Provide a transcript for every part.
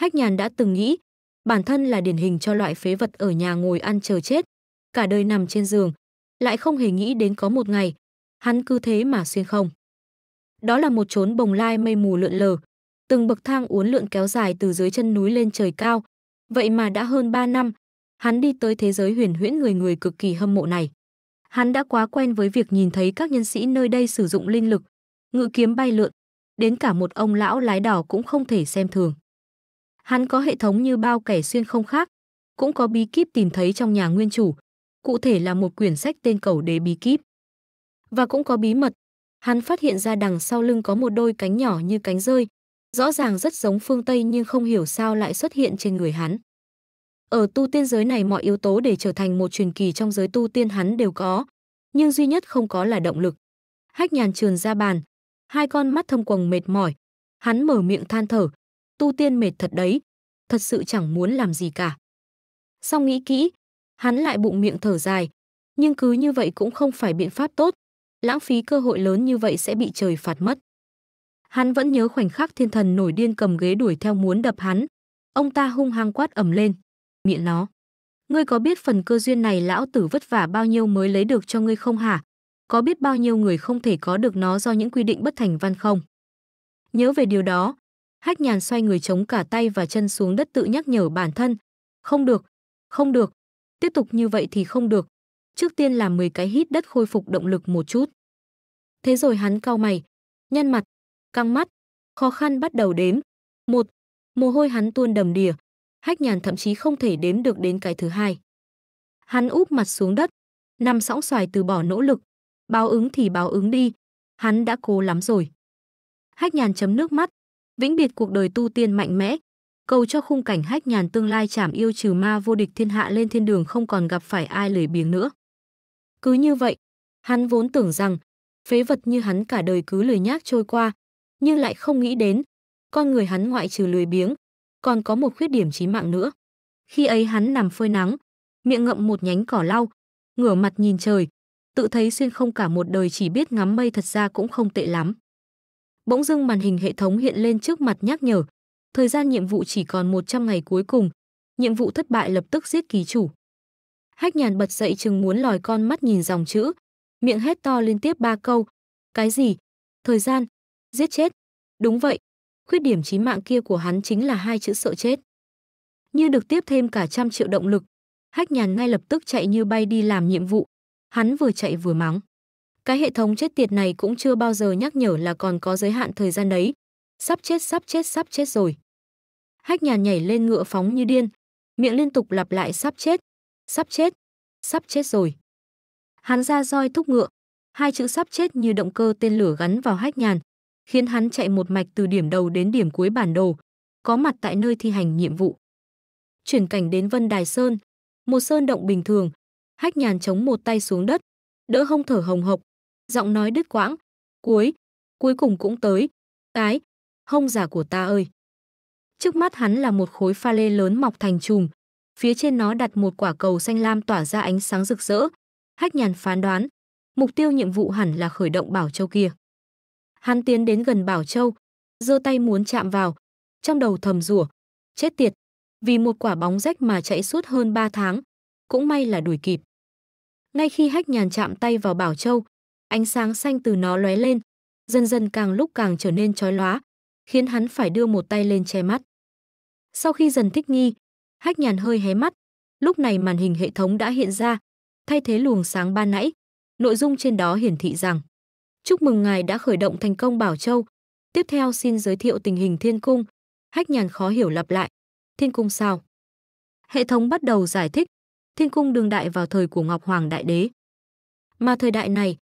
Hách Nhàn đã từng nghĩ, bản thân là điển hình cho loại phế vật ở nhà ngồi ăn chờ chết, cả đời nằm trên giường, lại không hề nghĩ đến có một ngày, hắn cứ thế mà xuyên không. Đó là một chốn bồng lai mây mù lượn lờ, từng bậc thang uốn lượn kéo dài từ dưới chân núi lên trời cao, vậy mà đã hơn 3 năm, hắn đi tới thế giới huyền huyễn người người cực kỳ hâm mộ này. Hắn đã quá quen với việc nhìn thấy các nhân sĩ nơi đây sử dụng linh lực, ngự kiếm bay lượn, đến cả một ông lão lái đỏ cũng không thể xem thường. Hắn có hệ thống như bao kẻ xuyên không khác, cũng có bí kíp tìm thấy trong nhà nguyên chủ, cụ thể là một quyển sách tên cầu đế bí kíp. Và cũng có bí mật, hắn phát hiện ra đằng sau lưng có một đôi cánh nhỏ như cánh rơi, rõ ràng rất giống phương Tây nhưng không hiểu sao lại xuất hiện trên người hắn. Ở tu tiên giới này mọi yếu tố để trở thành một truyền kỳ trong giới tu tiên hắn đều có, nhưng duy nhất không có là động lực. Hách nhàn trườn ra bàn, hai con mắt thâm quầng mệt mỏi, hắn mở miệng than thở, tu tiên mệt thật đấy, thật sự chẳng muốn làm gì cả. Sau nghĩ kỹ, hắn lại bụng miệng thở dài, nhưng cứ như vậy cũng không phải biện pháp tốt, lãng phí cơ hội lớn như vậy sẽ bị trời phạt mất. Hắn vẫn nhớ khoảnh khắc thiên thần nổi điên cầm ghế đuổi theo muốn đập hắn. Ông ta hung hăng quát ầm lên, miệng nó. Ngươi có biết phần cơ duyên này lão tử vất vả bao nhiêu mới lấy được cho ngươi không hả? Có biết bao nhiêu người không thể có được nó do những quy định bất thành văn không? Nhớ về điều đó, Hách nhàn xoay người chống cả tay và chân xuống đất tự nhắc nhở bản thân. Không được, không được, tiếp tục như vậy thì không được. Trước tiên là 10 cái hít đất khôi phục động lực một chút. Thế rồi hắn cau mày, nhăn mặt, căng mắt, khó khăn bắt đầu đếm. Một, mồ hôi hắn tuôn đầm đìa, hách nhàn thậm chí không thể đếm được đến cái thứ hai. Hắn úp mặt xuống đất, nằm sõng xoài từ bỏ nỗ lực. Báo ứng thì báo ứng đi, hắn đã cố lắm rồi. Hách nhàn chấm nước mắt, vĩnh biệt cuộc đời tu tiên mạnh mẽ, cầu cho khung cảnh hách nhàn tương lai chảm yêu trừ ma vô địch thiên hạ lên thiên đường không còn gặp phải ai lười biếng nữa. Cứ như vậy, hắn vốn tưởng rằng, phế vật như hắn cả đời cứ lười nhác trôi qua, nhưng lại không nghĩ đến, con người hắn ngoại trừ lười biếng, còn có một khuyết điểm chí mạng nữa. Khi ấy hắn nằm phơi nắng, miệng ngậm một nhánh cỏ lau, ngửa mặt nhìn trời, tự thấy xuyên không cả một đời chỉ biết ngắm mây thật ra cũng không tệ lắm. Bỗng dưng màn hình hệ thống hiện lên trước mặt nhắc nhở. Thời gian nhiệm vụ chỉ còn 100 ngày cuối cùng. Nhiệm vụ thất bại lập tức giết ký chủ. Hách nhàn bật dậy chừng muốn lòi con mắt nhìn dòng chữ. Miệng hét to liên tiếp ba câu. Cái gì? Thời gian? Giết chết? Đúng vậy. Khuyết điểm chí mạng kia của hắn chính là hai chữ sợ chết. Như được tiếp thêm cả trăm triệu động lực, Hách Nhàn ngay lập tức chạy như bay đi làm nhiệm vụ. Hắn vừa chạy vừa mắng. Cái hệ thống chết tiệt này cũng chưa bao giờ nhắc nhở là còn có giới hạn thời gian đấy. Sắp chết sắp chết sắp chết rồi. Hách nhàn nhảy lên ngựa phóng như điên, miệng liên tục lặp lại sắp chết, sắp chết, sắp chết rồi. Hắn ra roi thúc ngựa, hai chữ sắp chết như động cơ tên lửa gắn vào hách nhàn, khiến hắn chạy một mạch từ điểm đầu đến điểm cuối bản đồ, có mặt tại nơi thi hành nhiệm vụ. Chuyển cảnh đến Vân Đài Sơn, một sơn động bình thường, hách nhàn chống một tay xuống đất, đỡ hông thở hồng hộc, giọng nói đứt quãng, cuối, cuối cùng cũng tới, cái, hông giả của ta ơi. Trước mắt hắn là một khối pha lê lớn mọc thành chùm, phía trên nó đặt một quả cầu xanh lam tỏa ra ánh sáng rực rỡ. Hách nhàn phán đoán, mục tiêu nhiệm vụ hẳn là khởi động Bảo Châu kia. Hắn tiến đến gần Bảo Châu, giơ tay muốn chạm vào, trong đầu thầm rủa, chết tiệt, vì một quả bóng rách mà chạy suốt hơn 3 tháng, cũng may là đuổi kịp. Ngay khi Hách nhàn chạm tay vào Bảo Châu, ánh sáng xanh từ nó lóe lên, dần dần càng lúc càng trở nên chói lóa, khiến hắn phải đưa một tay lên che mắt. Sau khi dần thích nghi, Hách Nhàn hơi hé mắt, lúc này màn hình hệ thống đã hiện ra, thay thế luồng sáng ban nãy, nội dung trên đó hiển thị rằng: "Chúc mừng ngài đã khởi động thành công Bảo Châu. Tiếp theo xin giới thiệu tình hình Thiên cung." Hách Nhàn khó hiểu lặp lại: "Thiên cung sao?" Hệ thống bắt đầu giải thích: Thiên cung đương đại vào thời của Ngọc Hoàng Đại Đế. Mà thời đại này,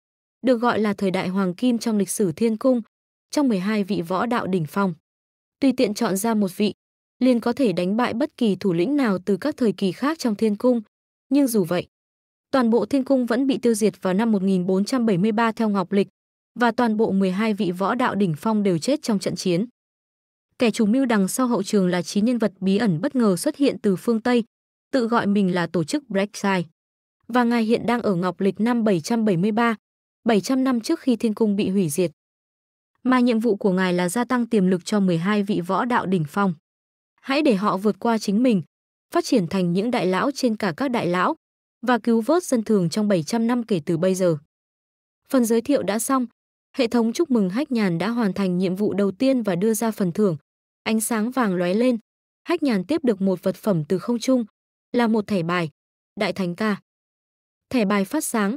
được gọi là thời đại hoàng kim trong lịch sử thiên cung, trong 12 vị võ đạo đỉnh phong. Tùy tiện chọn ra một vị, liền có thể đánh bại bất kỳ thủ lĩnh nào từ các thời kỳ khác trong thiên cung. Nhưng dù vậy, toàn bộ thiên cung vẫn bị tiêu diệt vào năm 1473 theo Ngọc Lịch, và toàn bộ 12 vị võ đạo đỉnh phong đều chết trong trận chiến. Kẻ chủ mưu đằng sau hậu trường là chín nhân vật bí ẩn bất ngờ xuất hiện từ phương Tây, tự gọi mình là tổ chức Brexit. Và ngài hiện đang ở Ngọc Lịch năm 773, 700 năm trước khi thiên cung bị hủy diệt. Mà nhiệm vụ của ngài là gia tăng tiềm lực cho 12 vị võ đạo đỉnh phong. Hãy để họ vượt qua chính mình, phát triển thành những đại lão trên cả các đại lão và cứu vớt dân thường trong 700 năm kể từ bây giờ. Phần giới thiệu đã xong, hệ thống chúc mừng Hách Nhàn đã hoàn thành nhiệm vụ đầu tiên và đưa ra phần thưởng. Ánh sáng vàng lóe lên, Hách Nhàn tiếp được một vật phẩm từ không trung, là một thẻ bài, Đại Thánh Ca. Thẻ bài phát sáng,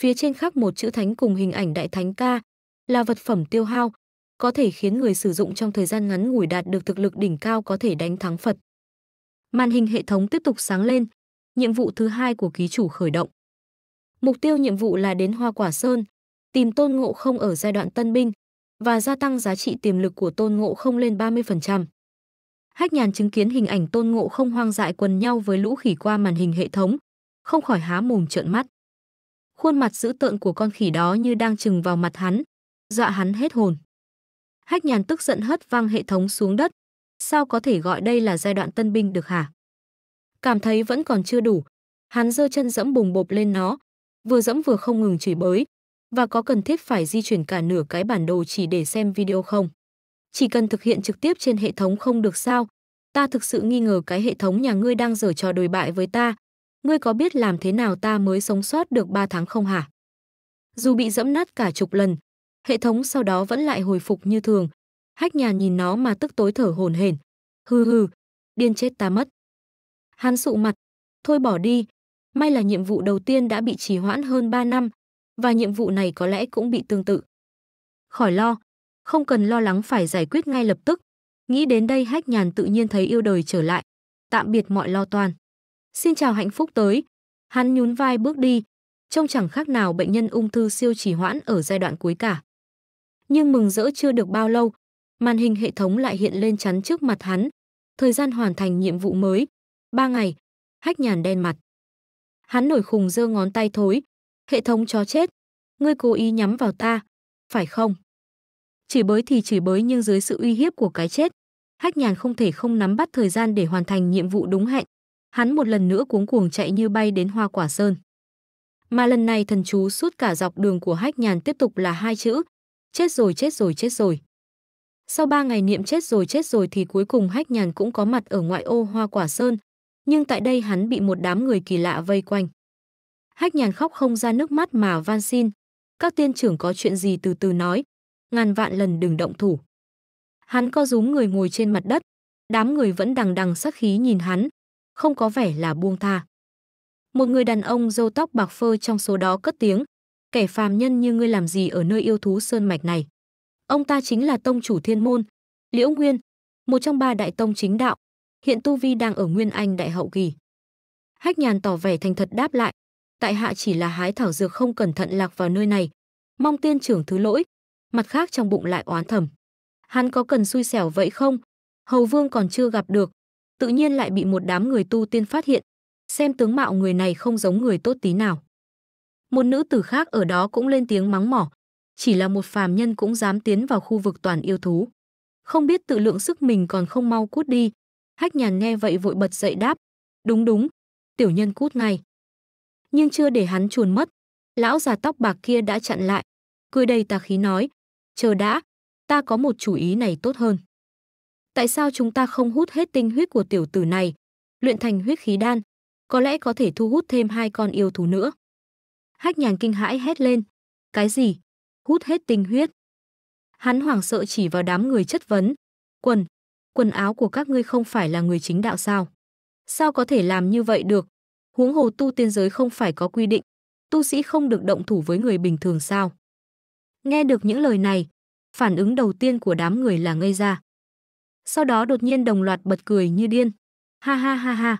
Phía trên khắc một chữ thánh cùng hình ảnh đại thánh ca, là vật phẩm tiêu hao, có thể khiến người sử dụng trong thời gian ngắn ngủi đạt được thực lực đỉnh cao có thể đánh thắng Phật. Màn hình hệ thống tiếp tục sáng lên, nhiệm vụ thứ hai của ký chủ khởi động. Mục tiêu nhiệm vụ là đến Hoa Quả Sơn, tìm Tôn Ngộ Không ở giai đoạn tân binh và gia tăng giá trị tiềm lực của Tôn Ngộ Không lên 30%. Hách Nhàn chứng kiến hình ảnh Tôn Ngộ Không hoang dại quần nhau với lũ khỉ qua màn hình hệ thống, không khỏi há mồm trợn mắt. Khuôn mặt dữ tợn của con khỉ đó như đang chừng vào mặt hắn, dọa hắn hết hồn. Hách nhàn tức giận hất văng hệ thống xuống đất. Sao có thể gọi đây là giai đoạn tân binh được hả? Cảm thấy vẫn còn chưa đủ. Hắn giơ chân dẫm bùng bộp lên nó, vừa dẫm vừa không ngừng chửi bới. Và có cần thiết phải di chuyển cả nửa cái bản đồ chỉ để xem video không? Chỉ cần thực hiện trực tiếp trên hệ thống không được sao? Ta thực sự nghi ngờ cái hệ thống nhà ngươi đang dở trò đồi bại với ta, ngươi có biết làm thế nào ta mới sống sót được 3 tháng không hả? Dù bị dẫm nát cả chục lần, hệ thống sau đó vẫn lại hồi phục như thường. Hách nhà nhìn nó mà tức tối thở hổn hển. Hừ hừ, điên chết ta mất. Hắn sụ mặt, thôi bỏ đi. May là nhiệm vụ đầu tiên đã bị trì hoãn hơn 3 năm, và nhiệm vụ này có lẽ cũng bị tương tự. Khỏi lo, không cần lo lắng phải giải quyết ngay lập tức. Nghĩ đến đây hách nhàn tự nhiên thấy yêu đời trở lại. Tạm biệt mọi lo toan. Xin chào hạnh phúc tới. Hắn nhún vai bước đi, trông chẳng khác nào bệnh nhân ung thư siêu trì hoãn ở giai đoạn cuối cả. Nhưng mừng rỡ chưa được bao lâu, màn hình hệ thống lại hiện lên chắn trước mặt hắn. Thời gian hoàn thành nhiệm vụ mới, ba ngày, hách nhàn đen mặt. Hắn nổi khùng giơ ngón tay thối, hệ thống chó chết, ngươi cố ý nhắm vào ta, phải không? Chỉ bới thì chỉ bới nhưng dưới sự uy hiếp của cái chết, hách nhàn không thể không nắm bắt thời gian để hoàn thành nhiệm vụ đúng hẹn hắn một lần nữa cuống cuồng chạy như bay đến hoa quả sơn. Mà lần này thần chú suốt cả dọc đường của hách nhàn tiếp tục là hai chữ, chết rồi chết rồi chết rồi. Sau ba ngày niệm chết rồi chết rồi thì cuối cùng hách nhàn cũng có mặt ở ngoại ô hoa quả sơn, nhưng tại đây hắn bị một đám người kỳ lạ vây quanh. Hách nhàn khóc không ra nước mắt mà van xin, các tiên trưởng có chuyện gì từ từ nói, ngàn vạn lần đừng động thủ. Hắn co rúm người ngồi trên mặt đất, đám người vẫn đằng đằng sắc khí nhìn hắn, không có vẻ là buông tha. Một người đàn ông râu tóc bạc phơ trong số đó cất tiếng, kẻ phàm nhân như ngươi làm gì ở nơi yêu thú sơn mạch này. Ông ta chính là tông chủ thiên môn, Liễu Nguyên, một trong ba đại tông chính đạo, hiện Tu Vi đang ở Nguyên Anh đại hậu kỳ. Hách nhàn tỏ vẻ thành thật đáp lại, tại hạ chỉ là hái thảo dược không cẩn thận lạc vào nơi này, mong tiên trưởng thứ lỗi, mặt khác trong bụng lại oán thầm. Hắn có cần xui xẻo vậy không? Hầu vương còn chưa gặp được, tự nhiên lại bị một đám người tu tiên phát hiện. Xem tướng mạo người này không giống người tốt tí nào. Một nữ tử khác ở đó cũng lên tiếng mắng mỏ, chỉ là một phàm nhân cũng dám tiến vào khu vực toàn yêu thú. Không biết tự lượng sức mình còn không mau cút đi. Hách nhàn nghe vậy vội bật dậy đáp. Đúng đúng, tiểu nhân cút ngay. Nhưng chưa để hắn chuồn mất, lão già tóc bạc kia đã chặn lại. Cười đầy tà khí nói, chờ đã, ta có một chủ ý này tốt hơn. Tại sao chúng ta không hút hết tinh huyết của tiểu tử này, luyện thành huyết khí đan, có lẽ có thể thu hút thêm hai con yêu thú nữa. Hách nhàn kinh hãi hét lên, cái gì? Hút hết tinh huyết. Hắn hoảng sợ chỉ vào đám người chất vấn, quần, quần áo của các ngươi không phải là người chính đạo sao? Sao có thể làm như vậy được? Huống hồ tu tiên giới không phải có quy định, tu sĩ không được động thủ với người bình thường sao? Nghe được những lời này, phản ứng đầu tiên của đám người là ngây ra sau đó đột nhiên đồng loạt bật cười như điên. Ha ha ha ha.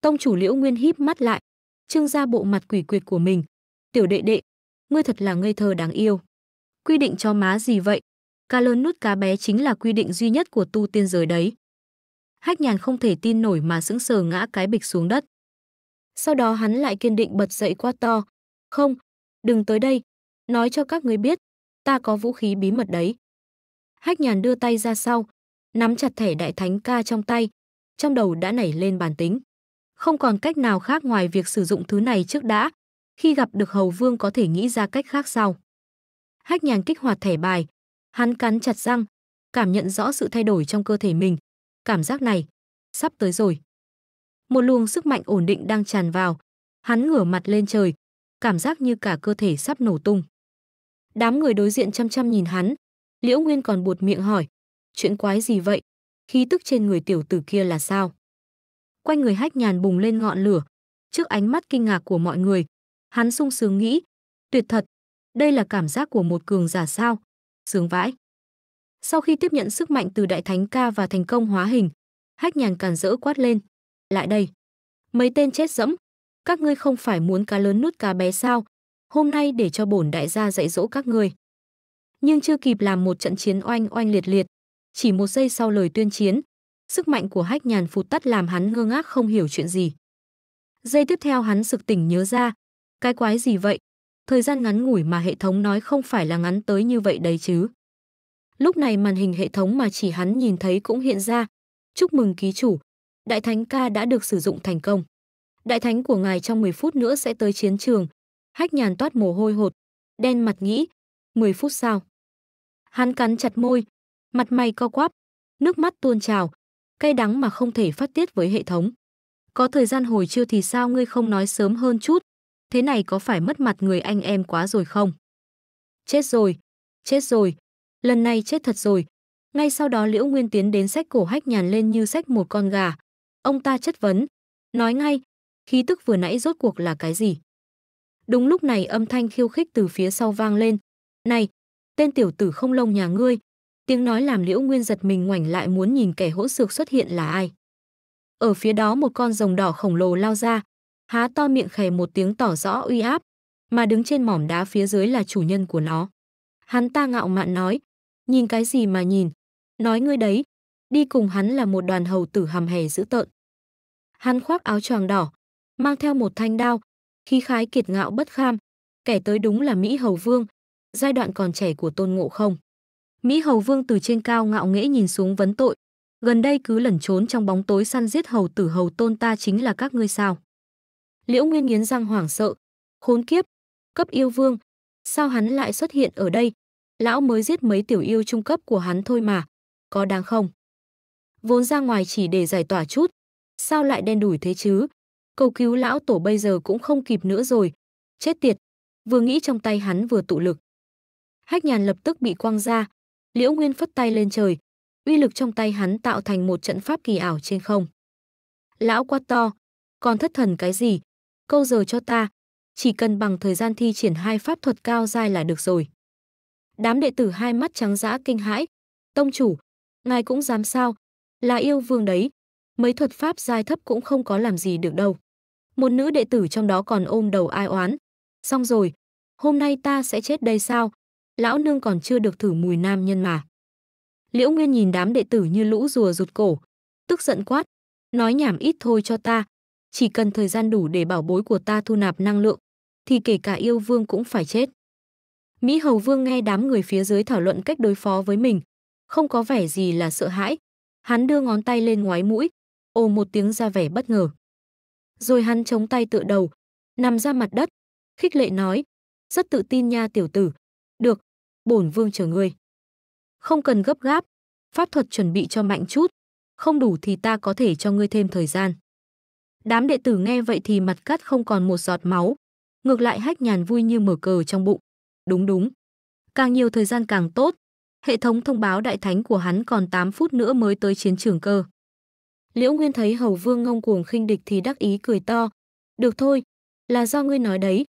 Tông chủ Liễu Nguyên híp mắt lại, trưng ra bộ mặt quỷ quyệt của mình. Tiểu đệ đệ, ngươi thật là ngây thơ đáng yêu. Quy định cho má gì vậy? Cá lớn nuốt cá bé chính là quy định duy nhất của tu tiên giới đấy. Hách nhàn không thể tin nổi mà sững sờ ngã cái bịch xuống đất. Sau đó hắn lại kiên định bật dậy quá to. Không, đừng tới đây. Nói cho các người biết, ta có vũ khí bí mật đấy. Hách nhàn đưa tay ra sau, nắm chặt thẻ đại thánh ca trong tay, trong đầu đã nảy lên bản tính. Không còn cách nào khác ngoài việc sử dụng thứ này trước đã, khi gặp được hầu vương có thể nghĩ ra cách khác sau. Hách nhàn kích hoạt thẻ bài, hắn cắn chặt răng, cảm nhận rõ sự thay đổi trong cơ thể mình. Cảm giác này, sắp tới rồi. Một luồng sức mạnh ổn định đang tràn vào, hắn ngửa mặt lên trời, cảm giác như cả cơ thể sắp nổ tung. Đám người đối diện chăm chăm nhìn hắn, Liễu Nguyên còn buột miệng hỏi, Chuyện quái gì vậy? Khí tức trên người tiểu tử kia là sao? Quanh người hách nhàn bùng lên ngọn lửa. Trước ánh mắt kinh ngạc của mọi người, hắn sung sướng nghĩ. Tuyệt thật, đây là cảm giác của một cường giả sao? Sướng vãi. Sau khi tiếp nhận sức mạnh từ đại thánh ca và thành công hóa hình, hách nhàn càn rỡ quát lên. Lại đây. Mấy tên chết dẫm. Các ngươi không phải muốn cá lớn nuốt cá bé sao? Hôm nay để cho bổn đại gia dạy dỗ các ngươi. Nhưng chưa kịp làm một trận chiến oanh oanh liệt liệt, chỉ một giây sau lời tuyên chiến, sức mạnh của hách nhàn phụt tắt làm hắn ngơ ngác không hiểu chuyện gì. Giây tiếp theo hắn sực tỉnh nhớ ra, cái quái gì vậy? Thời gian ngắn ngủi mà hệ thống nói không phải là ngắn tới như vậy đấy chứ. Lúc này màn hình hệ thống mà chỉ hắn nhìn thấy cũng hiện ra. Chúc mừng ký chủ, đại thánh ca đã được sử dụng thành công. Đại thánh của ngài trong 10 phút nữa sẽ tới chiến trường. Hách nhàn toát mồ hôi hột, đen mặt nghĩ, 10 phút sao? Hắn cắn chặt môi, mặt mày co quắp, nước mắt tuôn trào, cay đắng mà không thể phát tiết với hệ thống. Có thời gian hồi chưa thì sao ngươi không nói sớm hơn chút, thế này có phải mất mặt người anh em quá rồi không? Chết rồi, chết rồi, lần này chết thật rồi. Ngay sau đó Liễu Nguyên tiến đến sách cổ hách nhàn lên như sách một con gà. Ông ta chất vấn, nói ngay, khí tức vừa nãy rốt cuộc là cái gì? Đúng lúc này âm thanh khiêu khích từ phía sau vang lên. Này, tên tiểu tử không lông nhà ngươi, Tiếng nói làm Liễu Nguyên giật mình ngoảnh lại muốn nhìn kẻ hỗn xược xuất hiện là ai. Ở phía đó một con rồng đỏ khổng lồ lao ra, há to miệng khè một tiếng tỏ rõ uy áp, mà đứng trên mỏm đá phía dưới là chủ nhân của nó. Hắn ta ngạo mạn nói, nhìn cái gì mà nhìn, nói ngươi đấy, đi cùng hắn là một đoàn hầu tử hầm hè dữ tợn. Hắn khoác áo choàng đỏ, mang theo một thanh đao, khí khái kiệt ngạo bất kham, kẻ tới đúng là Mỹ Hầu Vương, giai đoạn còn trẻ của Tôn Ngộ Không. Mỹ Hầu Vương từ trên cao ngạo nghễ nhìn xuống vấn tội. Gần đây cứ lẩn trốn trong bóng tối săn giết hầu tử hầu tôn ta chính là các ngươi sao. Liễu Nguyên nghiến răng hoảng sợ. Khốn kiếp. Cấp yêu vương. Sao hắn lại xuất hiện ở đây? Lão mới giết mấy tiểu yêu trung cấp của hắn thôi mà. Có đáng không? Vốn ra ngoài chỉ để giải tỏa chút. Sao lại đen đủi thế chứ? Cầu cứu lão tổ bây giờ cũng không kịp nữa rồi. Chết tiệt. Vừa nghĩ trong tay hắn vừa tụ lực. Hách nhàn lập tức bị quăng ra, Liễu Nguyên phất tay lên trời, uy lực trong tay hắn tạo thành một trận pháp kỳ ảo trên không. Lão quát to, còn thất thần cái gì? Câu giờ cho ta, chỉ cần bằng thời gian thi triển hai pháp thuật cao dai là được rồi. Đám đệ tử hai mắt trắng dã kinh hãi. Tông chủ, ngài cũng dám sao? Là yêu vương đấy, mấy thuật pháp giai thấp cũng không có làm gì được đâu. Một nữ đệ tử trong đó còn ôm đầu ai oán. Xong rồi, hôm nay ta sẽ chết đây sao? lão nương còn chưa được thử mùi nam nhân mà. Liễu Nguyên nhìn đám đệ tử như lũ rùa rụt cổ, tức giận quát, nói nhảm ít thôi cho ta, chỉ cần thời gian đủ để bảo bối của ta thu nạp năng lượng, thì kể cả yêu vương cũng phải chết. Mỹ Hầu Vương nghe đám người phía dưới thảo luận cách đối phó với mình, không có vẻ gì là sợ hãi. Hắn đưa ngón tay lên ngoái mũi, ồ một tiếng ra vẻ bất ngờ. Rồi hắn chống tay tựa đầu, nằm ra mặt đất, khích lệ nói, rất tự tin nha tiểu tử. Được, bổn vương chờ ngươi. Không cần gấp gáp, pháp thuật chuẩn bị cho mạnh chút, không đủ thì ta có thể cho ngươi thêm thời gian. Đám đệ tử nghe vậy thì mặt cắt không còn một giọt máu, ngược lại hách nhàn vui như mở cờ trong bụng. Đúng đúng, càng nhiều thời gian càng tốt, hệ thống thông báo đại thánh của hắn còn 8 phút nữa mới tới chiến trường cơ. Liễu Nguyên thấy Hầu Vương ngông cuồng khinh địch thì đắc ý cười to. Được thôi, là do ngươi nói đấy,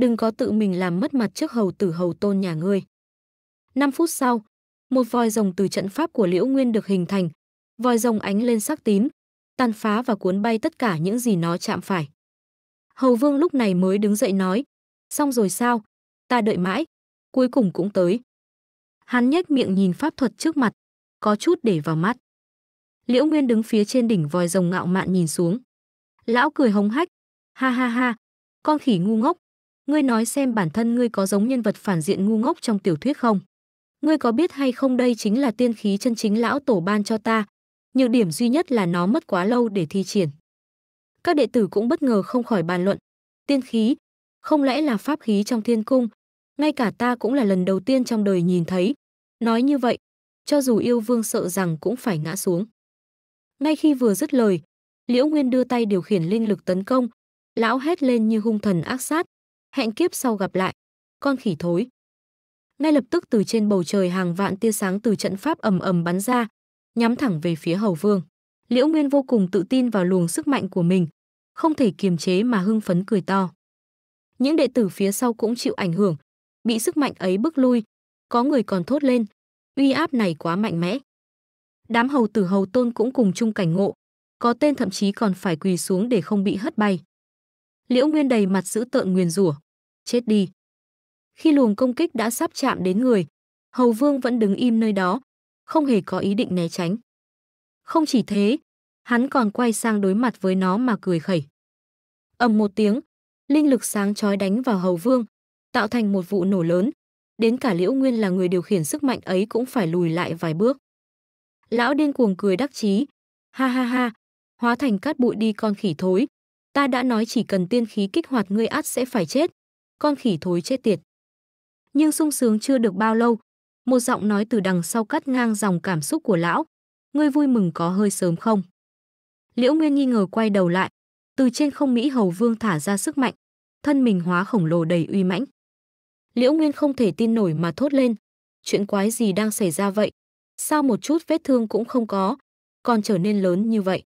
đừng có tự mình làm mất mặt trước hầu tử hầu tôn nhà ngươi. 5 phút sau, một vòi rồng từ trận pháp của Liễu Nguyên được hình thành, vòi rồng ánh lên sắc tím, tàn phá và cuốn bay tất cả những gì nó chạm phải. Hầu Vương lúc này mới đứng dậy nói, xong rồi sao, ta đợi mãi, cuối cùng cũng tới. Hắn nhếch miệng nhìn pháp thuật trước mặt, có chút để vào mắt. Liễu Nguyên đứng phía trên đỉnh vòi rồng ngạo mạn nhìn xuống. Lão cười hống hách, ha ha ha, con khỉ ngu ngốc, ngươi nói xem bản thân ngươi có giống nhân vật phản diện ngu ngốc trong tiểu thuyết không? Ngươi có biết hay không đây chính là tiên khí chân chính lão tổ ban cho ta, nhược điểm duy nhất là nó mất quá lâu để thi triển. Các đệ tử cũng bất ngờ không khỏi bàn luận. Tiên khí, không lẽ là pháp khí trong thiên cung, ngay cả ta cũng là lần đầu tiên trong đời nhìn thấy. Nói như vậy, cho dù yêu vương sợ rằng cũng phải ngã xuống. Ngay khi vừa dứt lời, Liễu Nguyên đưa tay điều khiển linh lực tấn công, lão hét lên như hung thần ác sát, hẹn kiếp sau gặp lại, con khỉ thối ngay lập tức từ trên bầu trời hàng vạn tia sáng từ trận pháp ầm ầm bắn ra nhắm thẳng về phía hầu vương liễu nguyên vô cùng tự tin vào luồng sức mạnh của mình không thể kiềm chế mà hưng phấn cười to những đệ tử phía sau cũng chịu ảnh hưởng bị sức mạnh ấy bức lui có người còn thốt lên uy áp này quá mạnh mẽ đám hầu tử hầu tôn cũng cùng chung cảnh ngộ có tên thậm chí còn phải quỳ xuống để không bị hất bay liễu nguyên đầy mặt dữ tợn nguyền rủa chết đi khi luồng công kích đã sắp chạm đến người, Hầu Vương vẫn đứng im nơi đó, không hề có ý định né tránh. Không chỉ thế, hắn còn quay sang đối mặt với nó mà cười khẩy. Ầm một tiếng, linh lực sáng chói đánh vào Hầu Vương, tạo thành một vụ nổ lớn, đến cả Liễu Nguyên là người điều khiển sức mạnh ấy cũng phải lùi lại vài bước. Lão điên cuồng cười đắc chí, ha ha ha, hóa thành cát bụi đi con khỉ thối, ta đã nói chỉ cần tiên khí kích hoạt ngươi át sẽ phải chết, con khỉ thối chết tiệt nhưng sung sướng chưa được bao lâu. Một giọng nói từ đằng sau cắt ngang dòng cảm xúc của lão. Ngươi vui mừng có hơi sớm không? Liễu Nguyên nghi ngờ quay đầu lại. Từ trên không Mỹ Hầu Vương thả ra sức mạnh. Thân mình hóa khổng lồ đầy uy mãnh. Liễu Nguyên không thể tin nổi mà thốt lên. Chuyện quái gì đang xảy ra vậy? Sao một chút vết thương cũng không có, còn trở nên lớn như vậy?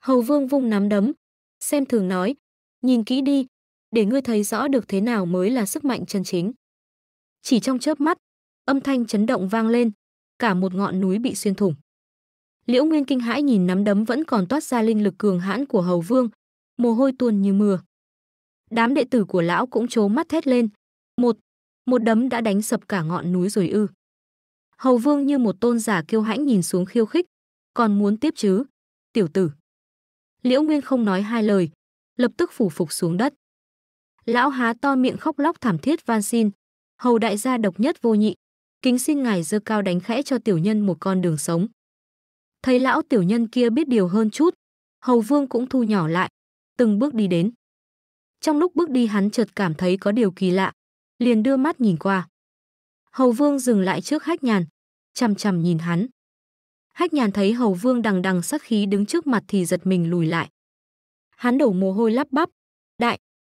Hầu Vương vung nắm đấm, xem thường nói, nhìn kỹ đi, để ngươi thấy rõ được thế nào mới là sức mạnh chân chính. Chỉ trong chớp mắt, âm thanh chấn động vang lên, cả một ngọn núi bị xuyên thủng. Liễu Nguyên kinh hãi nhìn nắm đấm vẫn còn toát ra linh lực cường hãn của Hầu Vương, mồ hôi tuôn như mưa. Đám đệ tử của lão cũng trố mắt thét lên, một, một đấm đã đánh sập cả ngọn núi rồi ư. Hầu Vương như một tôn giả kiêu hãnh nhìn xuống khiêu khích, còn muốn tiếp chứ, tiểu tử. Liễu Nguyên không nói hai lời, lập tức phủ phục xuống đất. Lão há to miệng khóc lóc thảm thiết van xin, hầu đại gia độc nhất vô nhị. Kính xin ngài dơ cao đánh khẽ cho tiểu nhân một con đường sống. Thấy lão tiểu nhân kia biết điều hơn chút, hầu vương cũng thu nhỏ lại, từng bước đi đến. Trong lúc bước đi hắn chợt cảm thấy có điều kỳ lạ, liền đưa mắt nhìn qua. Hầu vương dừng lại trước hách nhàn, chằm chằm nhìn hắn. Hách nhàn thấy hầu vương đằng đằng sắc khí đứng trước mặt thì giật mình lùi lại. Hắn đổ mồ hôi lắp bắp. Đại,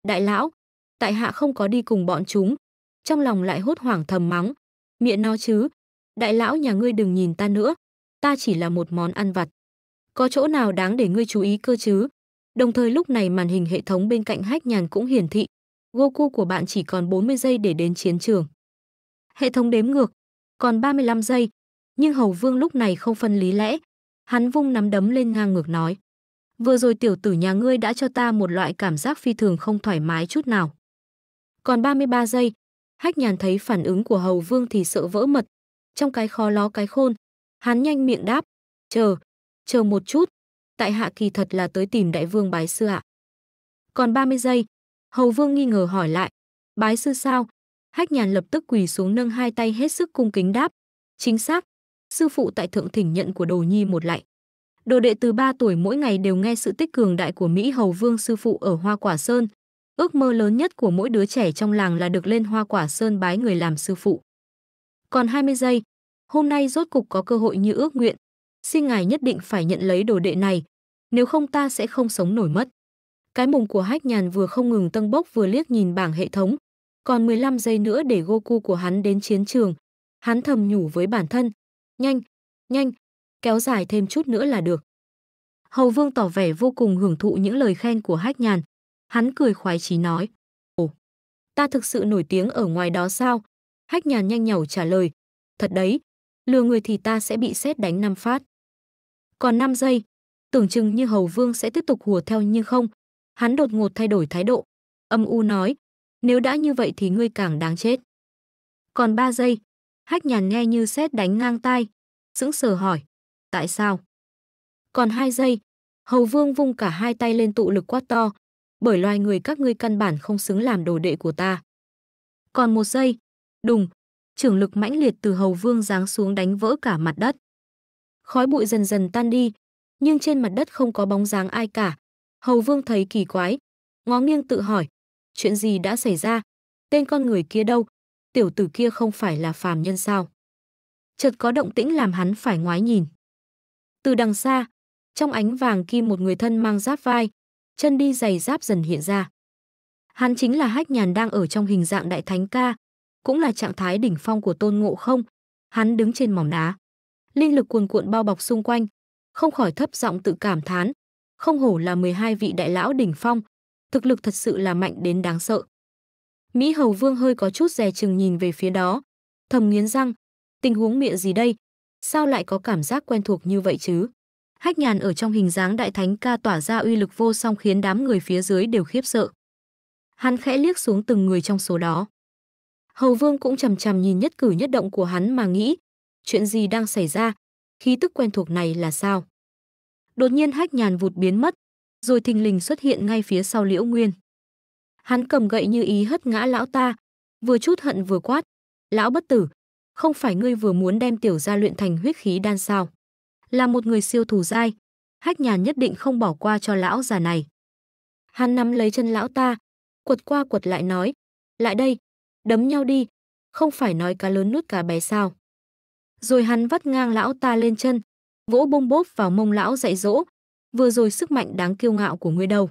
đại lão, tại hạ không có đi cùng bọn chúng, trong lòng lại hốt hoảng thầm mắng. Miệng nó chứ, đại lão nhà ngươi đừng nhìn ta nữa, ta chỉ là một món ăn vặt. Có chỗ nào đáng để ngươi chú ý cơ chứ? Đồng thời lúc này màn hình hệ thống bên cạnh hách nhàn cũng hiển thị, Goku của bạn chỉ còn 40 giây để đến chiến trường. Hệ thống đếm ngược, còn 35 giây, nhưng Hầu Vương lúc này không phân lý lẽ. Hắn vung nắm đấm lên ngang ngược nói. Vừa rồi tiểu tử nhà ngươi đã cho ta một loại cảm giác phi thường không thoải mái chút nào. Còn 33 giây, Hách nhàn thấy phản ứng của hầu vương thì sợ vỡ mật. Trong cái khó ló cái khôn, hắn nhanh miệng đáp. Chờ, chờ một chút. Tại hạ kỳ thật là tới tìm đại vương bái sư ạ. À? Còn 30 giây, hầu vương nghi ngờ hỏi lại. Bái sư sao? Hách nhàn lập tức quỳ xuống nâng hai tay hết sức cung kính đáp. Chính xác, sư phụ tại thượng thỉnh nhận của đồ nhi một lại. Đồ đệ từ 3 tuổi mỗi ngày đều nghe sự tích cường đại của Mỹ Hầu Vương sư phụ ở Hoa Quả Sơn, Ước mơ lớn nhất của mỗi đứa trẻ trong làng là được lên hoa quả sơn bái người làm sư phụ. Còn 20 giây, hôm nay rốt cục có cơ hội như ước nguyện. Xin ngài nhất định phải nhận lấy đồ đệ này, nếu không ta sẽ không sống nổi mất. Cái mồm của hách nhàn vừa không ngừng tâng bốc vừa liếc nhìn bảng hệ thống. Còn 15 giây nữa để Goku của hắn đến chiến trường. Hắn thầm nhủ với bản thân. Nhanh, nhanh, kéo dài thêm chút nữa là được. Hầu Vương tỏ vẻ vô cùng hưởng thụ những lời khen của Hách Nhàn, Hắn cười khoái chí nói, Ồ, ta thực sự nổi tiếng ở ngoài đó sao? Hách nhàn nhanh nhẩu trả lời, thật đấy, lừa người thì ta sẽ bị xét đánh năm phát. Còn 5 giây, tưởng chừng như Hầu Vương sẽ tiếp tục hùa theo như không. Hắn đột ngột thay đổi thái độ, âm u nói, nếu đã như vậy thì ngươi càng đáng chết. Còn 3 giây, hách nhàn nghe như xét đánh ngang tai, sững sờ hỏi, tại sao? Còn 2 giây, Hầu Vương vung cả hai tay lên tụ lực quá to, bởi loài người các ngươi căn bản không xứng làm đồ đệ của ta. Còn một giây, đùng, trưởng lực mãnh liệt từ hầu vương giáng xuống đánh vỡ cả mặt đất. Khói bụi dần dần tan đi, nhưng trên mặt đất không có bóng dáng ai cả. Hầu vương thấy kỳ quái, ngó nghiêng tự hỏi, chuyện gì đã xảy ra, tên con người kia đâu, tiểu tử kia không phải là phàm nhân sao. Chợt có động tĩnh làm hắn phải ngoái nhìn. Từ đằng xa, trong ánh vàng kim một người thân mang giáp vai, chân đi giày giáp dần hiện ra. Hắn chính là Hách Nhàn đang ở trong hình dạng đại thánh ca, cũng là trạng thái đỉnh phong của Tôn Ngộ Không. Hắn đứng trên mỏm đá, linh lực cuồn cuộn bao bọc xung quanh, không khỏi thấp giọng tự cảm thán, không hổ là 12 vị đại lão đỉnh phong, thực lực thật sự là mạnh đến đáng sợ. Mỹ Hầu Vương hơi có chút dè chừng nhìn về phía đó, thầm nghiến răng, tình huống miệng gì đây, sao lại có cảm giác quen thuộc như vậy chứ? Hách nhàn ở trong hình dáng đại thánh ca tỏa ra uy lực vô song khiến đám người phía dưới đều khiếp sợ. Hắn khẽ liếc xuống từng người trong số đó. Hầu Vương cũng chằm chằm nhìn nhất cử nhất động của hắn mà nghĩ, chuyện gì đang xảy ra, khí tức quen thuộc này là sao? Đột nhiên Hách nhàn vụt biến mất, rồi thình lình xuất hiện ngay phía sau Liễu Nguyên. Hắn cầm gậy như ý hất ngã lão ta, vừa chút hận vừa quát, "Lão bất tử, không phải ngươi vừa muốn đem tiểu gia luyện thành huyết khí đan sao?" là một người siêu thủ dai, hách nhàn nhất định không bỏ qua cho lão già này. Hắn nắm lấy chân lão ta, quật qua quật lại nói, lại đây, đấm nhau đi, không phải nói cá lớn nuốt cá bé sao. Rồi hắn vắt ngang lão ta lên chân, vỗ bông bốp vào mông lão dạy dỗ, vừa rồi sức mạnh đáng kiêu ngạo của ngươi đâu.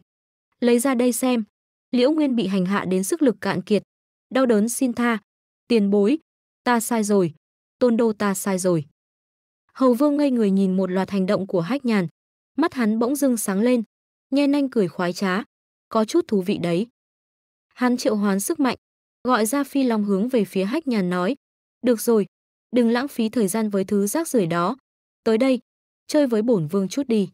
Lấy ra đây xem, liễu nguyên bị hành hạ đến sức lực cạn kiệt, đau đớn xin tha, tiền bối, ta sai rồi, tôn đô ta sai rồi. Hầu Vương ngây người nhìn một loạt hành động của Hách Nhàn, mắt hắn bỗng dưng sáng lên, nhe nanh cười khoái trá, có chút thú vị đấy. Hắn triệu hoán sức mạnh, gọi ra phi long hướng về phía Hách Nhàn nói, "Được rồi, đừng lãng phí thời gian với thứ rác rưởi đó, tới đây, chơi với bổn vương chút đi."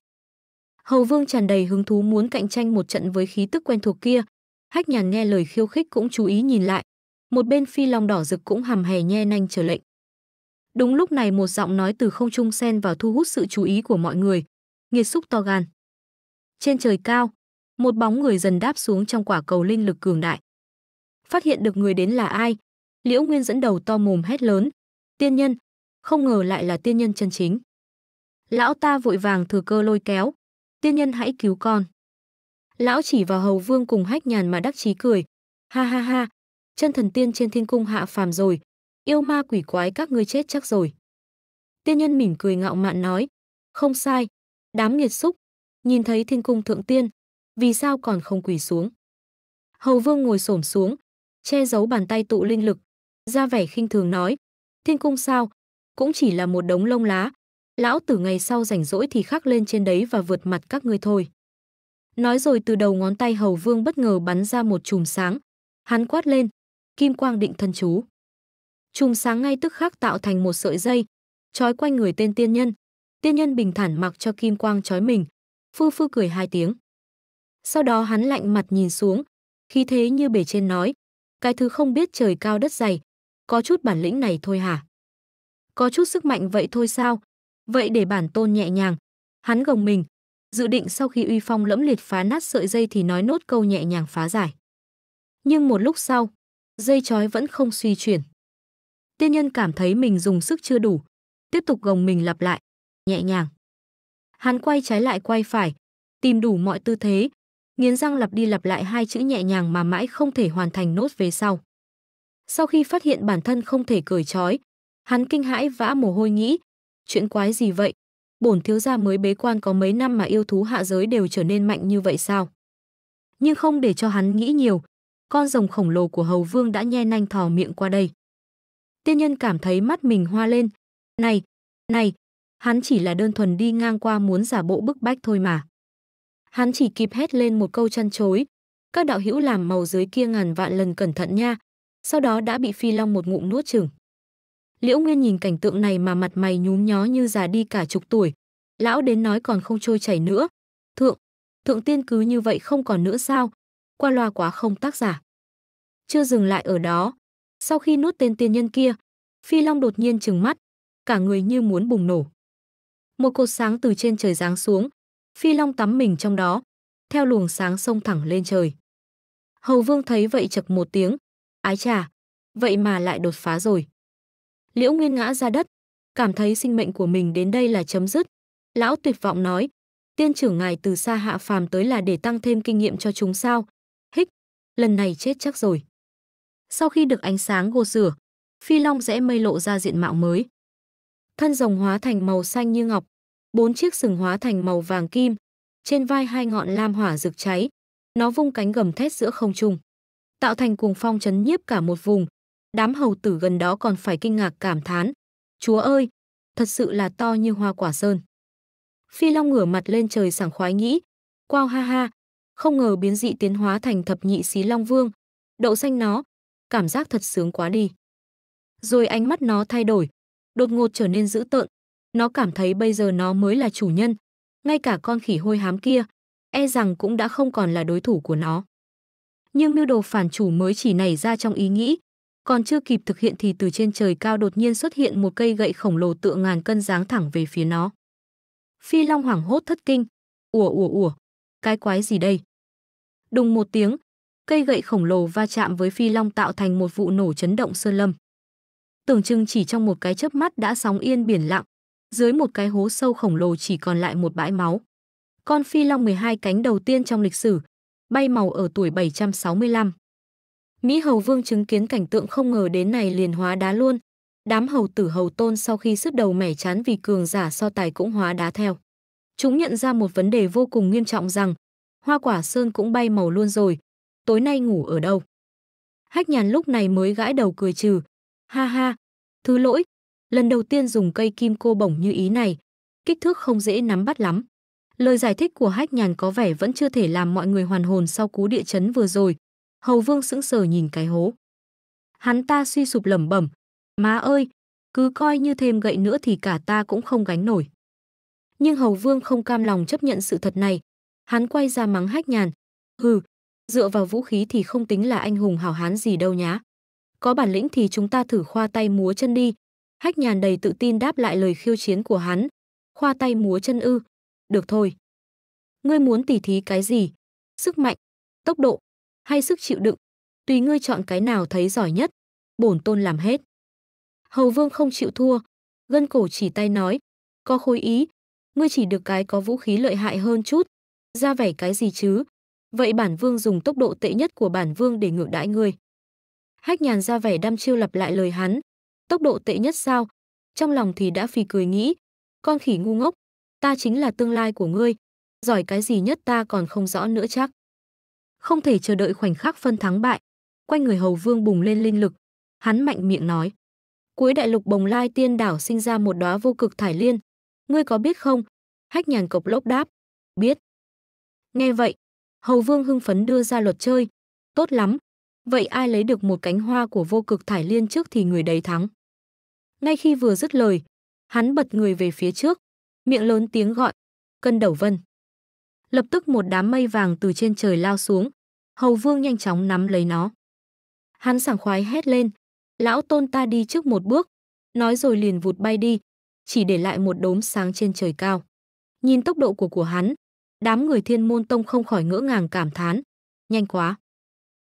Hầu Vương tràn đầy hứng thú muốn cạnh tranh một trận với khí tức quen thuộc kia. Hách Nhàn nghe lời khiêu khích cũng chú ý nhìn lại. Một bên phi long đỏ rực cũng hầm hè nhe nanh trở lệnh. Đúng lúc này một giọng nói từ không trung xen vào thu hút sự chú ý của mọi người. Nghiệt xúc to gan. Trên trời cao, một bóng người dần đáp xuống trong quả cầu linh lực cường đại. Phát hiện được người đến là ai, Liễu Nguyên dẫn đầu to mồm hét lớn. Tiên nhân, không ngờ lại là tiên nhân chân chính. Lão ta vội vàng thừa cơ lôi kéo. Tiên nhân hãy cứu con. Lão chỉ vào hầu vương cùng hách nhàn mà đắc chí cười. Ha ha ha, chân thần tiên trên thiên cung hạ phàm rồi, yêu ma quỷ quái các ngươi chết chắc rồi. Tiên nhân mỉm cười ngạo mạn nói, không sai, đám nghiệt xúc, nhìn thấy thiên cung thượng tiên, vì sao còn không quỳ xuống. Hầu vương ngồi xổm xuống, che giấu bàn tay tụ linh lực, ra vẻ khinh thường nói, thiên cung sao, cũng chỉ là một đống lông lá, lão tử ngày sau rảnh rỗi thì khắc lên trên đấy và vượt mặt các ngươi thôi. Nói rồi từ đầu ngón tay hầu vương bất ngờ bắn ra một chùm sáng, hắn quát lên, kim quang định thân chú. Trùng sáng ngay tức khắc tạo thành một sợi dây, trói quanh người tên tiên nhân. Tiên nhân bình thản mặc cho kim quang trói mình, phu phu cười hai tiếng. Sau đó hắn lạnh mặt nhìn xuống, khí thế như bể trên nói, cái thứ không biết trời cao đất dày, có chút bản lĩnh này thôi hả? Có chút sức mạnh vậy thôi sao? Vậy để bản tôn nhẹ nhàng. Hắn gồng mình, dự định sau khi uy phong lẫm liệt phá nát sợi dây thì nói nốt câu nhẹ nhàng phá giải. Nhưng một lúc sau, dây trói vẫn không suy chuyển. Tiên nhân cảm thấy mình dùng sức chưa đủ, tiếp tục gồng mình lặp lại, nhẹ nhàng. Hắn quay trái lại quay phải, tìm đủ mọi tư thế, nghiến răng lặp đi lặp lại hai chữ nhẹ nhàng mà mãi không thể hoàn thành nốt về sau. Sau khi phát hiện bản thân không thể cởi trói, hắn kinh hãi vã mồ hôi nghĩ, chuyện quái gì vậy? Bổn thiếu gia mới bế quan có mấy năm mà yêu thú hạ giới đều trở nên mạnh như vậy sao? Nhưng không để cho hắn nghĩ nhiều, con rồng khổng lồ của hầu vương đã nhe nanh thò miệng qua đây. Tiên nhân cảm thấy mắt mình hoa lên. Này, này, hắn chỉ là đơn thuần đi ngang qua muốn giả bộ bức bách thôi mà. Hắn chỉ kịp hét lên một câu chăn chối. Các đạo hữu làm màu dưới kia ngàn vạn lần cẩn thận nha. Sau đó đã bị phi long một ngụm nuốt chừng. Liễu Nguyên nhìn cảnh tượng này mà mặt mày nhúm nhó như già đi cả chục tuổi. Lão đến nói còn không trôi chảy nữa. Thượng, thượng tiên cứ như vậy không còn nữa sao? Qua loa quá không tác giả. Chưa dừng lại ở đó, sau khi nuốt tên tiên nhân kia, Phi Long đột nhiên trừng mắt, cả người như muốn bùng nổ. Một cột sáng từ trên trời giáng xuống, Phi Long tắm mình trong đó, theo luồng sáng sông thẳng lên trời. Hầu Vương thấy vậy chập một tiếng, ái chà, vậy mà lại đột phá rồi. Liễu Nguyên ngã ra đất, cảm thấy sinh mệnh của mình đến đây là chấm dứt. Lão tuyệt vọng nói, tiên trưởng ngài từ xa hạ phàm tới là để tăng thêm kinh nghiệm cho chúng sao. Hích, lần này chết chắc rồi. Sau khi được ánh sáng gô rửa, phi long rẽ mây lộ ra diện mạo mới. Thân rồng hóa thành màu xanh như ngọc, bốn chiếc sừng hóa thành màu vàng kim, trên vai hai ngọn lam hỏa rực cháy, nó vung cánh gầm thét giữa không trung, tạo thành cuồng phong chấn nhiếp cả một vùng. Đám hầu tử gần đó còn phải kinh ngạc cảm thán, "Chúa ơi, thật sự là to như hoa quả sơn." Phi Long ngửa mặt lên trời sảng khoái nghĩ, "Quao ha ha, không ngờ biến dị tiến hóa thành thập nhị xí long vương, đậu xanh nó, cảm giác thật sướng quá đi. Rồi ánh mắt nó thay đổi, đột ngột trở nên dữ tợn. Nó cảm thấy bây giờ nó mới là chủ nhân, ngay cả con khỉ hôi hám kia, e rằng cũng đã không còn là đối thủ của nó. Nhưng mưu đồ phản chủ mới chỉ nảy ra trong ý nghĩ, còn chưa kịp thực hiện thì từ trên trời cao đột nhiên xuất hiện một cây gậy khổng lồ tựa ngàn cân dáng thẳng về phía nó. Phi Long hoảng hốt thất kinh, ủa ủa ủa, cái quái gì đây? Đùng một tiếng, cây gậy khổng lồ va chạm với phi long tạo thành một vụ nổ chấn động sơn lâm. Tưởng chừng chỉ trong một cái chớp mắt đã sóng yên biển lặng, dưới một cái hố sâu khổng lồ chỉ còn lại một bãi máu. Con phi long 12 cánh đầu tiên trong lịch sử, bay màu ở tuổi 765. Mỹ Hầu Vương chứng kiến cảnh tượng không ngờ đến này liền hóa đá luôn. Đám hầu tử hầu tôn sau khi sứt đầu mẻ chán vì cường giả so tài cũng hóa đá theo. Chúng nhận ra một vấn đề vô cùng nghiêm trọng rằng hoa quả sơn cũng bay màu luôn rồi, tối nay ngủ ở đâu? Hách nhàn lúc này mới gãi đầu cười trừ. Ha ha, thứ lỗi, lần đầu tiên dùng cây kim cô bổng như ý này, kích thước không dễ nắm bắt lắm. Lời giải thích của Hách Nhàn có vẻ vẫn chưa thể làm mọi người hoàn hồn sau cú địa chấn vừa rồi. Hầu Vương sững sờ nhìn cái hố. Hắn ta suy sụp lẩm bẩm, "Má ơi, cứ coi như thêm gậy nữa thì cả ta cũng không gánh nổi." Nhưng Hầu Vương không cam lòng chấp nhận sự thật này, hắn quay ra mắng Hách Nhàn, "Hừ, dựa vào vũ khí thì không tính là anh hùng hảo hán gì đâu nhá. Có bản lĩnh thì chúng ta thử khoa tay múa chân đi. Hách nhàn đầy tự tin đáp lại lời khiêu chiến của hắn. Khoa tay múa chân ư. Được thôi. Ngươi muốn tỉ thí cái gì? Sức mạnh, tốc độ, hay sức chịu đựng? Tùy ngươi chọn cái nào thấy giỏi nhất. Bổn tôn làm hết. Hầu vương không chịu thua. Gân cổ chỉ tay nói. Có khối ý. Ngươi chỉ được cái có vũ khí lợi hại hơn chút. Ra vẻ cái gì chứ? vậy bản vương dùng tốc độ tệ nhất của bản vương để ngược đãi ngươi. Hách nhàn ra vẻ đăm chiêu lặp lại lời hắn. Tốc độ tệ nhất sao? Trong lòng thì đã phì cười nghĩ. Con khỉ ngu ngốc, ta chính là tương lai của ngươi. Giỏi cái gì nhất ta còn không rõ nữa chắc. Không thể chờ đợi khoảnh khắc phân thắng bại. Quanh người hầu vương bùng lên linh lực. Hắn mạnh miệng nói. Cuối đại lục bồng lai tiên đảo sinh ra một đóa vô cực thải liên. Ngươi có biết không? Hách nhàn cộc lốc đáp. Biết. Nghe vậy, Hầu Vương hưng phấn đưa ra luật chơi. Tốt lắm. Vậy ai lấy được một cánh hoa của vô cực thải liên trước thì người đấy thắng. Ngay khi vừa dứt lời, hắn bật người về phía trước, miệng lớn tiếng gọi, cân đầu vân. Lập tức một đám mây vàng từ trên trời lao xuống, Hầu Vương nhanh chóng nắm lấy nó. Hắn sảng khoái hét lên, lão tôn ta đi trước một bước, nói rồi liền vụt bay đi, chỉ để lại một đốm sáng trên trời cao. Nhìn tốc độ của của hắn, Đám người thiên môn tông không khỏi ngỡ ngàng cảm thán. Nhanh quá.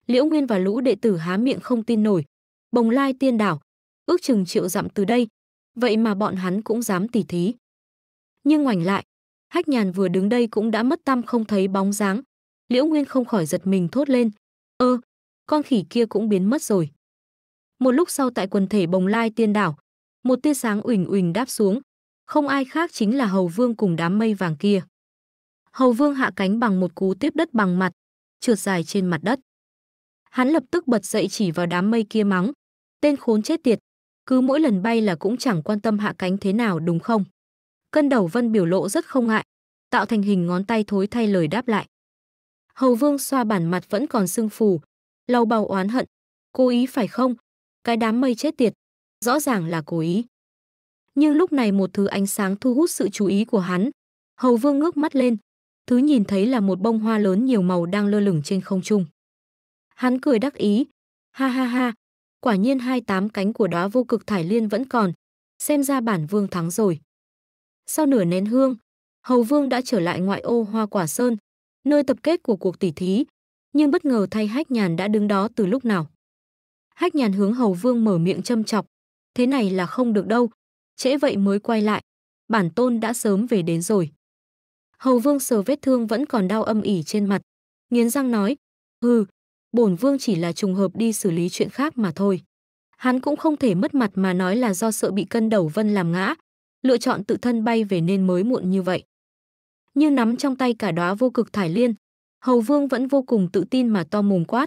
Liễu Nguyên và lũ đệ tử há miệng không tin nổi. Bồng lai tiên đảo, ước chừng triệu dặm từ đây. Vậy mà bọn hắn cũng dám tỉ thí. Nhưng ngoảnh lại, hách nhàn vừa đứng đây cũng đã mất tâm không thấy bóng dáng. Liễu Nguyên không khỏi giật mình thốt lên. Ơ, con khỉ kia cũng biến mất rồi. Một lúc sau tại quần thể bồng lai tiên đảo, một tia sáng uỳnh uỳnh đáp xuống. Không ai khác chính là Hầu Vương cùng đám mây vàng kia. Hầu Vương hạ cánh bằng một cú tiếp đất bằng mặt, trượt dài trên mặt đất. Hắn lập tức bật dậy chỉ vào đám mây kia mắng, tên khốn chết tiệt, cứ mỗi lần bay là cũng chẳng quan tâm hạ cánh thế nào đúng không? Cân đầu vân biểu lộ rất không ngại, tạo thành hình ngón tay thối thay lời đáp lại. Hầu Vương xoa bản mặt vẫn còn sưng phù, lau bao oán hận, cố ý phải không? Cái đám mây chết tiệt, rõ ràng là cố ý. Nhưng lúc này một thứ ánh sáng thu hút sự chú ý của hắn. Hầu Vương ngước mắt lên, thứ nhìn thấy là một bông hoa lớn nhiều màu đang lơ lửng trên không trung. Hắn cười đắc ý, ha ha ha, quả nhiên hai tám cánh của đóa vô cực thải liên vẫn còn, xem ra bản vương thắng rồi. Sau nửa nén hương, Hầu Vương đã trở lại ngoại ô Hoa Quả Sơn, nơi tập kết của cuộc tỉ thí, nhưng bất ngờ thay Hách Nhàn đã đứng đó từ lúc nào. Hách Nhàn hướng Hầu Vương mở miệng châm chọc, thế này là không được đâu, trễ vậy mới quay lại, bản tôn đã sớm về đến rồi. Hầu Vương sờ vết thương vẫn còn đau âm ỉ trên mặt, nghiến răng nói: "Hừ, bổn vương chỉ là trùng hợp đi xử lý chuyện khác mà thôi." Hắn cũng không thể mất mặt mà nói là do sợ bị cân đầu vân làm ngã, lựa chọn tự thân bay về nên mới muộn như vậy. Như nắm trong tay cả đóa vô cực thải liên, Hầu Vương vẫn vô cùng tự tin mà to mồm quát: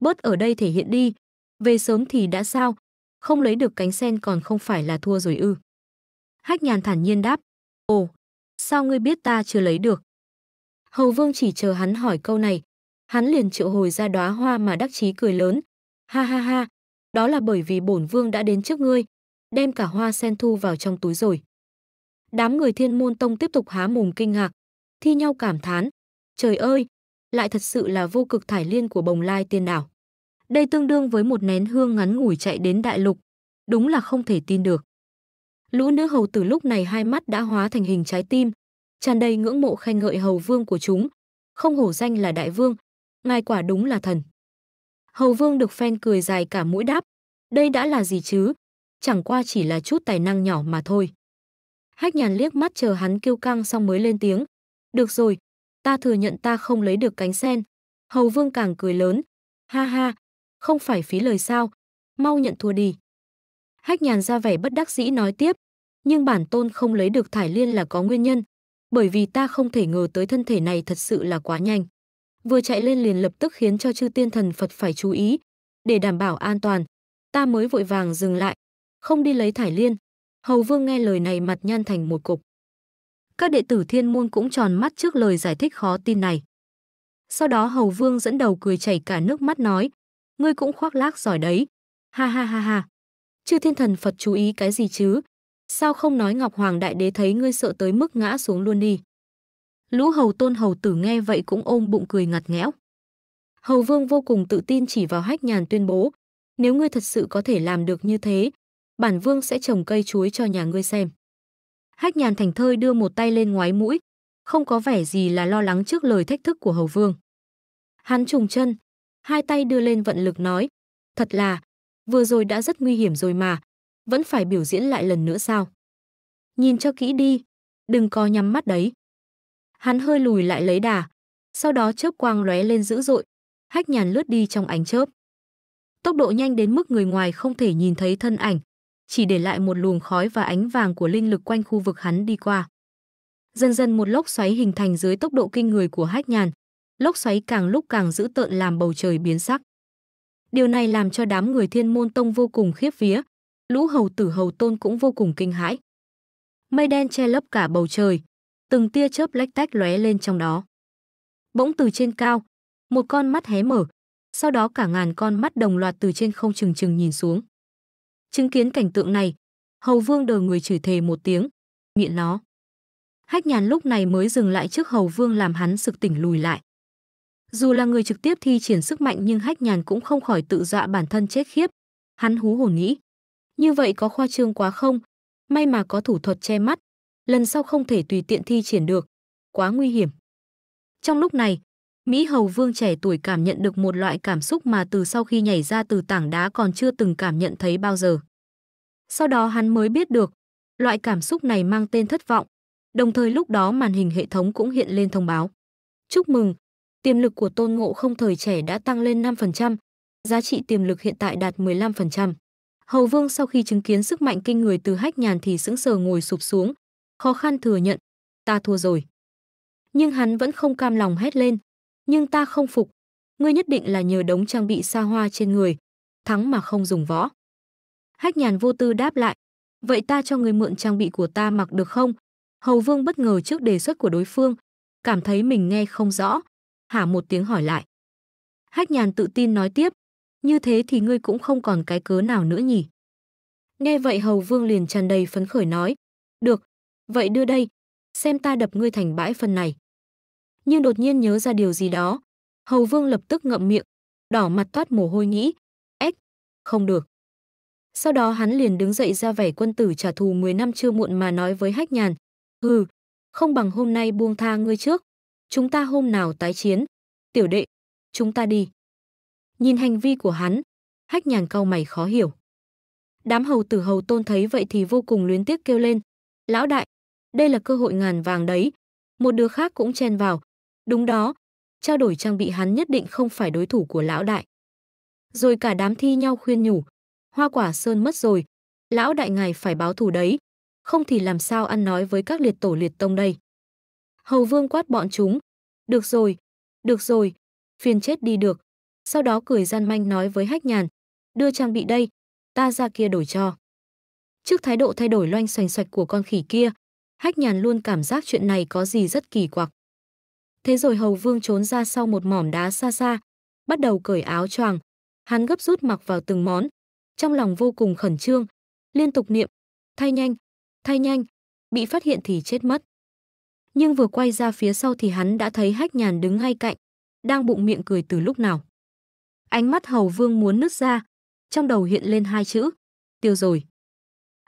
"Bớt ở đây thể hiện đi, về sớm thì đã sao, không lấy được cánh sen còn không phải là thua rồi ư?" Hách Nhàn thản nhiên đáp: "Ồ, sao ngươi biết ta chưa lấy được? Hầu vương chỉ chờ hắn hỏi câu này, hắn liền triệu hồi ra đóa hoa mà đắc chí cười lớn. Ha ha ha, đó là bởi vì bổn vương đã đến trước ngươi, đem cả hoa sen thu vào trong túi rồi. Đám người thiên môn tông tiếp tục há mồm kinh ngạc, thi nhau cảm thán. Trời ơi, lại thật sự là vô cực thải liên của bồng lai tiên đảo. Đây tương đương với một nén hương ngắn ngủi chạy đến đại lục. Đúng là không thể tin được. Lũ nữ hầu từ lúc này hai mắt đã hóa thành hình trái tim, tràn đầy ngưỡng mộ khen ngợi hầu vương của chúng. Không hổ danh là đại vương, ngài quả đúng là thần. Hầu vương được phen cười dài cả mũi đáp, đây đã là gì chứ? Chẳng qua chỉ là chút tài năng nhỏ mà thôi. Hách nhàn liếc mắt chờ hắn kêu căng xong mới lên tiếng. Được rồi, ta thừa nhận ta không lấy được cánh sen. Hầu vương càng cười lớn. Ha ha, không phải phí lời sao, mau nhận thua đi. Hách nhàn ra vẻ bất đắc dĩ nói tiếp, nhưng bản tôn không lấy được thải liên là có nguyên nhân, bởi vì ta không thể ngờ tới thân thể này thật sự là quá nhanh. Vừa chạy lên liền lập tức khiến cho chư tiên thần Phật phải chú ý, để đảm bảo an toàn, ta mới vội vàng dừng lại, không đi lấy thải liên. Hầu Vương nghe lời này mặt nhăn thành một cục. Các đệ tử thiên môn cũng tròn mắt trước lời giải thích khó tin này. Sau đó Hầu Vương dẫn đầu cười chảy cả nước mắt nói, ngươi cũng khoác lác giỏi đấy. Ha ha ha ha chư thiên thần Phật chú ý cái gì chứ? Sao không nói Ngọc Hoàng Đại Đế thấy ngươi sợ tới mức ngã xuống luôn đi? Lũ hầu tôn hầu tử nghe vậy cũng ôm bụng cười ngặt nghẽo. Hầu vương vô cùng tự tin chỉ vào hách nhàn tuyên bố, nếu ngươi thật sự có thể làm được như thế, bản vương sẽ trồng cây chuối cho nhà ngươi xem. Hách nhàn thành thơi đưa một tay lên ngoái mũi, không có vẻ gì là lo lắng trước lời thách thức của hầu vương. Hắn trùng chân, hai tay đưa lên vận lực nói, thật là, vừa rồi đã rất nguy hiểm rồi mà, vẫn phải biểu diễn lại lần nữa sao? Nhìn cho kỹ đi, đừng co nhắm mắt đấy. Hắn hơi lùi lại lấy đà, sau đó chớp quang lóe lên dữ dội, hách nhàn lướt đi trong ánh chớp. Tốc độ nhanh đến mức người ngoài không thể nhìn thấy thân ảnh, chỉ để lại một luồng khói và ánh vàng của linh lực quanh khu vực hắn đi qua. Dần dần một lốc xoáy hình thành dưới tốc độ kinh người của hách nhàn, lốc xoáy càng lúc càng dữ tợn làm bầu trời biến sắc. Điều này làm cho đám người thiên môn tông vô cùng khiếp vía. Lũ hầu tử hầu tôn cũng vô cùng kinh hãi. Mây đen che lấp cả bầu trời, từng tia chớp lách tách lóe lên trong đó. Bỗng từ trên cao, một con mắt hé mở, sau đó cả ngàn con mắt đồng loạt từ trên không chừng chừng nhìn xuống. Chứng kiến cảnh tượng này, hầu vương đờ người chửi thề một tiếng, nghiện nó. Hách nhàn lúc này mới dừng lại trước hầu vương làm hắn sực tỉnh lùi lại. Dù là người trực tiếp thi triển sức mạnh nhưng Hách Nhàn cũng không khỏi tự dọa bản thân chết khiếp. Hắn hú hồn nghĩ. Như vậy có khoa trương quá không? May mà có thủ thuật che mắt. Lần sau không thể tùy tiện thi triển được. Quá nguy hiểm. Trong lúc này, Mỹ Hầu Vương trẻ tuổi cảm nhận được một loại cảm xúc mà từ sau khi nhảy ra từ tảng đá còn chưa từng cảm nhận thấy bao giờ. Sau đó hắn mới biết được, loại cảm xúc này mang tên thất vọng. Đồng thời lúc đó màn hình hệ thống cũng hiện lên thông báo. Chúc mừng, tiềm lực của Tôn Ngộ không thời trẻ đã tăng lên 5%, giá trị tiềm lực hiện tại đạt 15%. Hầu Vương sau khi chứng kiến sức mạnh kinh người từ hách nhàn thì sững sờ ngồi sụp xuống, khó khăn thừa nhận, ta thua rồi. Nhưng hắn vẫn không cam lòng hét lên, nhưng ta không phục, ngươi nhất định là nhờ đống trang bị xa hoa trên người, thắng mà không dùng võ. Hách nhàn vô tư đáp lại, vậy ta cho ngươi mượn trang bị của ta mặc được không? Hầu Vương bất ngờ trước đề xuất của đối phương, cảm thấy mình nghe không rõ, hả một tiếng hỏi lại. Hách nhàn tự tin nói tiếp, như thế thì ngươi cũng không còn cái cớ nào nữa nhỉ. Nghe vậy Hầu Vương liền tràn đầy phấn khởi nói, được, vậy đưa đây, xem ta đập ngươi thành bãi phần này. Nhưng đột nhiên nhớ ra điều gì đó, Hầu Vương lập tức ngậm miệng, đỏ mặt toát mồ hôi nghĩ, ếch, không được. Sau đó hắn liền đứng dậy ra vẻ quân tử trả thù 10 năm chưa muộn mà nói với Hách Nhàn, "Hừ, không bằng hôm nay buông tha ngươi trước, Chúng ta hôm nào tái chiến? Tiểu đệ, chúng ta đi. Nhìn hành vi của hắn, hách nhàn cau mày khó hiểu. Đám hầu tử hầu tôn thấy vậy thì vô cùng luyến tiếc kêu lên. Lão đại, đây là cơ hội ngàn vàng đấy. Một đứa khác cũng chen vào. Đúng đó, trao đổi trang bị hắn nhất định không phải đối thủ của lão đại. Rồi cả đám thi nhau khuyên nhủ. Hoa quả sơn mất rồi, lão đại ngài phải báo thù đấy. Không thì làm sao ăn nói với các liệt tổ liệt tông đây. Hầu vương quát bọn chúng. Được rồi, được rồi, phiền chết đi được. Sau đó cười gian manh nói với hách nhàn. Đưa trang bị đây, ta ra kia đổi cho. Trước thái độ thay đổi loanh xoành xoạch của con khỉ kia, hách nhàn luôn cảm giác chuyện này có gì rất kỳ quặc. Thế rồi hầu vương trốn ra sau một mỏm đá xa xa, bắt đầu cởi áo choàng. Hắn gấp rút mặc vào từng món, trong lòng vô cùng khẩn trương, liên tục niệm, thay nhanh, thay nhanh, bị phát hiện thì chết mất nhưng vừa quay ra phía sau thì hắn đã thấy hách nhàn đứng ngay cạnh, đang bụng miệng cười từ lúc nào. Ánh mắt hầu vương muốn nứt ra, trong đầu hiện lên hai chữ, tiêu rồi.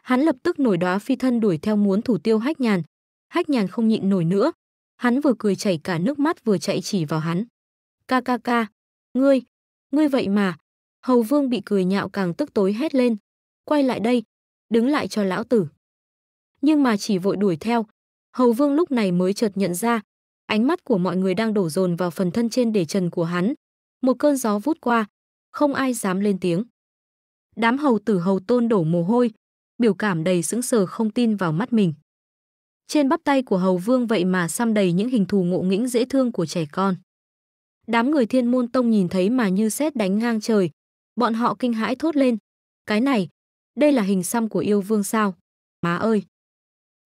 Hắn lập tức nổi đóa phi thân đuổi theo muốn thủ tiêu hách nhàn, hách nhàn không nhịn nổi nữa, hắn vừa cười chảy cả nước mắt vừa chạy chỉ vào hắn. Ca ca ca, ngươi, ngươi vậy mà. Hầu vương bị cười nhạo càng tức tối hét lên. Quay lại đây, đứng lại cho lão tử. Nhưng mà chỉ vội đuổi theo, Hầu Vương lúc này mới chợt nhận ra, ánh mắt của mọi người đang đổ dồn vào phần thân trên để trần của hắn. Một cơn gió vút qua, không ai dám lên tiếng. Đám hầu tử hầu tôn đổ mồ hôi, biểu cảm đầy sững sờ không tin vào mắt mình. Trên bắp tay của hầu vương vậy mà xăm đầy những hình thù ngộ nghĩnh dễ thương của trẻ con. Đám người thiên môn tông nhìn thấy mà như xét đánh ngang trời. Bọn họ kinh hãi thốt lên. Cái này, đây là hình xăm của yêu vương sao? Má ơi!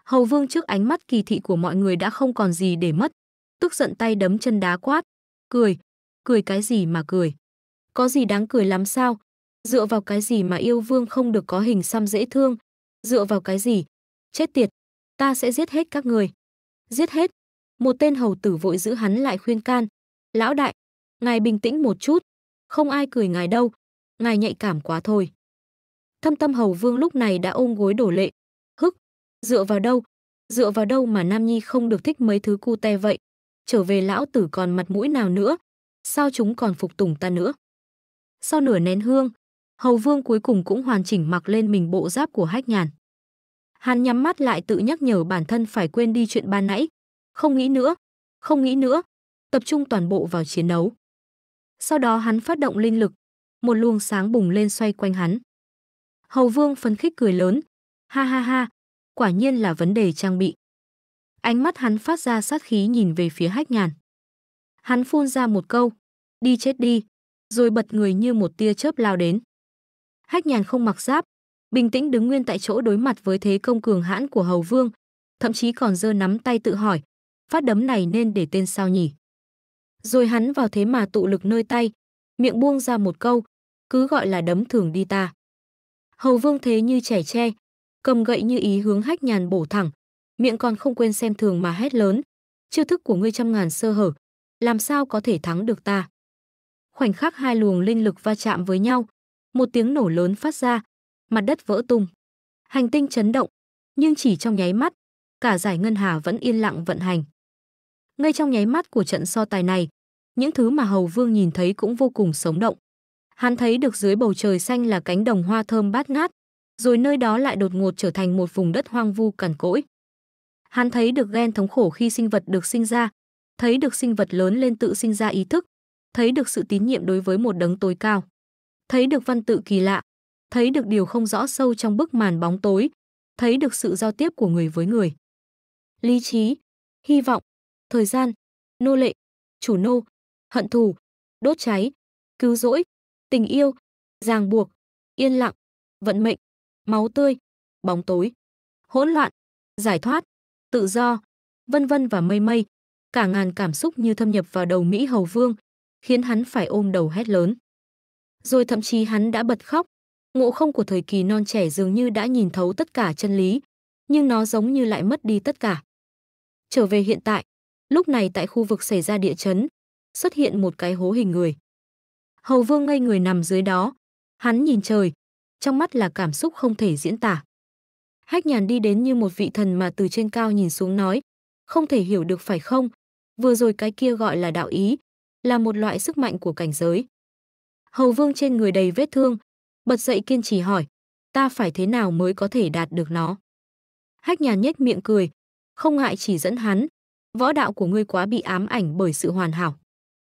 Hầu Vương trước ánh mắt kỳ thị của mọi người đã không còn gì để mất, tức giận tay đấm chân đá quát, cười, cười cái gì mà cười? Có gì đáng cười lắm sao? Dựa vào cái gì mà yêu vương không được có hình xăm dễ thương? Dựa vào cái gì? Chết tiệt, ta sẽ giết hết các người. Giết hết. Một tên hầu tử vội giữ hắn lại khuyên can. Lão đại, ngài bình tĩnh một chút. Không ai cười ngài đâu. Ngài nhạy cảm quá thôi. Thâm tâm hầu vương lúc này đã ôm gối đổ lệ, Dựa vào đâu? Dựa vào đâu mà Nam Nhi không được thích mấy thứ cu te vậy? Trở về lão tử còn mặt mũi nào nữa? Sao chúng còn phục tùng ta nữa? Sau nửa nén hương, Hầu Vương cuối cùng cũng hoàn chỉnh mặc lên mình bộ giáp của Hách Nhàn. Hắn nhắm mắt lại tự nhắc nhở bản thân phải quên đi chuyện ban nãy, không nghĩ nữa, không nghĩ nữa, tập trung toàn bộ vào chiến đấu. Sau đó hắn phát động linh lực, một luồng sáng bùng lên xoay quanh hắn. Hầu Vương phấn khích cười lớn, ha ha ha, quả nhiên là vấn đề trang bị. Ánh mắt hắn phát ra sát khí nhìn về phía hách nhàn. Hắn phun ra một câu, đi chết đi, rồi bật người như một tia chớp lao đến. Hách nhàn không mặc giáp, bình tĩnh đứng nguyên tại chỗ đối mặt với thế công cường hãn của hầu vương, thậm chí còn giơ nắm tay tự hỏi, phát đấm này nên để tên sao nhỉ? Rồi hắn vào thế mà tụ lực nơi tay, miệng buông ra một câu, cứ gọi là đấm thường đi ta. Hầu vương thế như trẻ tre, cầm gậy như ý hướng hách nhàn bổ thẳng miệng còn không quên xem thường mà hét lớn chiêu thức của ngươi trăm ngàn sơ hở làm sao có thể thắng được ta khoảnh khắc hai luồng linh lực va chạm với nhau một tiếng nổ lớn phát ra mặt đất vỡ tung hành tinh chấn động nhưng chỉ trong nháy mắt cả giải ngân hà vẫn yên lặng vận hành ngay trong nháy mắt của trận so tài này những thứ mà hầu vương nhìn thấy cũng vô cùng sống động hắn thấy được dưới bầu trời xanh là cánh đồng hoa thơm bát ngát rồi nơi đó lại đột ngột trở thành một vùng đất hoang vu cằn cỗi. Hắn thấy được ghen thống khổ khi sinh vật được sinh ra, thấy được sinh vật lớn lên tự sinh ra ý thức, thấy được sự tín nhiệm đối với một đấng tối cao, thấy được văn tự kỳ lạ, thấy được điều không rõ sâu trong bức màn bóng tối, thấy được sự giao tiếp của người với người. Lý trí, hy vọng, thời gian, nô lệ, chủ nô, hận thù, đốt cháy, cứu rỗi, tình yêu, ràng buộc, yên lặng, vận mệnh máu tươi, bóng tối, hỗn loạn, giải thoát, tự do, vân vân và mây mây, cả ngàn cảm xúc như thâm nhập vào đầu Mỹ Hầu Vương, khiến hắn phải ôm đầu hét lớn. Rồi thậm chí hắn đã bật khóc, ngộ không của thời kỳ non trẻ dường như đã nhìn thấu tất cả chân lý, nhưng nó giống như lại mất đi tất cả. Trở về hiện tại, lúc này tại khu vực xảy ra địa chấn, xuất hiện một cái hố hình người. Hầu Vương ngây người nằm dưới đó, hắn nhìn trời, trong mắt là cảm xúc không thể diễn tả. Hách nhàn đi đến như một vị thần mà từ trên cao nhìn xuống nói, không thể hiểu được phải không, vừa rồi cái kia gọi là đạo ý, là một loại sức mạnh của cảnh giới. Hầu vương trên người đầy vết thương, bật dậy kiên trì hỏi, ta phải thế nào mới có thể đạt được nó? Hách nhàn nhếch miệng cười, không ngại chỉ dẫn hắn, võ đạo của ngươi quá bị ám ảnh bởi sự hoàn hảo.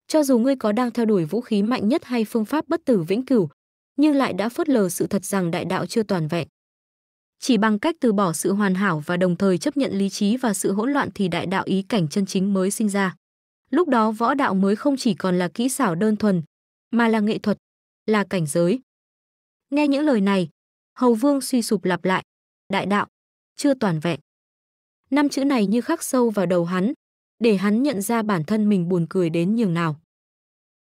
Cho dù ngươi có đang theo đuổi vũ khí mạnh nhất hay phương pháp bất tử vĩnh cửu, nhưng lại đã phớt lờ sự thật rằng đại đạo chưa toàn vẹn. Chỉ bằng cách từ bỏ sự hoàn hảo và đồng thời chấp nhận lý trí và sự hỗn loạn thì đại đạo ý cảnh chân chính mới sinh ra. Lúc đó võ đạo mới không chỉ còn là kỹ xảo đơn thuần, mà là nghệ thuật, là cảnh giới. Nghe những lời này, Hầu Vương suy sụp lặp lại, đại đạo, chưa toàn vẹn. Năm chữ này như khắc sâu vào đầu hắn, để hắn nhận ra bản thân mình buồn cười đến nhường nào.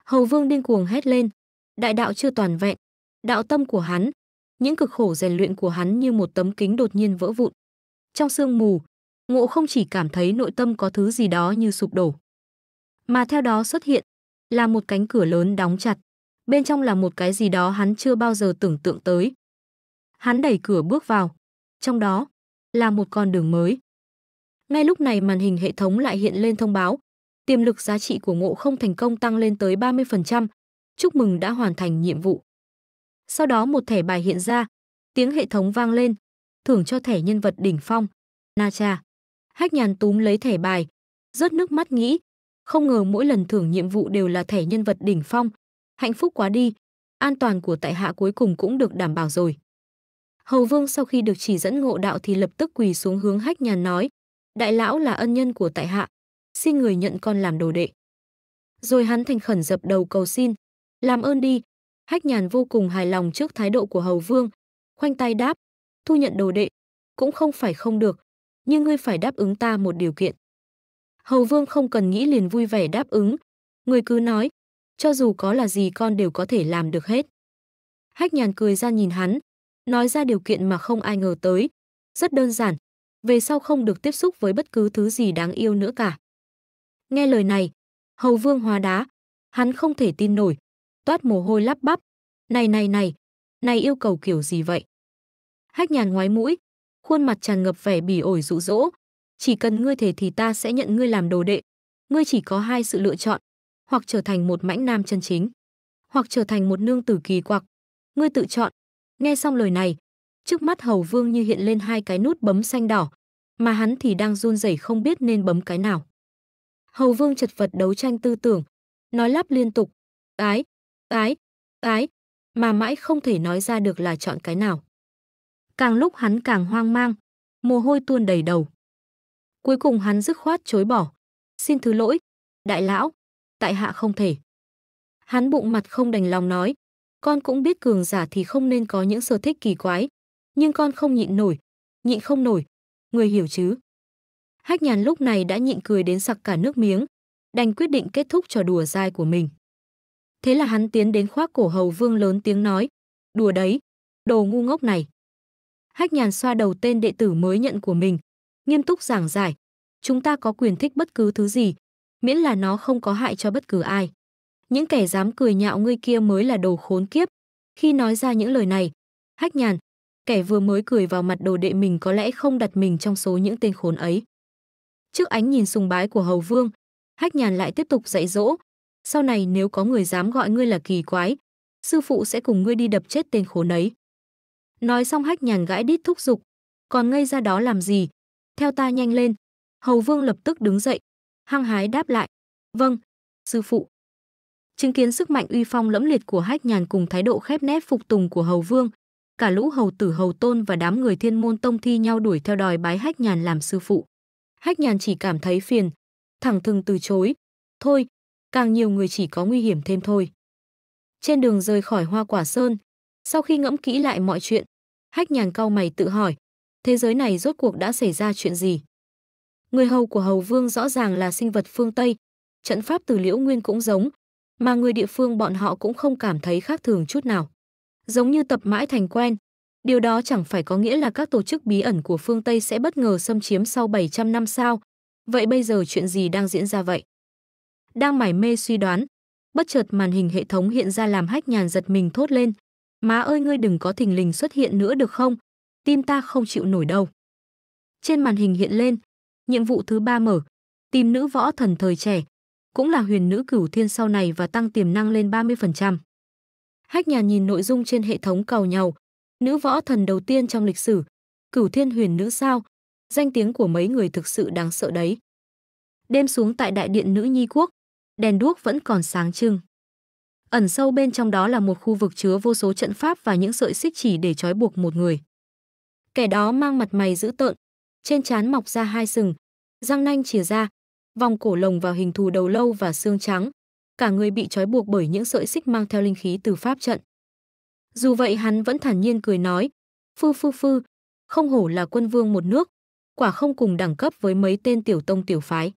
Hầu Vương điên cuồng hét lên, đại đạo chưa toàn vẹn, đạo tâm của hắn, những cực khổ rèn luyện của hắn như một tấm kính đột nhiên vỡ vụn. Trong sương mù, Ngộ không chỉ cảm thấy nội tâm có thứ gì đó như sụp đổ, mà theo đó xuất hiện là một cánh cửa lớn đóng chặt, bên trong là một cái gì đó hắn chưa bao giờ tưởng tượng tới. Hắn đẩy cửa bước vào, trong đó là một con đường mới. Ngay lúc này màn hình hệ thống lại hiện lên thông báo, tiềm lực giá trị của ngộ không thành công tăng lên tới 30%, chúc mừng đã hoàn thành nhiệm vụ. Sau đó một thẻ bài hiện ra, tiếng hệ thống vang lên, thưởng cho thẻ nhân vật đỉnh phong. Na cha. Hách nhàn túm lấy thẻ bài, rớt nước mắt nghĩ, không ngờ mỗi lần thưởng nhiệm vụ đều là thẻ nhân vật đỉnh phong. Hạnh phúc quá đi, an toàn của tại hạ cuối cùng cũng được đảm bảo rồi. Hầu Vương sau khi được chỉ dẫn ngộ đạo thì lập tức quỳ xuống hướng Hách Nhàn nói, đại lão là ân nhân của tại hạ, xin người nhận con làm đồ đệ. Rồi hắn thành khẩn dập đầu cầu xin, làm ơn đi, Hách nhàn vô cùng hài lòng trước thái độ của Hầu Vương, khoanh tay đáp, thu nhận đồ đệ, cũng không phải không được, nhưng ngươi phải đáp ứng ta một điều kiện. Hầu Vương không cần nghĩ liền vui vẻ đáp ứng, người cứ nói, cho dù có là gì con đều có thể làm được hết. Hách nhàn cười ra nhìn hắn, nói ra điều kiện mà không ai ngờ tới. Rất đơn giản, về sau không được tiếp xúc với bất cứ thứ gì đáng yêu nữa cả. Nghe lời này, Hầu Vương hóa đá, hắn không thể tin nổi, toát mồ hôi lắp bắp. Này này này, này yêu cầu kiểu gì vậy? Hách nhàn ngoái mũi, khuôn mặt tràn ngập vẻ bỉ ổi dụ dỗ. Chỉ cần ngươi thể thì ta sẽ nhận ngươi làm đồ đệ. Ngươi chỉ có hai sự lựa chọn, hoặc trở thành một mãnh nam chân chính, hoặc trở thành một nương tử kỳ quặc. Ngươi tự chọn. Nghe xong lời này, trước mắt hầu vương như hiện lên hai cái nút bấm xanh đỏ, mà hắn thì đang run rẩy không biết nên bấm cái nào. Hầu vương chật vật đấu tranh tư tưởng, nói lắp liên tục, ái, ái, ái, mà mãi không thể nói ra được là chọn cái nào. Càng lúc hắn càng hoang mang, mồ hôi tuôn đầy đầu. Cuối cùng hắn dứt khoát chối bỏ. Xin thứ lỗi, đại lão, tại hạ không thể. Hắn bụng mặt không đành lòng nói, con cũng biết cường giả thì không nên có những sở thích kỳ quái, nhưng con không nhịn nổi, nhịn không nổi, người hiểu chứ. Hách nhàn lúc này đã nhịn cười đến sặc cả nước miếng, đành quyết định kết thúc trò đùa dai của mình. Thế là hắn tiến đến khoác cổ hầu vương lớn tiếng nói, đùa đấy, đồ ngu ngốc này. Hách nhàn xoa đầu tên đệ tử mới nhận của mình, nghiêm túc giảng giải, chúng ta có quyền thích bất cứ thứ gì, miễn là nó không có hại cho bất cứ ai. Những kẻ dám cười nhạo ngươi kia mới là đồ khốn kiếp. Khi nói ra những lời này, hách nhàn, kẻ vừa mới cười vào mặt đồ đệ mình có lẽ không đặt mình trong số những tên khốn ấy. Trước ánh nhìn sùng bái của Hầu Vương, Hách Nhàn lại tiếp tục dạy dỗ, sau này nếu có người dám gọi ngươi là kỳ quái, sư phụ sẽ cùng ngươi đi đập chết tên khốn ấy. Nói xong hách nhàn gãi đít thúc giục, còn ngây ra đó làm gì? Theo ta nhanh lên. Hầu vương lập tức đứng dậy, hăng hái đáp lại. Vâng, sư phụ. Chứng kiến sức mạnh uy phong lẫm liệt của hách nhàn cùng thái độ khép nép phục tùng của hầu vương, cả lũ hầu tử hầu tôn và đám người thiên môn tông thi nhau đuổi theo đòi bái hách nhàn làm sư phụ. Hách nhàn chỉ cảm thấy phiền, thẳng thừng từ chối. Thôi, càng nhiều người chỉ có nguy hiểm thêm thôi. Trên đường rời khỏi hoa quả sơn, sau khi ngẫm kỹ lại mọi chuyện, hách nhàn cau mày tự hỏi, thế giới này rốt cuộc đã xảy ra chuyện gì? Người hầu của hầu vương rõ ràng là sinh vật phương Tây, trận pháp từ liễu nguyên cũng giống, mà người địa phương bọn họ cũng không cảm thấy khác thường chút nào. Giống như tập mãi thành quen, điều đó chẳng phải có nghĩa là các tổ chức bí ẩn của phương Tây sẽ bất ngờ xâm chiếm sau 700 năm sao. Vậy bây giờ chuyện gì đang diễn ra vậy? đang mải mê suy đoán. Bất chợt màn hình hệ thống hiện ra làm hách nhàn giật mình thốt lên. Má ơi ngươi đừng có thình lình xuất hiện nữa được không? Tim ta không chịu nổi đâu. Trên màn hình hiện lên, nhiệm vụ thứ ba mở, tìm nữ võ thần thời trẻ, cũng là huyền nữ cửu thiên sau này và tăng tiềm năng lên 30%. Hách nhàn nhìn nội dung trên hệ thống cầu nhau, nữ võ thần đầu tiên trong lịch sử, cửu thiên huyền nữ sao, danh tiếng của mấy người thực sự đáng sợ đấy. Đêm xuống tại đại điện nữ nhi quốc, đèn đuốc vẫn còn sáng trưng. Ẩn sâu bên trong đó là một khu vực chứa vô số trận pháp và những sợi xích chỉ để trói buộc một người. Kẻ đó mang mặt mày dữ tợn, trên trán mọc ra hai sừng, răng nanh chìa ra, vòng cổ lồng vào hình thù đầu lâu và xương trắng. Cả người bị trói buộc bởi những sợi xích mang theo linh khí từ pháp trận. Dù vậy hắn vẫn thản nhiên cười nói, phư phư phư, không hổ là quân vương một nước, quả không cùng đẳng cấp với mấy tên tiểu tông tiểu phái.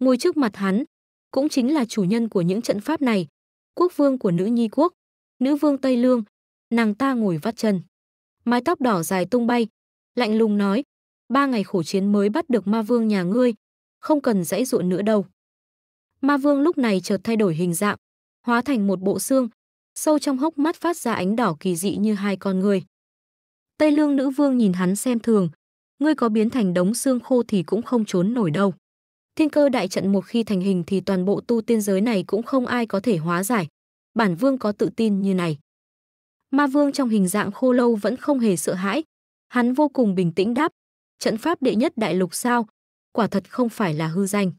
Ngồi trước mặt hắn, cũng chính là chủ nhân của những trận pháp này, quốc vương của nữ nhi quốc, nữ vương Tây Lương, nàng ta ngồi vắt chân. Mái tóc đỏ dài tung bay, lạnh lùng nói, ba ngày khổ chiến mới bắt được ma vương nhà ngươi, không cần dãy ruộn nữa đâu. Ma vương lúc này chợt thay đổi hình dạng, hóa thành một bộ xương, sâu trong hốc mắt phát ra ánh đỏ kỳ dị như hai con người. Tây lương nữ vương nhìn hắn xem thường, ngươi có biến thành đống xương khô thì cũng không trốn nổi đâu. Thiên cơ đại trận một khi thành hình thì toàn bộ tu tiên giới này cũng không ai có thể hóa giải. Bản vương có tự tin như này. Ma vương trong hình dạng khô lâu vẫn không hề sợ hãi. Hắn vô cùng bình tĩnh đáp. Trận pháp đệ nhất đại lục sao? Quả thật không phải là hư danh.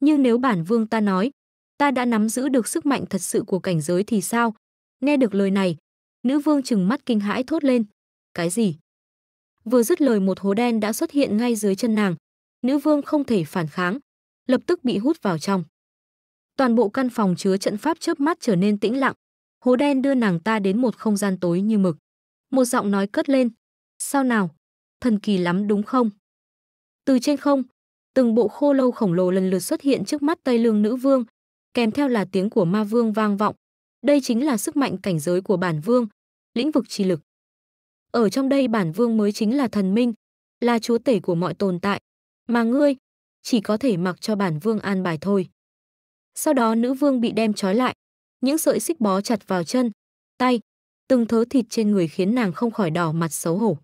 Nhưng nếu bản vương ta nói, ta đã nắm giữ được sức mạnh thật sự của cảnh giới thì sao? Nghe được lời này, nữ vương chừng mắt kinh hãi thốt lên. Cái gì? Vừa dứt lời một hố đen đã xuất hiện ngay dưới chân nàng. Nữ vương không thể phản kháng lập tức bị hút vào trong. Toàn bộ căn phòng chứa trận pháp chớp mắt trở nên tĩnh lặng. Hố đen đưa nàng ta đến một không gian tối như mực. Một giọng nói cất lên. Sao nào? Thần kỳ lắm đúng không? Từ trên không, từng bộ khô lâu khổng lồ lần lượt xuất hiện trước mắt Tây Lương Nữ Vương, kèm theo là tiếng của Ma Vương vang vọng. Đây chính là sức mạnh cảnh giới của bản vương, lĩnh vực chi lực. Ở trong đây bản vương mới chính là thần minh, là chúa tể của mọi tồn tại, mà ngươi chỉ có thể mặc cho bản vương an bài thôi. Sau đó nữ vương bị đem trói lại, những sợi xích bó chặt vào chân, tay, từng thớ thịt trên người khiến nàng không khỏi đỏ mặt xấu hổ.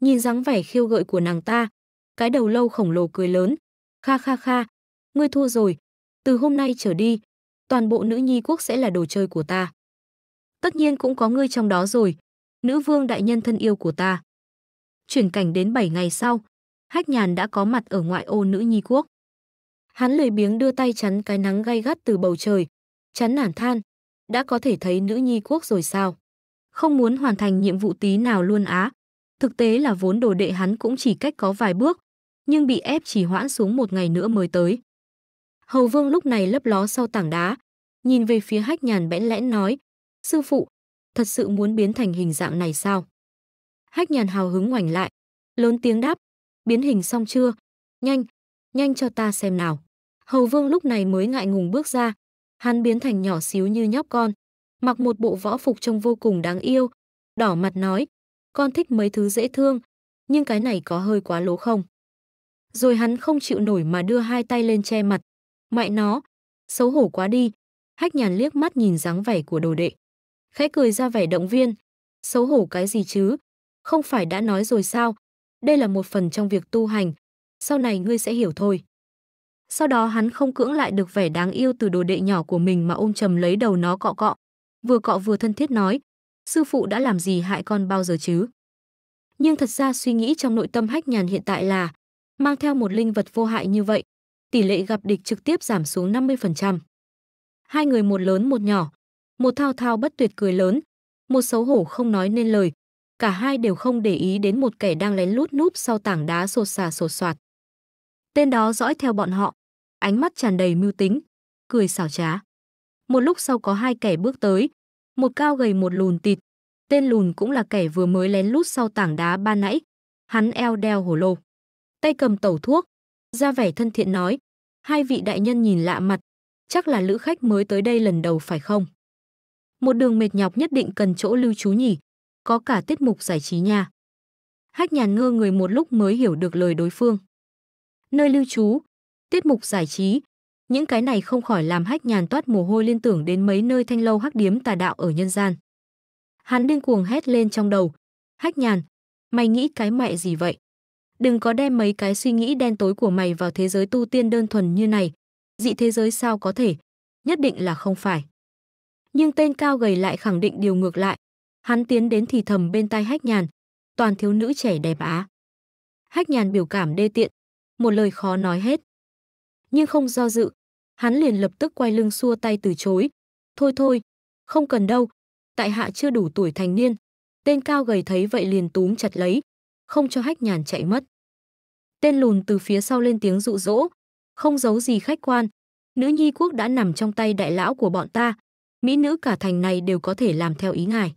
Nhìn dáng vẻ khiêu gợi của nàng ta, cái đầu lâu khổng lồ cười lớn, kha kha kha, ngươi thua rồi, từ hôm nay trở đi, toàn bộ nữ nhi quốc sẽ là đồ chơi của ta. Tất nhiên cũng có ngươi trong đó rồi, nữ vương đại nhân thân yêu của ta. Chuyển cảnh đến 7 ngày sau, Hách Nhàn đã có mặt ở ngoại ô nữ nhi quốc. Hắn lười biếng đưa tay chắn cái nắng gay gắt từ bầu trời, chắn nản than, đã có thể thấy nữ nhi quốc rồi sao? Không muốn hoàn thành nhiệm vụ tí nào luôn á. Thực tế là vốn đồ đệ hắn cũng chỉ cách có vài bước, nhưng bị ép chỉ hoãn xuống một ngày nữa mới tới. Hầu Vương lúc này lấp ló sau tảng đá, nhìn về phía Hách Nhàn bẽn lẽn nói, "Sư phụ, thật sự muốn biến thành hình dạng này sao?" Hách Nhàn hào hứng ngoảnh lại, lớn tiếng đáp, biến hình xong chưa? Nhanh, nhanh cho ta xem nào. Hầu Vương lúc này mới ngại ngùng bước ra, hắn biến thành nhỏ xíu như nhóc con, mặc một bộ võ phục trông vô cùng đáng yêu, đỏ mặt nói, con thích mấy thứ dễ thương, nhưng cái này có hơi quá lố không? Rồi hắn không chịu nổi mà đưa hai tay lên che mặt, mại nó, xấu hổ quá đi, hách nhàn liếc mắt nhìn dáng vẻ của đồ đệ. Khẽ cười ra vẻ động viên, xấu hổ cái gì chứ, không phải đã nói rồi sao, đây là một phần trong việc tu hành, sau này ngươi sẽ hiểu thôi. Sau đó hắn không cưỡng lại được vẻ đáng yêu từ đồ đệ nhỏ của mình mà ôm chầm lấy đầu nó cọ cọ, vừa cọ vừa thân thiết nói, sư phụ đã làm gì hại con bao giờ chứ? Nhưng thật ra suy nghĩ trong nội tâm hách nhàn hiện tại là, mang theo một linh vật vô hại như vậy, tỷ lệ gặp địch trực tiếp giảm xuống 50%. Hai người một lớn một nhỏ, một thao thao bất tuyệt cười lớn, một xấu hổ không nói nên lời, cả hai đều không để ý đến một kẻ đang lén lút núp sau tảng đá sột xà sột soạt. Tên đó dõi theo bọn họ, ánh mắt tràn đầy mưu tính, cười xảo trá. Một lúc sau có hai kẻ bước tới, một cao gầy một lùn tịt. Tên lùn cũng là kẻ vừa mới lén lút sau tảng đá ba nãy. Hắn eo đeo hổ lô, tay cầm tẩu thuốc, ra vẻ thân thiện nói. Hai vị đại nhân nhìn lạ mặt, chắc là lữ khách mới tới đây lần đầu phải không? Một đường mệt nhọc nhất định cần chỗ lưu trú nhỉ có cả tiết mục giải trí nha. Hách nhàn ngơ người một lúc mới hiểu được lời đối phương. Nơi lưu trú, tiết mục giải trí, những cái này không khỏi làm hách nhàn toát mồ hôi liên tưởng đến mấy nơi thanh lâu hắc điếm tà đạo ở nhân gian. Hắn điên cuồng hét lên trong đầu. Hách nhàn, mày nghĩ cái mẹ gì vậy? Đừng có đem mấy cái suy nghĩ đen tối của mày vào thế giới tu tiên đơn thuần như này. Dị thế giới sao có thể? Nhất định là không phải. Nhưng tên cao gầy lại khẳng định điều ngược lại. Hắn tiến đến thì thầm bên tai hách nhàn, toàn thiếu nữ trẻ đẹp á. Hách nhàn biểu cảm đê tiện, một lời khó nói hết. Nhưng không do dự, hắn liền lập tức quay lưng xua tay từ chối. Thôi thôi, không cần đâu, tại hạ chưa đủ tuổi thành niên. Tên cao gầy thấy vậy liền túm chặt lấy, không cho hách nhàn chạy mất. Tên lùn từ phía sau lên tiếng dụ dỗ, không giấu gì khách quan. Nữ nhi quốc đã nằm trong tay đại lão của bọn ta, mỹ nữ cả thành này đều có thể làm theo ý ngài.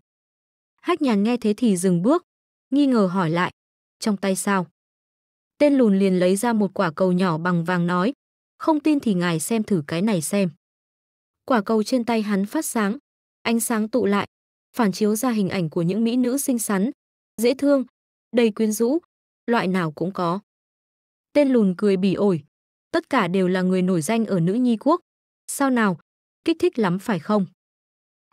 Hách nhàn nghe thế thì dừng bước, nghi ngờ hỏi lại, trong tay sao? Tên lùn liền lấy ra một quả cầu nhỏ bằng vàng nói, không tin thì ngài xem thử cái này xem. Quả cầu trên tay hắn phát sáng, ánh sáng tụ lại, phản chiếu ra hình ảnh của những mỹ nữ xinh xắn, dễ thương, đầy quyến rũ, loại nào cũng có. Tên lùn cười bỉ ổi, tất cả đều là người nổi danh ở nữ nhi quốc. Sao nào, kích thích lắm phải không?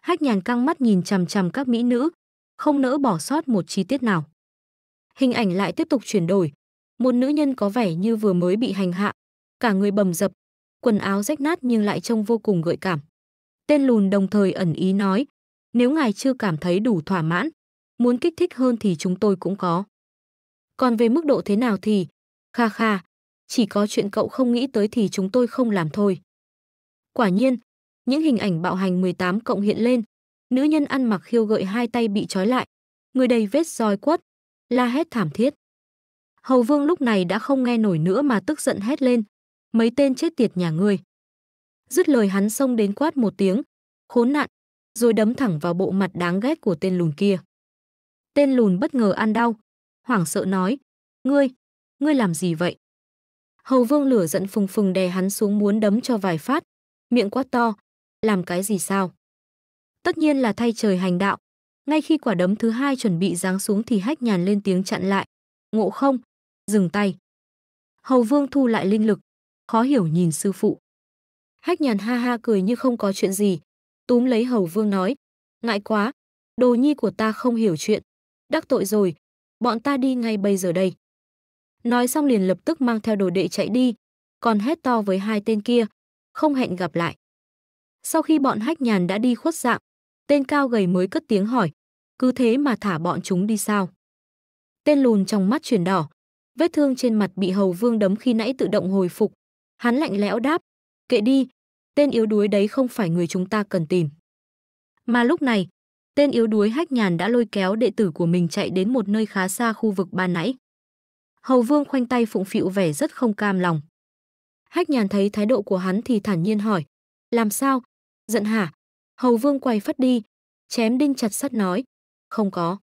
Hách nhàn căng mắt nhìn chằm chằm các mỹ nữ, không nỡ bỏ sót một chi tiết nào. Hình ảnh lại tiếp tục chuyển đổi. Một nữ nhân có vẻ như vừa mới bị hành hạ, cả người bầm dập, quần áo rách nát nhưng lại trông vô cùng gợi cảm. Tên lùn đồng thời ẩn ý nói, nếu ngài chưa cảm thấy đủ thỏa mãn, muốn kích thích hơn thì chúng tôi cũng có. Còn về mức độ thế nào thì, kha kha, chỉ có chuyện cậu không nghĩ tới thì chúng tôi không làm thôi. Quả nhiên, những hình ảnh bạo hành 18 cộng hiện lên, Nữ nhân ăn mặc khiêu gợi hai tay bị trói lại, người đầy vết roi quất, la hét thảm thiết. Hầu Vương lúc này đã không nghe nổi nữa mà tức giận hét lên, mấy tên chết tiệt nhà ngươi. Dứt lời hắn xông đến quát một tiếng, khốn nạn, rồi đấm thẳng vào bộ mặt đáng ghét của tên lùn kia. Tên lùn bất ngờ ăn đau, hoảng sợ nói, ngươi, ngươi làm gì vậy? Hầu Vương lửa giận phừng phừng đè hắn xuống muốn đấm cho vài phát, miệng quát to, làm cái gì sao? tất nhiên là thay trời hành đạo. Ngay khi quả đấm thứ hai chuẩn bị giáng xuống thì hách nhàn lên tiếng chặn lại. Ngộ không, dừng tay. Hầu vương thu lại linh lực, khó hiểu nhìn sư phụ. Hách nhàn ha ha cười như không có chuyện gì. Túm lấy hầu vương nói, ngại quá, đồ nhi của ta không hiểu chuyện. Đắc tội rồi, bọn ta đi ngay bây giờ đây. Nói xong liền lập tức mang theo đồ đệ chạy đi, còn hét to với hai tên kia, không hẹn gặp lại. Sau khi bọn hách nhàn đã đi khuất dạng, Tên cao gầy mới cất tiếng hỏi. Cứ thế mà thả bọn chúng đi sao? Tên lùn trong mắt chuyển đỏ. Vết thương trên mặt bị hầu vương đấm khi nãy tự động hồi phục. Hắn lạnh lẽo đáp. Kệ đi, tên yếu đuối đấy không phải người chúng ta cần tìm. Mà lúc này, tên yếu đuối hách nhàn đã lôi kéo đệ tử của mình chạy đến một nơi khá xa khu vực ban nãy. Hầu vương khoanh tay phụng phịu vẻ rất không cam lòng. Hách nhàn thấy thái độ của hắn thì thản nhiên hỏi. Làm sao? Giận hả? Hầu Vương quay phát đi, chém đinh chặt sắt nói, không có.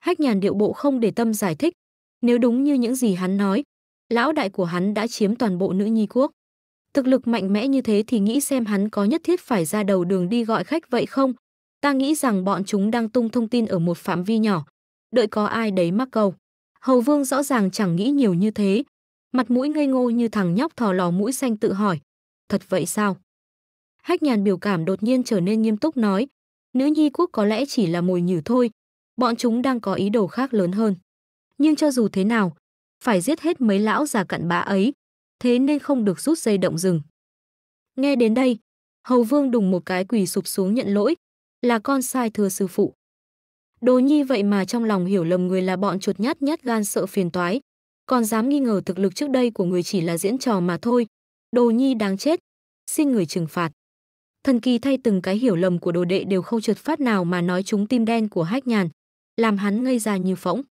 Hách nhàn điệu bộ không để tâm giải thích, nếu đúng như những gì hắn nói, lão đại của hắn đã chiếm toàn bộ nữ nhi quốc. Thực lực mạnh mẽ như thế thì nghĩ xem hắn có nhất thiết phải ra đầu đường đi gọi khách vậy không? Ta nghĩ rằng bọn chúng đang tung thông tin ở một phạm vi nhỏ, đợi có ai đấy mắc câu. Hầu Vương rõ ràng chẳng nghĩ nhiều như thế, mặt mũi ngây ngô như thằng nhóc thò lò mũi xanh tự hỏi, thật vậy sao? Hách nhàn biểu cảm đột nhiên trở nên nghiêm túc nói, nữ nhi quốc có lẽ chỉ là mồi nhử thôi, bọn chúng đang có ý đồ khác lớn hơn. Nhưng cho dù thế nào, phải giết hết mấy lão già cặn bã ấy, thế nên không được rút dây động rừng. Nghe đến đây, Hầu Vương đùng một cái quỳ sụp xuống nhận lỗi, là con sai thưa sư phụ. Đồ nhi vậy mà trong lòng hiểu lầm người là bọn chuột nhát nhát gan sợ phiền toái, còn dám nghi ngờ thực lực trước đây của người chỉ là diễn trò mà thôi. Đồ nhi đáng chết, xin người trừng phạt thần kỳ thay từng cái hiểu lầm của đồ đệ đều không trượt phát nào mà nói chúng tim đen của hách nhàn làm hắn ngây ra như phỗng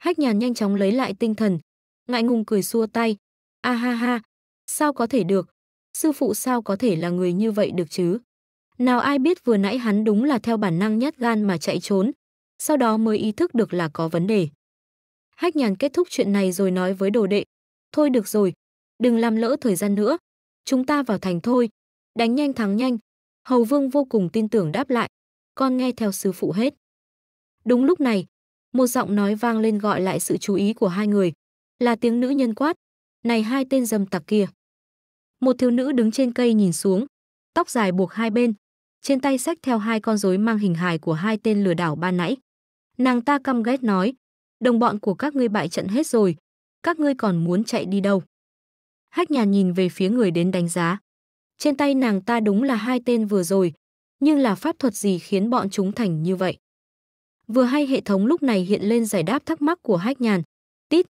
hách nhàn nhanh chóng lấy lại tinh thần ngại ngùng cười xua tay a ha ha sao có thể được sư phụ sao có thể là người như vậy được chứ nào ai biết vừa nãy hắn đúng là theo bản năng nhát gan mà chạy trốn sau đó mới ý thức được là có vấn đề hách nhàn kết thúc chuyện này rồi nói với đồ đệ thôi được rồi đừng làm lỡ thời gian nữa chúng ta vào thành thôi đánh nhanh thắng nhanh. Hầu Vương vô cùng tin tưởng đáp lại, con nghe theo sư phụ hết. Đúng lúc này, một giọng nói vang lên gọi lại sự chú ý của hai người, là tiếng nữ nhân quát, này hai tên dâm tặc kia. Một thiếu nữ đứng trên cây nhìn xuống, tóc dài buộc hai bên, trên tay xách theo hai con rối mang hình hài của hai tên lừa đảo ban nãy. Nàng ta căm ghét nói, đồng bọn của các ngươi bại trận hết rồi, các ngươi còn muốn chạy đi đâu? Hách nhà nhìn về phía người đến đánh giá. Trên tay nàng ta đúng là hai tên vừa rồi, nhưng là pháp thuật gì khiến bọn chúng thành như vậy? Vừa hay hệ thống lúc này hiện lên giải đáp thắc mắc của hách nhàn. Tít,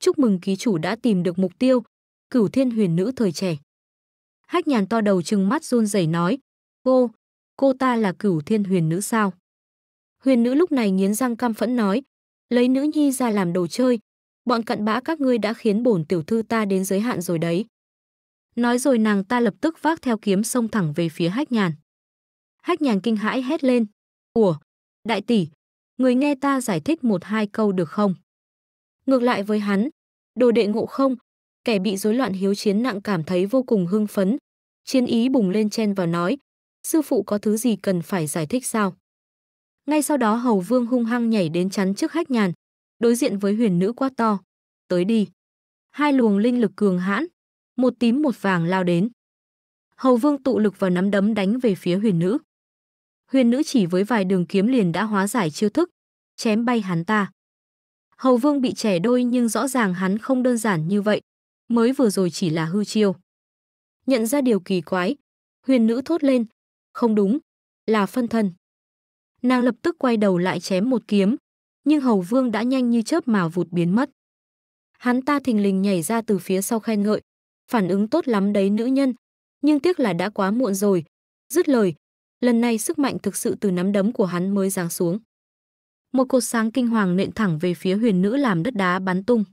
chúc mừng ký chủ đã tìm được mục tiêu, cửu thiên huyền nữ thời trẻ. Hách nhàn to đầu trừng mắt run rẩy nói, cô, cô ta là cửu thiên huyền nữ sao? Huyền nữ lúc này nghiến răng cam phẫn nói, lấy nữ nhi ra làm đồ chơi, bọn cặn bã các ngươi đã khiến bổn tiểu thư ta đến giới hạn rồi đấy. Nói rồi nàng ta lập tức vác theo kiếm xông thẳng về phía hách nhàn. Hách nhàn kinh hãi hét lên. Ủa, đại tỷ, người nghe ta giải thích một hai câu được không? Ngược lại với hắn, đồ đệ ngộ không, kẻ bị rối loạn hiếu chiến nặng cảm thấy vô cùng hưng phấn. Chiến ý bùng lên chen vào nói, sư phụ có thứ gì cần phải giải thích sao? Ngay sau đó hầu vương hung hăng nhảy đến chắn trước hách nhàn, đối diện với huyền nữ quá to. Tới đi. Hai luồng linh lực cường hãn, một tím một vàng lao đến. Hầu Vương tụ lực vào nắm đấm đánh về phía huyền nữ. Huyền nữ chỉ với vài đường kiếm liền đã hóa giải chiêu thức, chém bay hắn ta. Hầu Vương bị trẻ đôi nhưng rõ ràng hắn không đơn giản như vậy, mới vừa rồi chỉ là hư chiêu. Nhận ra điều kỳ quái, huyền nữ thốt lên, không đúng, là phân thân. Nàng lập tức quay đầu lại chém một kiếm, nhưng Hầu Vương đã nhanh như chớp mà vụt biến mất. Hắn ta thình lình nhảy ra từ phía sau khen ngợi, phản ứng tốt lắm đấy nữ nhân, nhưng tiếc là đã quá muộn rồi. Dứt lời, lần này sức mạnh thực sự từ nắm đấm của hắn mới giáng xuống. Một cột sáng kinh hoàng nện thẳng về phía huyền nữ làm đất đá bắn tung.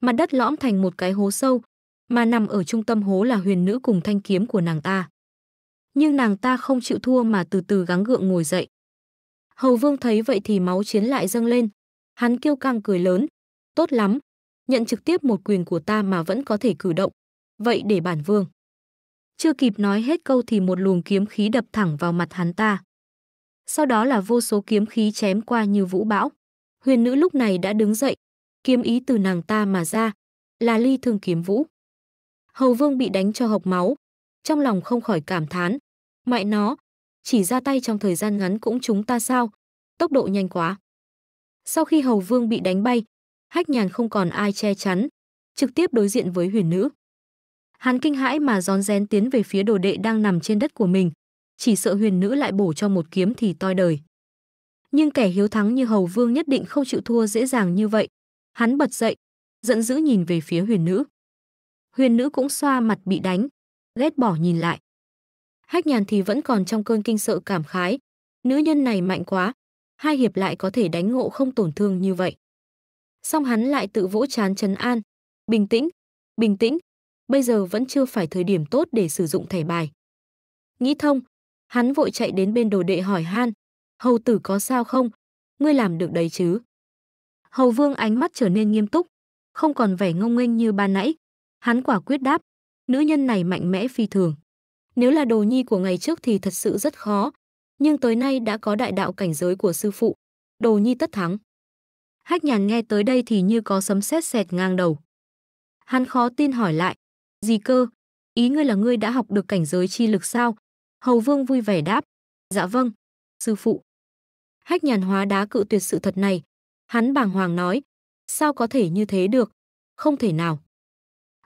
Mặt đất lõm thành một cái hố sâu, mà nằm ở trung tâm hố là huyền nữ cùng thanh kiếm của nàng ta. Nhưng nàng ta không chịu thua mà từ từ gắng gượng ngồi dậy. Hầu vương thấy vậy thì máu chiến lại dâng lên. Hắn kêu căng cười lớn. Tốt lắm, nhận trực tiếp một quyền của ta mà vẫn có thể cử động vậy để bản vương. Chưa kịp nói hết câu thì một luồng kiếm khí đập thẳng vào mặt hắn ta. Sau đó là vô số kiếm khí chém qua như vũ bão. Huyền nữ lúc này đã đứng dậy, kiếm ý từ nàng ta mà ra, là ly thương kiếm vũ. Hầu vương bị đánh cho hộc máu, trong lòng không khỏi cảm thán. Mại nó, chỉ ra tay trong thời gian ngắn cũng chúng ta sao, tốc độ nhanh quá. Sau khi hầu vương bị đánh bay, hách nhàn không còn ai che chắn, trực tiếp đối diện với huyền nữ. Hắn kinh hãi mà rón rén tiến về phía đồ đệ đang nằm trên đất của mình, chỉ sợ huyền nữ lại bổ cho một kiếm thì toi đời. Nhưng kẻ hiếu thắng như Hầu Vương nhất định không chịu thua dễ dàng như vậy. Hắn bật dậy, giận dữ nhìn về phía huyền nữ. Huyền nữ cũng xoa mặt bị đánh, ghét bỏ nhìn lại. Hách nhàn thì vẫn còn trong cơn kinh sợ cảm khái. Nữ nhân này mạnh quá, hai hiệp lại có thể đánh ngộ không tổn thương như vậy. song hắn lại tự vỗ chán trấn an. Bình tĩnh, bình tĩnh, bây giờ vẫn chưa phải thời điểm tốt để sử dụng thẻ bài. Nghĩ thông, hắn vội chạy đến bên đồ đệ hỏi han, hầu tử có sao không, ngươi làm được đấy chứ. Hầu vương ánh mắt trở nên nghiêm túc, không còn vẻ ngông nghênh như ban nãy. Hắn quả quyết đáp, nữ nhân này mạnh mẽ phi thường. Nếu là đồ nhi của ngày trước thì thật sự rất khó, nhưng tới nay đã có đại đạo cảnh giới của sư phụ, đồ nhi tất thắng. Hách nhàn nghe tới đây thì như có sấm sét xẹt ngang đầu. Hắn khó tin hỏi lại, gì cơ? Ý ngươi là ngươi đã học được cảnh giới chi lực sao? Hầu Vương vui vẻ đáp. Dạ vâng, sư phụ. Hách nhàn hóa đá cự tuyệt sự thật này. Hắn bàng hoàng nói. Sao có thể như thế được? Không thể nào.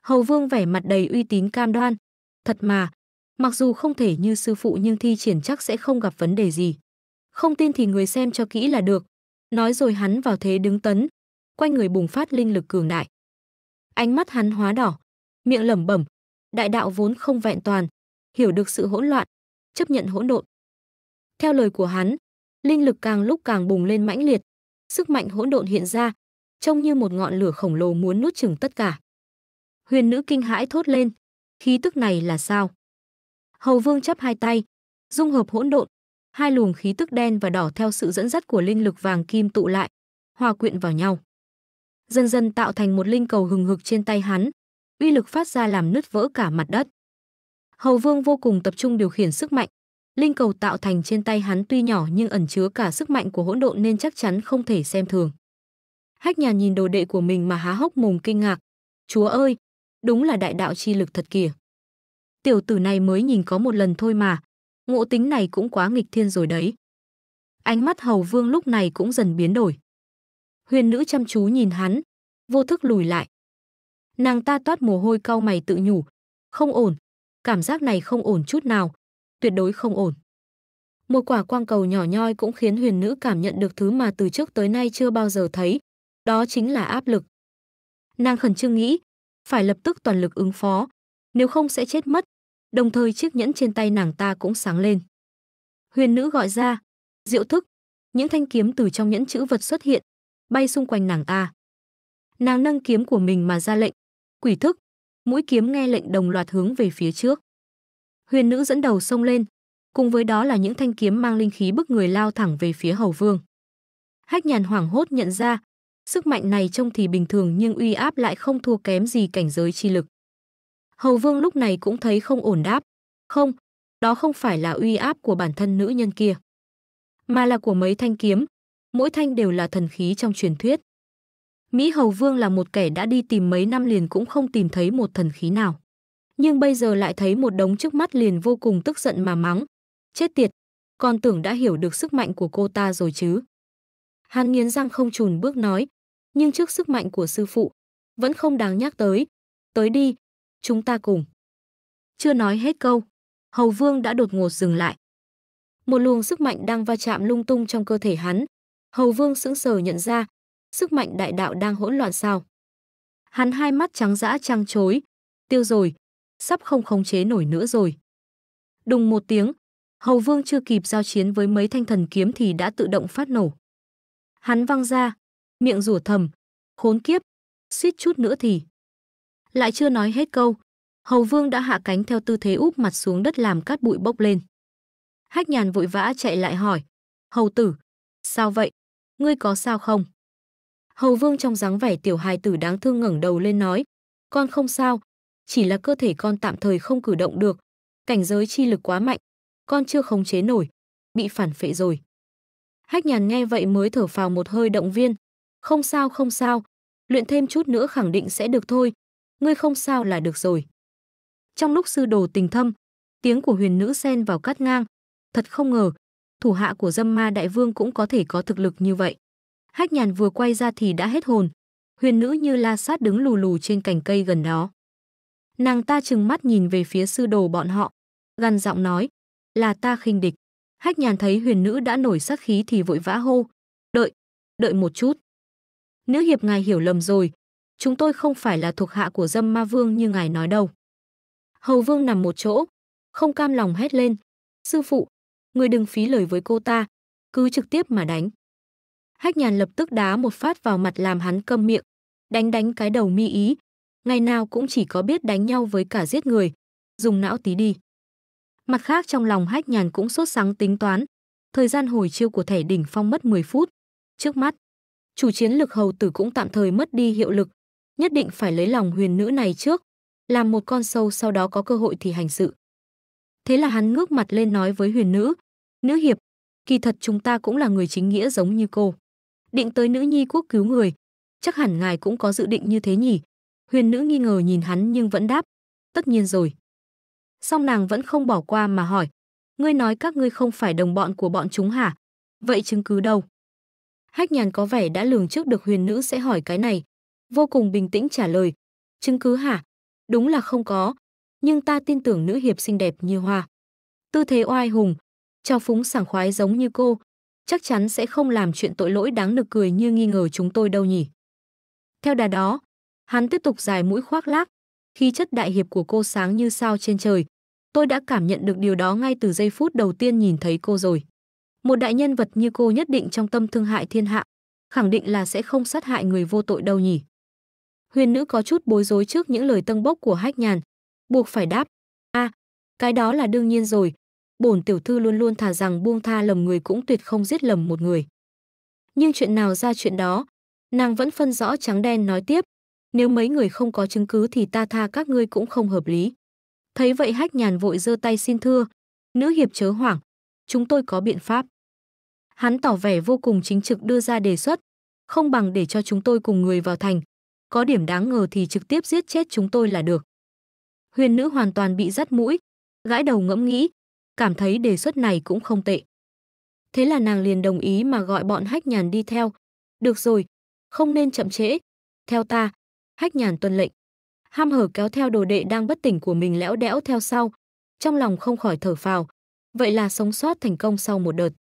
Hầu Vương vẻ mặt đầy uy tín cam đoan. Thật mà, mặc dù không thể như sư phụ nhưng thi triển chắc sẽ không gặp vấn đề gì. Không tin thì người xem cho kỹ là được. Nói rồi hắn vào thế đứng tấn. Quanh người bùng phát linh lực cường đại. Ánh mắt hắn hóa đỏ, miệng lẩm bẩm, đại đạo vốn không vẹn toàn, hiểu được sự hỗn loạn, chấp nhận hỗn độn. Theo lời của hắn, linh lực càng lúc càng bùng lên mãnh liệt, sức mạnh hỗn độn hiện ra, trông như một ngọn lửa khổng lồ muốn nuốt chửng tất cả. Huyền nữ kinh hãi thốt lên, khí tức này là sao? Hầu Vương chắp hai tay, dung hợp hỗn độn, hai luồng khí tức đen và đỏ theo sự dẫn dắt của linh lực vàng kim tụ lại, hòa quyện vào nhau. Dần dần tạo thành một linh cầu hừng hực trên tay hắn, uy lực phát ra làm nứt vỡ cả mặt đất. Hầu Vương vô cùng tập trung điều khiển sức mạnh, linh cầu tạo thành trên tay hắn tuy nhỏ nhưng ẩn chứa cả sức mạnh của hỗn độn nên chắc chắn không thể xem thường. Hách nhà nhìn đồ đệ của mình mà há hốc mồm kinh ngạc. Chúa ơi, đúng là đại đạo chi lực thật kìa. Tiểu tử này mới nhìn có một lần thôi mà, ngộ tính này cũng quá nghịch thiên rồi đấy. Ánh mắt hầu vương lúc này cũng dần biến đổi. Huyền nữ chăm chú nhìn hắn, vô thức lùi lại. Nàng ta toát mồ hôi cau mày tự nhủ, không ổn, cảm giác này không ổn chút nào, tuyệt đối không ổn. Một quả quang cầu nhỏ nhoi cũng khiến huyền nữ cảm nhận được thứ mà từ trước tới nay chưa bao giờ thấy, đó chính là áp lực. Nàng khẩn trương nghĩ, phải lập tức toàn lực ứng phó, nếu không sẽ chết mất, đồng thời chiếc nhẫn trên tay nàng ta cũng sáng lên. Huyền nữ gọi ra, diệu thức, những thanh kiếm từ trong nhẫn chữ vật xuất hiện, bay xung quanh nàng ta. Nàng nâng kiếm của mình mà ra lệnh, quỷ thức, mũi kiếm nghe lệnh đồng loạt hướng về phía trước. Huyền nữ dẫn đầu xông lên, cùng với đó là những thanh kiếm mang linh khí bức người lao thẳng về phía hầu vương. Hách nhàn hoảng hốt nhận ra, sức mạnh này trông thì bình thường nhưng uy áp lại không thua kém gì cảnh giới chi lực. Hầu vương lúc này cũng thấy không ổn đáp, không, đó không phải là uy áp của bản thân nữ nhân kia, mà là của mấy thanh kiếm, mỗi thanh đều là thần khí trong truyền thuyết. Mỹ Hầu Vương là một kẻ đã đi tìm mấy năm liền cũng không tìm thấy một thần khí nào. Nhưng bây giờ lại thấy một đống trước mắt liền vô cùng tức giận mà mắng. Chết tiệt, Còn tưởng đã hiểu được sức mạnh của cô ta rồi chứ. Hắn nghiến răng không chùn bước nói, nhưng trước sức mạnh của sư phụ, vẫn không đáng nhắc tới. Tới đi, chúng ta cùng. Chưa nói hết câu, Hầu Vương đã đột ngột dừng lại. Một luồng sức mạnh đang va chạm lung tung trong cơ thể hắn. Hầu Vương sững sờ nhận ra, sức mạnh đại đạo đang hỗn loạn sao? Hắn hai mắt trắng dã trăng chối, tiêu rồi, sắp không khống chế nổi nữa rồi. Đùng một tiếng, Hầu Vương chưa kịp giao chiến với mấy thanh thần kiếm thì đã tự động phát nổ. Hắn văng ra, miệng rủa thầm, khốn kiếp, suýt chút nữa thì. Lại chưa nói hết câu, Hầu Vương đã hạ cánh theo tư thế úp mặt xuống đất làm cát bụi bốc lên. Hách nhàn vội vã chạy lại hỏi, Hầu tử, sao vậy? Ngươi có sao không? Hầu Vương trong dáng vẻ tiểu hài tử đáng thương ngẩng đầu lên nói, con không sao, chỉ là cơ thể con tạm thời không cử động được, cảnh giới chi lực quá mạnh, con chưa khống chế nổi, bị phản phệ rồi. Hách nhàn nghe vậy mới thở phào một hơi động viên, không sao không sao, luyện thêm chút nữa khẳng định sẽ được thôi, ngươi không sao là được rồi. Trong lúc sư đồ tình thâm, tiếng của huyền nữ xen vào cắt ngang, thật không ngờ, thủ hạ của dâm ma đại vương cũng có thể có thực lực như vậy. Hách nhàn vừa quay ra thì đã hết hồn. Huyền nữ như la sát đứng lù lù trên cành cây gần đó. Nàng ta trừng mắt nhìn về phía sư đồ bọn họ, gằn giọng nói, là ta khinh địch. Hách nhàn thấy huyền nữ đã nổi sát khí thì vội vã hô, đợi, đợi một chút. Nữ hiệp ngài hiểu lầm rồi, chúng tôi không phải là thuộc hạ của dâm ma vương như ngài nói đâu. Hầu vương nằm một chỗ, không cam lòng hét lên, sư phụ, người đừng phí lời với cô ta, cứ trực tiếp mà đánh. Hách nhàn lập tức đá một phát vào mặt làm hắn câm miệng, đánh đánh cái đầu mi ý. Ngày nào cũng chỉ có biết đánh nhau với cả giết người, dùng não tí đi. Mặt khác trong lòng hách nhàn cũng sốt sắng tính toán, thời gian hồi chiêu của thẻ đỉnh phong mất 10 phút. Trước mắt, chủ chiến lực hầu tử cũng tạm thời mất đi hiệu lực, nhất định phải lấy lòng huyền nữ này trước, làm một con sâu sau đó có cơ hội thì hành sự. Thế là hắn ngước mặt lên nói với huyền nữ, nữ hiệp, kỳ thật chúng ta cũng là người chính nghĩa giống như cô định tới nữ nhi quốc cứu người chắc hẳn ngài cũng có dự định như thế nhỉ huyền nữ nghi ngờ nhìn hắn nhưng vẫn đáp tất nhiên rồi song nàng vẫn không bỏ qua mà hỏi ngươi nói các ngươi không phải đồng bọn của bọn chúng hả vậy chứng cứ đâu hách nhàn có vẻ đã lường trước được huyền nữ sẽ hỏi cái này vô cùng bình tĩnh trả lời chứng cứ hả đúng là không có nhưng ta tin tưởng nữ hiệp xinh đẹp như hoa tư thế oai hùng trao phúng sảng khoái giống như cô chắc chắn sẽ không làm chuyện tội lỗi đáng nực cười như nghi ngờ chúng tôi đâu nhỉ. Theo đà đó, hắn tiếp tục dài mũi khoác lác, khi chất đại hiệp của cô sáng như sao trên trời, tôi đã cảm nhận được điều đó ngay từ giây phút đầu tiên nhìn thấy cô rồi. Một đại nhân vật như cô nhất định trong tâm thương hại thiên hạ, khẳng định là sẽ không sát hại người vô tội đâu nhỉ. Huyền nữ có chút bối rối trước những lời tâng bốc của hách nhàn, buộc phải đáp, a à, cái đó là đương nhiên rồi, bổn tiểu thư luôn luôn thà rằng buông tha lầm người cũng tuyệt không giết lầm một người. Nhưng chuyện nào ra chuyện đó, nàng vẫn phân rõ trắng đen nói tiếp, nếu mấy người không có chứng cứ thì ta tha các ngươi cũng không hợp lý. Thấy vậy hách nhàn vội giơ tay xin thưa, nữ hiệp chớ hoảng, chúng tôi có biện pháp. Hắn tỏ vẻ vô cùng chính trực đưa ra đề xuất, không bằng để cho chúng tôi cùng người vào thành, có điểm đáng ngờ thì trực tiếp giết chết chúng tôi là được. Huyền nữ hoàn toàn bị dắt mũi, gãi đầu ngẫm nghĩ, cảm thấy đề xuất này cũng không tệ. Thế là nàng liền đồng ý mà gọi bọn hách nhàn đi theo. Được rồi, không nên chậm trễ. Theo ta, hách nhàn tuân lệnh. Ham hở kéo theo đồ đệ đang bất tỉnh của mình lẽo đẽo theo sau. Trong lòng không khỏi thở phào. Vậy là sống sót thành công sau một đợt.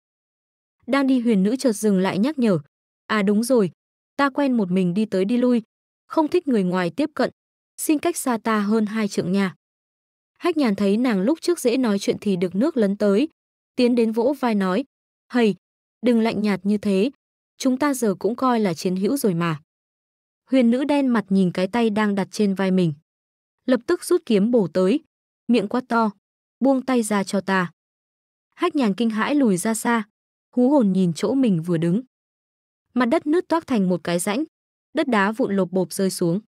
Đang đi huyền nữ chợt dừng lại nhắc nhở. À đúng rồi, ta quen một mình đi tới đi lui. Không thích người ngoài tiếp cận. Xin cách xa ta hơn hai trượng nhà. Hách nhàn thấy nàng lúc trước dễ nói chuyện thì được nước lấn tới, tiến đến vỗ vai nói, hầy, đừng lạnh nhạt như thế, chúng ta giờ cũng coi là chiến hữu rồi mà. Huyền nữ đen mặt nhìn cái tay đang đặt trên vai mình. Lập tức rút kiếm bổ tới, miệng quá to, buông tay ra cho ta. Hách nhàn kinh hãi lùi ra xa, hú hồn nhìn chỗ mình vừa đứng. Mặt đất nứt toác thành một cái rãnh, đất đá vụn lộp bộp rơi xuống.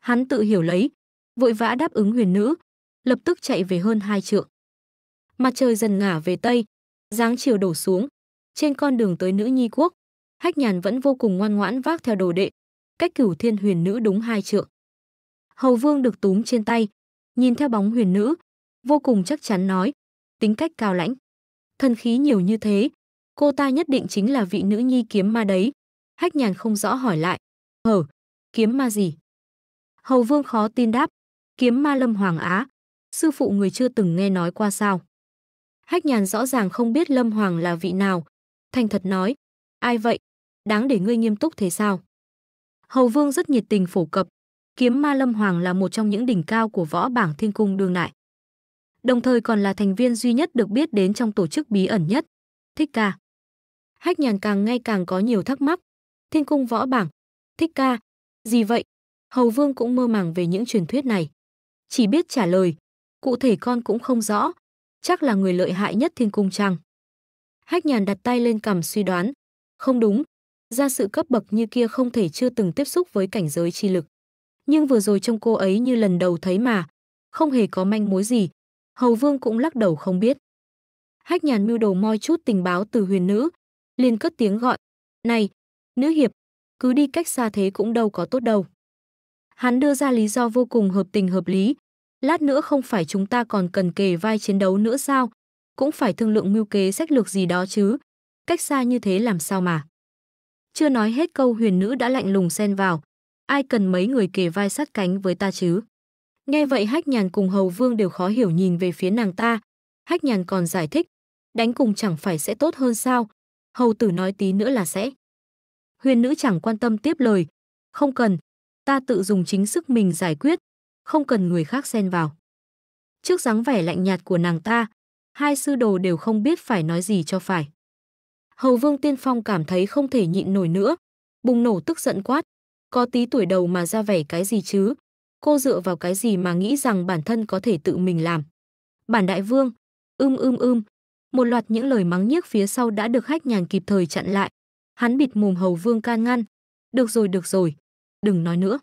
Hắn tự hiểu lấy, vội vã đáp ứng huyền nữ, lập tức chạy về hơn hai trượng. Mặt trời dần ngả về tây, dáng chiều đổ xuống. Trên con đường tới nữ nhi quốc, Hách Nhàn vẫn vô cùng ngoan ngoãn vác theo đồ đệ, cách cửu thiên huyền nữ đúng hai trượng. Hầu vương được túm trên tay, nhìn theo bóng huyền nữ, vô cùng chắc chắn nói, tính cách cao lãnh. Thần khí nhiều như thế, cô ta nhất định chính là vị nữ nhi kiếm ma đấy. Hách nhàn không rõ hỏi lại, hở, kiếm ma gì? Hầu vương khó tin đáp, kiếm ma lâm hoàng á sư phụ người chưa từng nghe nói qua sao. Hách nhàn rõ ràng không biết Lâm Hoàng là vị nào. Thành thật nói, ai vậy? Đáng để ngươi nghiêm túc thế sao? Hầu Vương rất nhiệt tình phổ cập. Kiếm ma Lâm Hoàng là một trong những đỉnh cao của võ bảng thiên cung đương đại. Đồng thời còn là thành viên duy nhất được biết đến trong tổ chức bí ẩn nhất. Thích ca. Hách nhàn càng ngay càng có nhiều thắc mắc. Thiên cung võ bảng. Thích ca. Gì vậy? Hầu Vương cũng mơ màng về những truyền thuyết này. Chỉ biết trả lời, cụ thể con cũng không rõ, chắc là người lợi hại nhất thiên cung chăng. Hách nhàn đặt tay lên cằm suy đoán, không đúng, ra sự cấp bậc như kia không thể chưa từng tiếp xúc với cảnh giới chi lực. Nhưng vừa rồi trông cô ấy như lần đầu thấy mà, không hề có manh mối gì, Hầu Vương cũng lắc đầu không biết. Hách nhàn mưu đồ moi chút tình báo từ huyền nữ, liền cất tiếng gọi, này, nữ hiệp, cứ đi cách xa thế cũng đâu có tốt đâu. Hắn đưa ra lý do vô cùng hợp tình hợp lý, Lát nữa không phải chúng ta còn cần kề vai chiến đấu nữa sao? Cũng phải thương lượng mưu kế sách lược gì đó chứ. Cách xa như thế làm sao mà? Chưa nói hết câu huyền nữ đã lạnh lùng xen vào. Ai cần mấy người kề vai sát cánh với ta chứ? Nghe vậy Hách Nhàn cùng Hầu Vương đều khó hiểu nhìn về phía nàng ta. Hách Nhàn còn giải thích, đánh cùng chẳng phải sẽ tốt hơn sao? Hầu tử nói tí nữa là sẽ. Huyền nữ chẳng quan tâm tiếp lời, không cần, ta tự dùng chính sức mình giải quyết, không cần người khác xen vào. Trước dáng vẻ lạnh nhạt của nàng ta, hai sư đồ đều không biết phải nói gì cho phải. Hầu Vương Tiên Phong cảm thấy không thể nhịn nổi nữa, bùng nổ tức giận quát, có tí tuổi đầu mà ra vẻ cái gì chứ, cô dựa vào cái gì mà nghĩ rằng bản thân có thể tự mình làm. Bản đại vương, ưm ưm ưm, một loạt những lời mắng nhiếc phía sau đã được hách nhàn kịp thời chặn lại. Hắn bịt mồm hầu vương can ngăn. Được rồi, được rồi, đừng nói nữa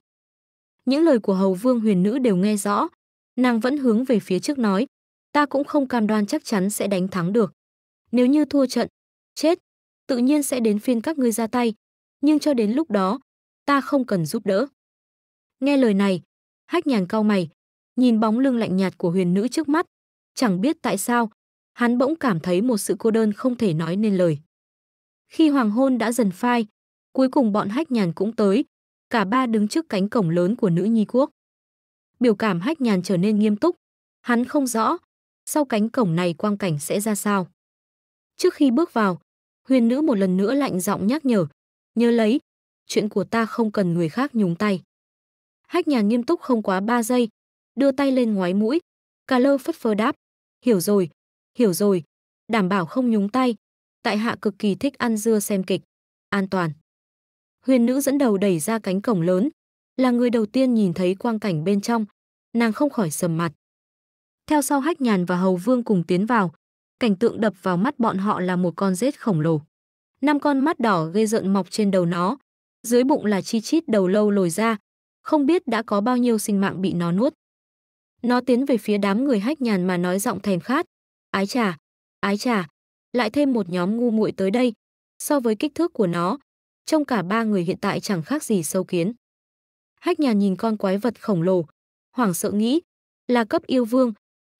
những lời của hầu vương huyền nữ đều nghe rõ nàng vẫn hướng về phía trước nói ta cũng không cam đoan chắc chắn sẽ đánh thắng được nếu như thua trận chết tự nhiên sẽ đến phiên các ngươi ra tay nhưng cho đến lúc đó ta không cần giúp đỡ nghe lời này hách nhàn cau mày nhìn bóng lưng lạnh nhạt của huyền nữ trước mắt chẳng biết tại sao hắn bỗng cảm thấy một sự cô đơn không thể nói nên lời khi hoàng hôn đã dần phai cuối cùng bọn hách nhàn cũng tới cả ba đứng trước cánh cổng lớn của nữ nhi quốc. Biểu cảm hách nhàn trở nên nghiêm túc, hắn không rõ, sau cánh cổng này quang cảnh sẽ ra sao. Trước khi bước vào, huyền nữ một lần nữa lạnh giọng nhắc nhở, nhớ lấy, chuyện của ta không cần người khác nhúng tay. Hách nhàn nghiêm túc không quá ba giây, đưa tay lên ngoái mũi, cà lơ phất phơ đáp, hiểu rồi, hiểu rồi, đảm bảo không nhúng tay, tại hạ cực kỳ thích ăn dưa xem kịch, an toàn huyền nữ dẫn đầu đẩy ra cánh cổng lớn, là người đầu tiên nhìn thấy quang cảnh bên trong, nàng không khỏi sầm mặt. Theo sau hách nhàn và hầu vương cùng tiến vào, cảnh tượng đập vào mắt bọn họ là một con rết khổng lồ. Năm con mắt đỏ ghê rợn mọc trên đầu nó, dưới bụng là chi chít đầu lâu lồi ra, không biết đã có bao nhiêu sinh mạng bị nó nuốt. Nó tiến về phía đám người hách nhàn mà nói giọng thèm khát, ái trà, ái trà, lại thêm một nhóm ngu muội tới đây. So với kích thước của nó, trông cả ba người hiện tại chẳng khác gì sâu kiến. Hách nhà nhìn con quái vật khổng lồ, hoảng sợ nghĩ, là cấp yêu vương,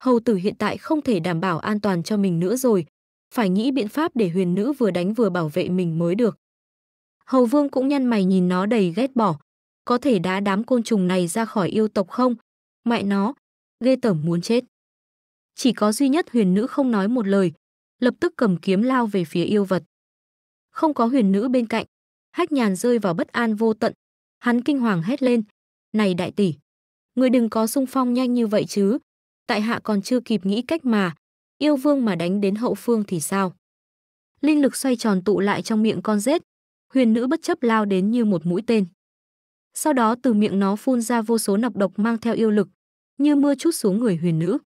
hầu tử hiện tại không thể đảm bảo an toàn cho mình nữa rồi, phải nghĩ biện pháp để huyền nữ vừa đánh vừa bảo vệ mình mới được. Hầu vương cũng nhăn mày nhìn nó đầy ghét bỏ, có thể đá đám côn trùng này ra khỏi yêu tộc không? Mẹ nó, ghê tởm muốn chết. Chỉ có duy nhất huyền nữ không nói một lời, lập tức cầm kiếm lao về phía yêu vật. Không có huyền nữ bên cạnh, Hách Nhàn rơi vào bất an vô tận. Hắn kinh hoàng hét lên. Này đại tỷ, người đừng có sung phong nhanh như vậy chứ. Tại hạ còn chưa kịp nghĩ cách mà. Yêu vương mà đánh đến hậu phương thì sao? Linh lực xoay tròn tụ lại trong miệng con rết. Huyền nữ bất chấp lao đến như một mũi tên. Sau đó từ miệng nó phun ra vô số nọc độc mang theo yêu lực, như mưa chút xuống người huyền nữ.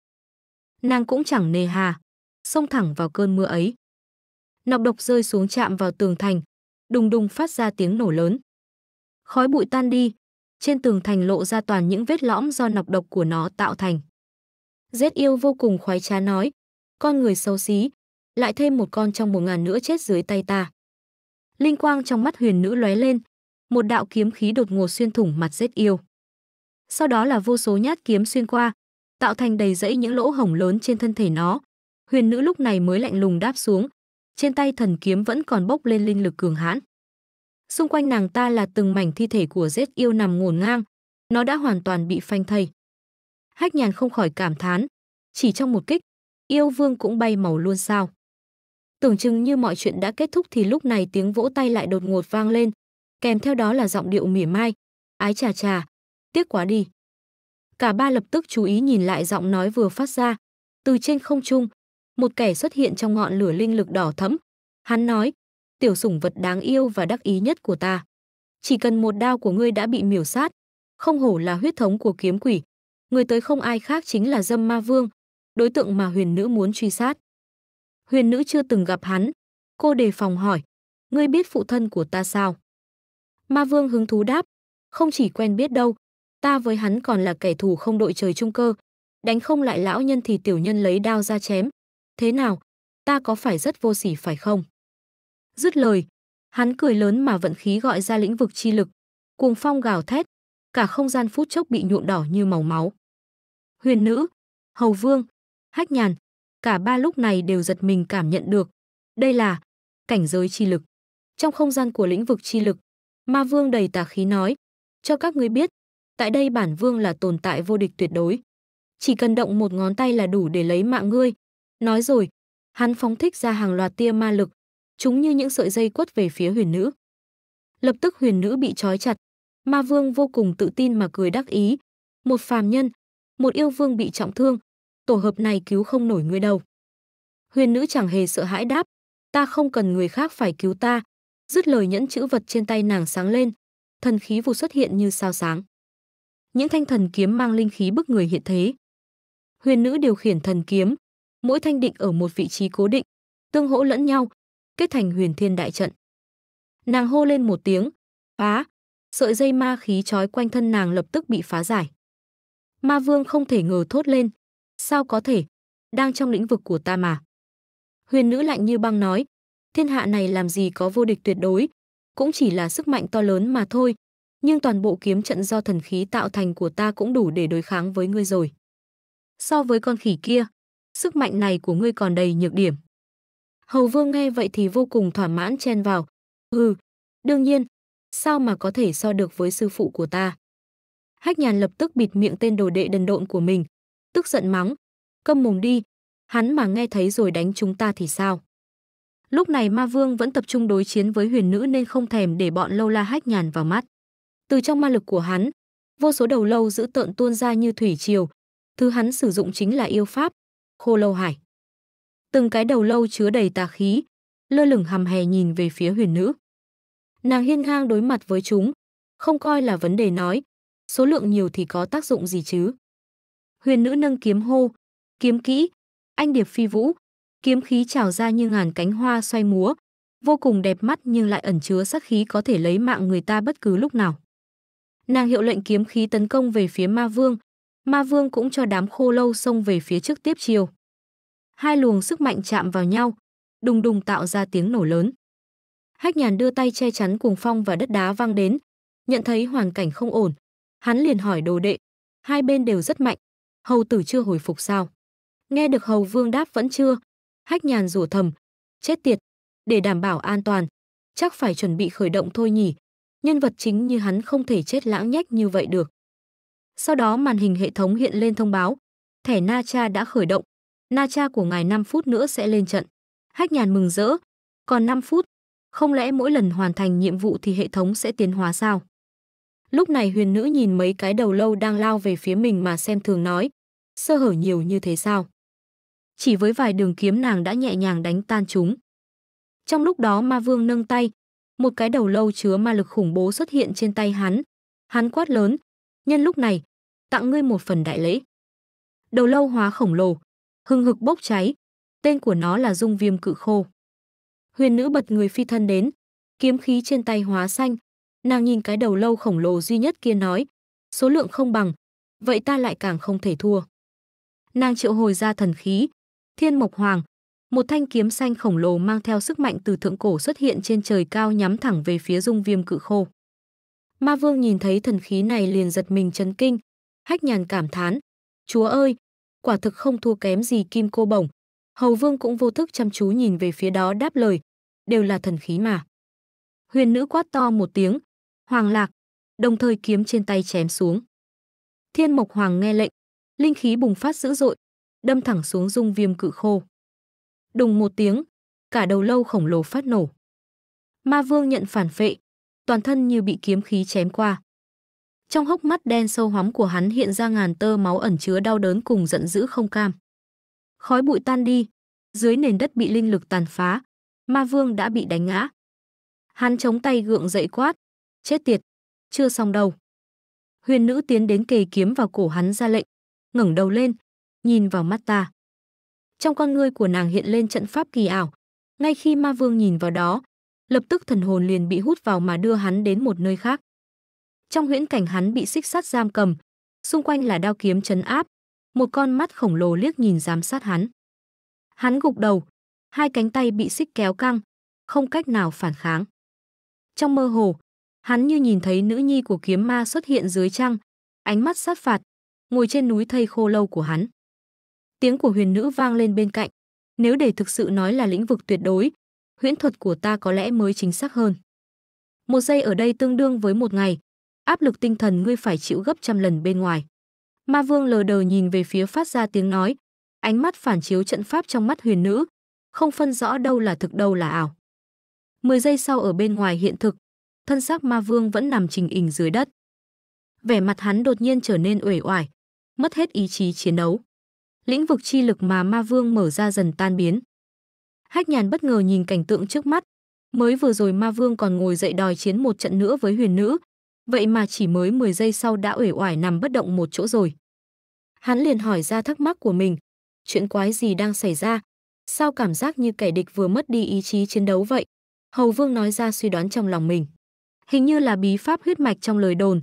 Nàng cũng chẳng nề hà, xông thẳng vào cơn mưa ấy. Nọc độc rơi xuống chạm vào tường thành, đùng đùng phát ra tiếng nổ lớn. Khói bụi tan đi, trên tường thành lộ ra toàn những vết lõm do nọc độc của nó tạo thành. Rết yêu vô cùng khoái trá nói, con người xấu xí, lại thêm một con trong một ngàn nữa chết dưới tay ta. Linh quang trong mắt huyền nữ lóe lên, một đạo kiếm khí đột ngột xuyên thủng mặt rết yêu. Sau đó là vô số nhát kiếm xuyên qua, tạo thành đầy rẫy những lỗ hổng lớn trên thân thể nó. Huyền nữ lúc này mới lạnh lùng đáp xuống, trên tay thần kiếm vẫn còn bốc lên linh lực cường hãn. Xung quanh nàng ta là từng mảnh thi thể của rết yêu nằm ngổn ngang, nó đã hoàn toàn bị phanh thây. Hách nhàn không khỏi cảm thán, chỉ trong một kích, yêu vương cũng bay màu luôn sao. Tưởng chừng như mọi chuyện đã kết thúc thì lúc này tiếng vỗ tay lại đột ngột vang lên, kèm theo đó là giọng điệu mỉa mai, ái chà chà, tiếc quá đi. Cả ba lập tức chú ý nhìn lại giọng nói vừa phát ra, từ trên không trung, một kẻ xuất hiện trong ngọn lửa linh lực đỏ thẫm. Hắn nói, tiểu sủng vật đáng yêu và đắc ý nhất của ta. Chỉ cần một đao của ngươi đã bị miểu sát, không hổ là huyết thống của kiếm quỷ. Người tới không ai khác chính là dâm ma vương, đối tượng mà huyền nữ muốn truy sát. Huyền nữ chưa từng gặp hắn. Cô đề phòng hỏi, ngươi biết phụ thân của ta sao? Ma vương hứng thú đáp, không chỉ quen biết đâu, ta với hắn còn là kẻ thù không đội trời chung cơ. Đánh không lại lão nhân thì tiểu nhân lấy đao ra chém, Thế nào, ta có phải rất vô sỉ phải không? Dứt lời, hắn cười lớn mà vận khí gọi ra lĩnh vực chi lực, cuồng phong gào thét, cả không gian phút chốc bị nhuộn đỏ như màu máu. Huyền nữ, Hầu Vương, Hách Nhàn, cả ba lúc này đều giật mình cảm nhận được, đây là cảnh giới chi lực. Trong không gian của lĩnh vực chi lực, Ma Vương đầy tà khí nói, cho các ngươi biết, tại đây bản vương là tồn tại vô địch tuyệt đối. Chỉ cần động một ngón tay là đủ để lấy mạng ngươi, Nói rồi, hắn phóng thích ra hàng loạt tia ma lực, chúng như những sợi dây quất về phía huyền nữ. Lập tức huyền nữ bị trói chặt, ma vương vô cùng tự tin mà cười đắc ý. Một phàm nhân, một yêu vương bị trọng thương, tổ hợp này cứu không nổi người đâu. Huyền nữ chẳng hề sợ hãi đáp, ta không cần người khác phải cứu ta. Dứt lời nhẫn chữ vật trên tay nàng sáng lên, thần khí vụ xuất hiện như sao sáng. Những thanh thần kiếm mang linh khí bức người hiện thế. Huyền nữ điều khiển thần kiếm, mỗi thanh định ở một vị trí cố định, tương hỗ lẫn nhau, kết thành huyền thiên đại trận. Nàng hô lên một tiếng, phá, sợi dây ma khí trói quanh thân nàng lập tức bị phá giải. Ma vương không thể ngờ thốt lên, sao có thể, đang trong lĩnh vực của ta mà. Huyền nữ lạnh như băng nói, thiên hạ này làm gì có vô địch tuyệt đối, cũng chỉ là sức mạnh to lớn mà thôi, nhưng toàn bộ kiếm trận do thần khí tạo thành của ta cũng đủ để đối kháng với ngươi rồi. So với con khỉ kia, sức mạnh này của ngươi còn đầy nhược điểm. Hầu vương nghe vậy thì vô cùng thỏa mãn chen vào. hừ, đương nhiên, sao mà có thể so được với sư phụ của ta. Hách nhàn lập tức bịt miệng tên đồ đệ đần độn của mình, tức giận mắng, câm mồm đi, hắn mà nghe thấy rồi đánh chúng ta thì sao. Lúc này ma vương vẫn tập trung đối chiến với huyền nữ nên không thèm để bọn lâu la hách nhàn vào mắt. Từ trong ma lực của hắn, vô số đầu lâu giữ tợn tuôn ra như thủy triều. Thứ hắn sử dụng chính là yêu pháp, khô lâu hải. Từng cái đầu lâu chứa đầy tà khí, lơ lửng hầm hè nhìn về phía huyền nữ. Nàng hiên ngang đối mặt với chúng, không coi là vấn đề nói, số lượng nhiều thì có tác dụng gì chứ. Huyền nữ nâng kiếm hô, kiếm kỹ, anh điệp phi vũ, kiếm khí trào ra như ngàn cánh hoa xoay múa, vô cùng đẹp mắt nhưng lại ẩn chứa sát khí có thể lấy mạng người ta bất cứ lúc nào. Nàng hiệu lệnh kiếm khí tấn công về phía ma vương, Ma Vương cũng cho đám khô lâu xông về phía trước tiếp chiều. Hai luồng sức mạnh chạm vào nhau, đùng đùng tạo ra tiếng nổ lớn. Hách Nhàn đưa tay che chắn cùng phong và đất đá vang đến, nhận thấy hoàn cảnh không ổn, hắn liền hỏi đồ đệ, hai bên đều rất mạnh, hầu tử chưa hồi phục sao? Nghe được hầu vương đáp vẫn chưa, Hách Nhàn rủ thầm, chết tiệt, để đảm bảo an toàn, chắc phải chuẩn bị khởi động thôi nhỉ, nhân vật chính như hắn không thể chết lãng nhách như vậy được. Sau đó màn hình hệ thống hiện lên thông báo, thẻ Na Cha đã khởi động, Na Cha của ngài 5 phút nữa sẽ lên trận. Hách nhàn mừng rỡ, còn 5 phút, không lẽ mỗi lần hoàn thành nhiệm vụ thì hệ thống sẽ tiến hóa sao? Lúc này huyền nữ nhìn mấy cái đầu lâu đang lao về phía mình mà xem thường nói, sơ hở nhiều như thế sao? Chỉ với vài đường kiếm nàng đã nhẹ nhàng đánh tan chúng. Trong lúc đó ma vương nâng tay, một cái đầu lâu chứa ma lực khủng bố xuất hiện trên tay hắn. Hắn quát lớn, nhân lúc này tặng ngươi một phần đại lễ đầu lâu hóa khổng lồ hưng hực bốc cháy tên của nó là dung viêm cự khô huyền nữ bật người phi thân đến kiếm khí trên tay hóa xanh nàng nhìn cái đầu lâu khổng lồ duy nhất kia nói số lượng không bằng vậy ta lại càng không thể thua nàng triệu hồi ra thần khí thiên mộc hoàng một thanh kiếm xanh khổng lồ mang theo sức mạnh từ thượng cổ xuất hiện trên trời cao nhắm thẳng về phía dung viêm cự khô Ma Vương nhìn thấy thần khí này liền giật mình chấn kinh. Hách nhàn cảm thán. Chúa ơi, quả thực không thua kém gì kim cô bổng. Hầu Vương cũng vô thức chăm chú nhìn về phía đó đáp lời. Đều là thần khí mà. Huyền nữ quát to một tiếng. Hoàng lạc, đồng thời kiếm trên tay chém xuống. Thiên Mộc Hoàng nghe lệnh, linh khí bùng phát dữ dội, đâm thẳng xuống dung viêm cự khô. Đùng một tiếng, cả đầu lâu khổng lồ phát nổ. Ma Vương nhận phản phệ, toàn thân như bị kiếm khí chém qua. Trong hốc mắt đen sâu hoắm của hắn hiện ra ngàn tơ máu ẩn chứa đau đớn cùng giận dữ không cam. Khói bụi tan đi, dưới nền đất bị linh lực tàn phá, ma vương đã bị đánh ngã. Hắn chống tay gượng dậy quát, chết tiệt, chưa xong đâu. Huyền nữ tiến đến kề kiếm vào cổ hắn ra lệnh, ngẩng đầu lên, nhìn vào mắt ta. Trong con ngươi của nàng hiện lên trận pháp kỳ ảo, ngay khi ma vương nhìn vào đó, lập tức thần hồn liền bị hút vào mà đưa hắn đến một nơi khác. Trong huyễn cảnh hắn bị xích sắt giam cầm, xung quanh là đao kiếm chấn áp, một con mắt khổng lồ liếc nhìn giám sát hắn. Hắn gục đầu, hai cánh tay bị xích kéo căng, không cách nào phản kháng. Trong mơ hồ, hắn như nhìn thấy nữ nhi của kiếm ma xuất hiện dưới trăng, ánh mắt sát phạt, ngồi trên núi thây khô lâu của hắn. Tiếng của huyền nữ vang lên bên cạnh, nếu để thực sự nói là lĩnh vực tuyệt đối, huyễn thuật của ta có lẽ mới chính xác hơn. Một giây ở đây tương đương với một ngày, áp lực tinh thần ngươi phải chịu gấp trăm lần bên ngoài. Ma vương lờ đờ nhìn về phía phát ra tiếng nói, ánh mắt phản chiếu trận pháp trong mắt huyền nữ, không phân rõ đâu là thực đâu là ảo. Mười giây sau ở bên ngoài hiện thực, thân xác ma vương vẫn nằm trình ình dưới đất. Vẻ mặt hắn đột nhiên trở nên uể oải, mất hết ý chí chiến đấu. Lĩnh vực chi lực mà ma vương mở ra dần tan biến. Hách Nhàn bất ngờ nhìn cảnh tượng trước mắt. Mới vừa rồi Ma Vương còn ngồi dậy đòi chiến một trận nữa với huyền nữ. Vậy mà chỉ mới 10 giây sau đã uể oải nằm bất động một chỗ rồi. Hắn liền hỏi ra thắc mắc của mình. Chuyện quái gì đang xảy ra? Sao cảm giác như kẻ địch vừa mất đi ý chí chiến đấu vậy? Hầu Vương nói ra suy đoán trong lòng mình. Hình như là bí pháp huyết mạch trong lời đồn.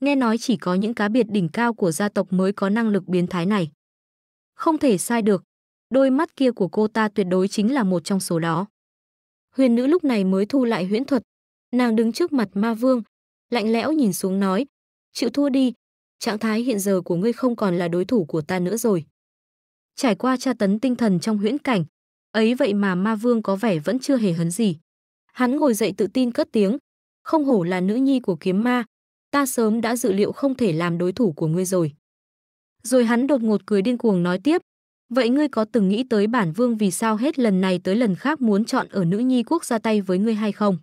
Nghe nói chỉ có những cá biệt đỉnh cao của gia tộc mới có năng lực biến thái này. Không thể sai được, Đôi mắt kia của cô ta tuyệt đối chính là một trong số đó. Huyền nữ lúc này mới thu lại huyễn thuật. Nàng đứng trước mặt ma vương, lạnh lẽo nhìn xuống nói, chịu thua đi, trạng thái hiện giờ của ngươi không còn là đối thủ của ta nữa rồi. Trải qua tra tấn tinh thần trong huyễn cảnh, ấy vậy mà ma vương có vẻ vẫn chưa hề hấn gì. Hắn ngồi dậy tự tin cất tiếng, không hổ là nữ nhi của kiếm ma, ta sớm đã dự liệu không thể làm đối thủ của ngươi rồi. Rồi hắn đột ngột cười điên cuồng nói tiếp, Vậy ngươi có từng nghĩ tới bản vương vì sao hết lần này tới lần khác muốn chọn ở nữ nhi quốc ra tay với ngươi hay không?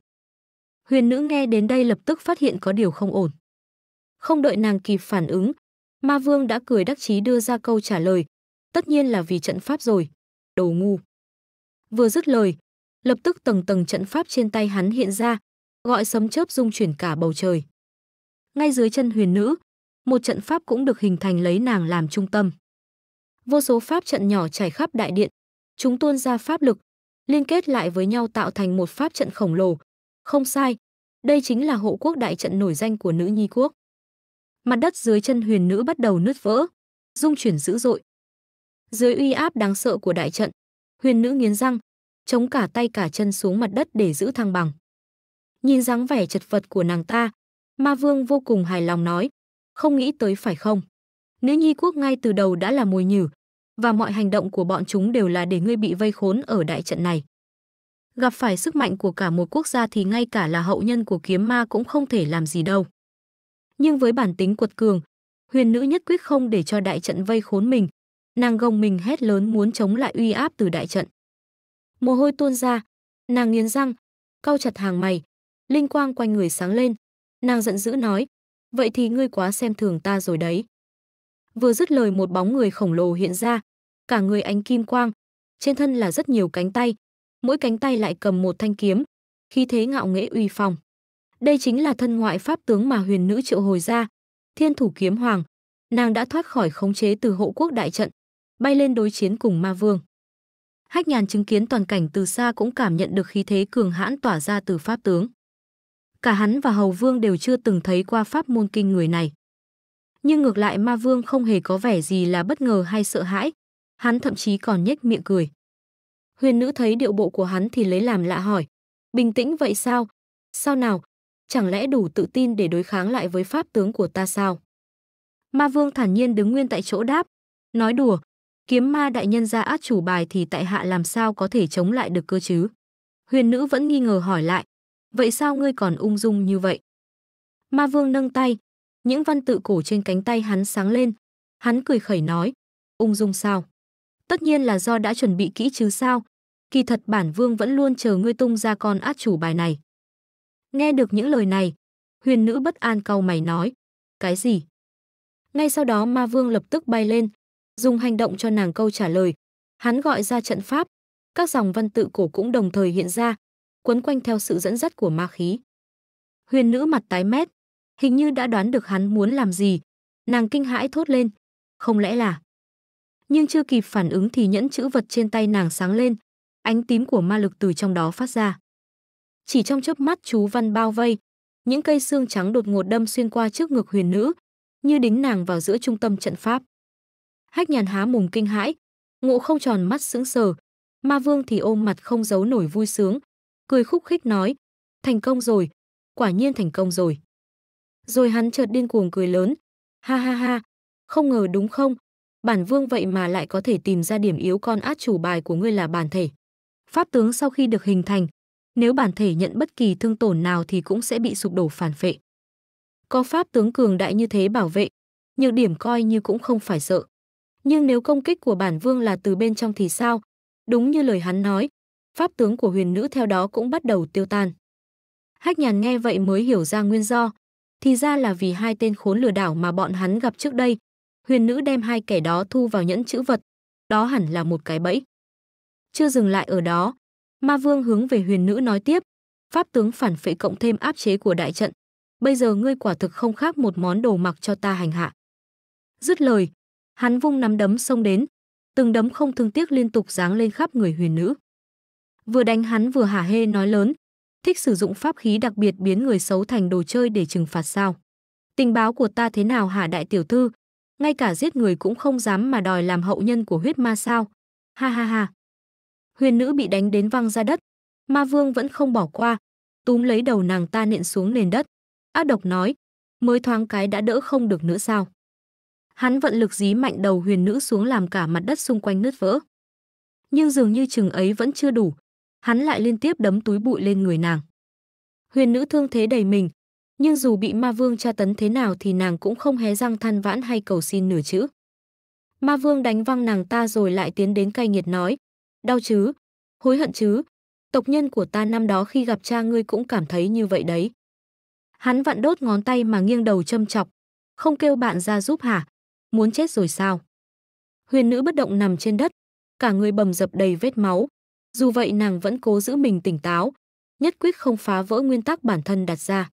Huyền nữ nghe đến đây lập tức phát hiện có điều không ổn. Không đợi nàng kịp phản ứng, ma vương đã cười đắc chí đưa ra câu trả lời. Tất nhiên là vì trận pháp rồi. Đồ ngu. Vừa dứt lời, lập tức tầng tầng trận pháp trên tay hắn hiện ra, gọi sấm chớp rung chuyển cả bầu trời. Ngay dưới chân huyền nữ, một trận pháp cũng được hình thành lấy nàng làm trung tâm. Vô số pháp trận nhỏ trải khắp đại điện, chúng tuôn ra pháp lực, liên kết lại với nhau tạo thành một pháp trận khổng lồ. Không sai, đây chính là hộ quốc đại trận nổi danh của nữ nhi quốc. Mặt đất dưới chân huyền nữ bắt đầu nứt vỡ, rung chuyển dữ dội. Dưới uy áp đáng sợ của đại trận, huyền nữ nghiến răng, chống cả tay cả chân xuống mặt đất để giữ thăng bằng. Nhìn dáng vẻ chật vật của nàng ta, ma vương vô cùng hài lòng nói, không nghĩ tới phải không? Nữ nhi quốc ngay từ đầu đã là mùi nhử, và mọi hành động của bọn chúng đều là để ngươi bị vây khốn ở đại trận này. Gặp phải sức mạnh của cả một quốc gia thì ngay cả là hậu nhân của kiếm ma cũng không thể làm gì đâu. Nhưng với bản tính quật cường, huyền nữ nhất quyết không để cho đại trận vây khốn mình, nàng gồng mình hét lớn muốn chống lại uy áp từ đại trận. Mồ hôi tuôn ra, nàng nghiến răng, cau chặt hàng mày, linh quang quanh người sáng lên, nàng giận dữ nói, vậy thì ngươi quá xem thường ta rồi đấy. Vừa dứt lời một bóng người khổng lồ hiện ra, cả người ánh kim quang, trên thân là rất nhiều cánh tay, mỗi cánh tay lại cầm một thanh kiếm, khí thế ngạo nghễ uy phong. Đây chính là thân ngoại pháp tướng mà huyền nữ triệu hồi ra, thiên thủ kiếm hoàng. Nàng đã thoát khỏi khống chế từ hộ quốc đại trận, bay lên đối chiến cùng ma vương. Hách nhàn chứng kiến toàn cảnh từ xa cũng cảm nhận được khí thế cường hãn tỏa ra từ pháp tướng. Cả hắn và hầu vương đều chưa từng thấy qua pháp môn kinh người này nhưng ngược lại ma vương không hề có vẻ gì là bất ngờ hay sợ hãi, hắn thậm chí còn nhếch miệng cười. Huyền nữ thấy điệu bộ của hắn thì lấy làm lạ hỏi, bình tĩnh vậy sao? Sao nào? Chẳng lẽ đủ tự tin để đối kháng lại với pháp tướng của ta sao? Ma vương thản nhiên đứng nguyên tại chỗ đáp, nói đùa, kiếm ma đại nhân ra át chủ bài thì tại hạ làm sao có thể chống lại được cơ chứ? Huyền nữ vẫn nghi ngờ hỏi lại, vậy sao ngươi còn ung dung như vậy? Ma vương nâng tay, những văn tự cổ trên cánh tay hắn sáng lên. Hắn cười khẩy nói, ung dung sao? Tất nhiên là do đã chuẩn bị kỹ chứ sao? Kỳ thật bản vương vẫn luôn chờ ngươi tung ra con át chủ bài này. Nghe được những lời này, huyền nữ bất an cau mày nói, cái gì? Ngay sau đó ma vương lập tức bay lên, dùng hành động cho nàng câu trả lời. Hắn gọi ra trận pháp, các dòng văn tự cổ cũng đồng thời hiện ra, quấn quanh theo sự dẫn dắt của ma khí. Huyền nữ mặt tái mét, hình như đã đoán được hắn muốn làm gì. Nàng kinh hãi thốt lên, không lẽ là... Nhưng chưa kịp phản ứng thì nhẫn chữ vật trên tay nàng sáng lên, ánh tím của ma lực từ trong đó phát ra. Chỉ trong chớp mắt chú văn bao vây, những cây xương trắng đột ngột đâm xuyên qua trước ngực huyền nữ, như đính nàng vào giữa trung tâm trận pháp. Hách nhàn há mùng kinh hãi, ngộ không tròn mắt sững sờ, ma vương thì ôm mặt không giấu nổi vui sướng, cười khúc khích nói, thành công rồi, quả nhiên thành công rồi. Rồi hắn chợt điên cuồng cười lớn. Ha ha ha, không ngờ đúng không? Bản vương vậy mà lại có thể tìm ra điểm yếu con át chủ bài của ngươi là bản thể. Pháp tướng sau khi được hình thành, nếu bản thể nhận bất kỳ thương tổn nào thì cũng sẽ bị sụp đổ phản phệ. Có pháp tướng cường đại như thế bảo vệ, nhược điểm coi như cũng không phải sợ. Nhưng nếu công kích của bản vương là từ bên trong thì sao? Đúng như lời hắn nói, pháp tướng của huyền nữ theo đó cũng bắt đầu tiêu tan. Hách nhàn nghe vậy mới hiểu ra nguyên do, thì ra là vì hai tên khốn lừa đảo mà bọn hắn gặp trước đây. Huyền nữ đem hai kẻ đó thu vào nhẫn chữ vật, đó hẳn là một cái bẫy. Chưa dừng lại ở đó, Ma Vương hướng về huyền nữ nói tiếp, pháp tướng phản phệ cộng thêm áp chế của đại trận. Bây giờ ngươi quả thực không khác một món đồ mặc cho ta hành hạ. Dứt lời, hắn vung nắm đấm xông đến, từng đấm không thương tiếc liên tục giáng lên khắp người huyền nữ. Vừa đánh hắn vừa hả hê nói lớn, thích sử dụng pháp khí đặc biệt biến người xấu thành đồ chơi để trừng phạt sao? Tình báo của ta thế nào hả đại tiểu thư? Ngay cả giết người cũng không dám mà đòi làm hậu nhân của huyết ma sao? Ha ha ha. Huyền nữ bị đánh đến văng ra đất, ma vương vẫn không bỏ qua, túm lấy đầu nàng ta nện xuống nền đất. Ác độc nói, mới thoáng cái đã đỡ không được nữa sao? Hắn vận lực dí mạnh đầu huyền nữ xuống làm cả mặt đất xung quanh nứt vỡ. Nhưng dường như chừng ấy vẫn chưa đủ, hắn lại liên tiếp đấm túi bụi lên người nàng. Huyền nữ thương thế đầy mình, nhưng dù bị ma vương tra tấn thế nào thì nàng cũng không hé răng than vãn hay cầu xin nửa chữ. Ma vương đánh văng nàng ta rồi lại tiến đến cay nghiệt nói, đau chứ, hối hận chứ, tộc nhân của ta năm đó khi gặp cha ngươi cũng cảm thấy như vậy đấy. Hắn vặn đốt ngón tay mà nghiêng đầu châm chọc, không kêu bạn ra giúp hả, muốn chết rồi sao? Huyền nữ bất động nằm trên đất, cả người bầm dập đầy vết máu, dù vậy nàng vẫn cố giữ mình tỉnh táo, nhất quyết không phá vỡ nguyên tắc bản thân đặt ra.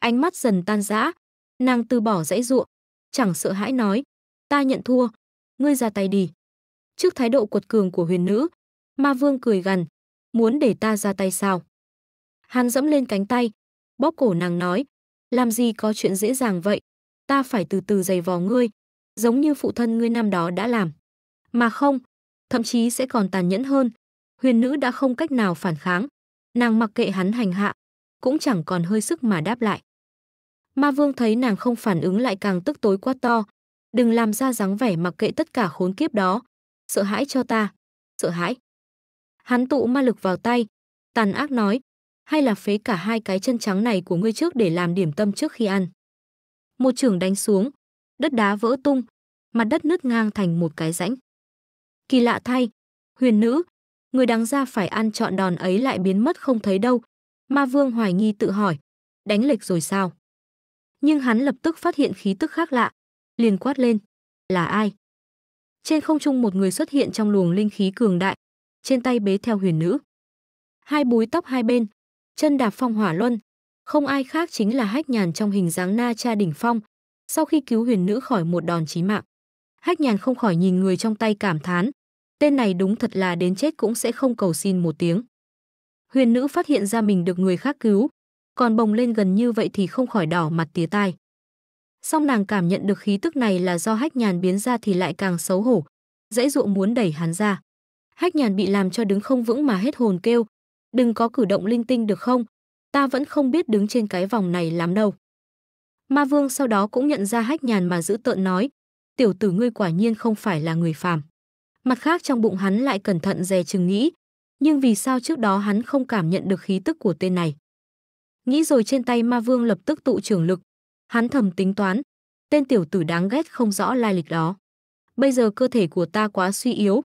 Ánh mắt dần tan rã, nàng từ bỏ dãy ruộng, chẳng sợ hãi nói, ta nhận thua, ngươi ra tay đi. Trước thái độ cuột cường của huyền nữ, ma vương cười gằn, muốn để ta ra tay sao? Hắn dẫm lên cánh tay, bóp cổ nàng nói, làm gì có chuyện dễ dàng vậy, ta phải từ từ giày vò ngươi, giống như phụ thân ngươi năm đó đã làm. Mà không, thậm chí sẽ còn tàn nhẫn hơn, huyền nữ đã không cách nào phản kháng. Nàng mặc kệ hắn hành hạ, cũng chẳng còn hơi sức mà đáp lại. Ma vương thấy nàng không phản ứng lại càng tức tối quá to. Đừng làm ra dáng vẻ mặc kệ tất cả khốn kiếp đó. Sợ hãi cho ta. Sợ hãi. Hắn tụ ma lực vào tay. Tàn ác nói. Hay là phế cả hai cái chân trắng này của ngươi trước để làm điểm tâm trước khi ăn. Một trường đánh xuống. Đất đá vỡ tung. Mặt đất nứt ngang thành một cái rãnh. Kỳ lạ thay. Huyền nữ, người đáng ra phải ăn trọn đòn ấy lại biến mất không thấy đâu. Ma Vương hoài nghi tự hỏi, đánh lệch rồi sao? Nhưng hắn lập tức phát hiện khí tức khác lạ, liền quát lên, là ai? Trên không trung một người xuất hiện trong luồng linh khí cường đại, trên tay bế theo huyền nữ. Hai búi tóc hai bên, chân đạp phong hỏa luân, không ai khác chính là hách nhàn trong hình dáng na cha đỉnh phong, sau khi cứu huyền nữ khỏi một đòn chí mạng. Hách nhàn không khỏi nhìn người trong tay cảm thán, Tên này đúng thật là đến chết cũng sẽ không cầu xin một tiếng. Huyền nữ phát hiện ra mình được người khác cứu, còn bồng lên gần như vậy thì không khỏi đỏ mặt tía tai. Song nàng cảm nhận được khí tức này là do hách nhàn biến ra thì lại càng xấu hổ, dễ dụa muốn đẩy hắn ra. Hách nhàn bị làm cho đứng không vững mà hết hồn kêu, đừng có cử động linh tinh được không, ta vẫn không biết đứng trên cái vòng này lắm đâu. Ma vương sau đó cũng nhận ra hách nhàn mà giữ tợn nói, tiểu tử ngươi quả nhiên không phải là người phàm. Mặt khác trong bụng hắn lại cẩn thận dè chừng nghĩ, nhưng vì sao trước đó hắn không cảm nhận được khí tức của tên này. Nghĩ rồi trên tay ma vương lập tức tụ trưởng lực, hắn thầm tính toán, tên tiểu tử đáng ghét không rõ lai lịch đó. Bây giờ cơ thể của ta quá suy yếu,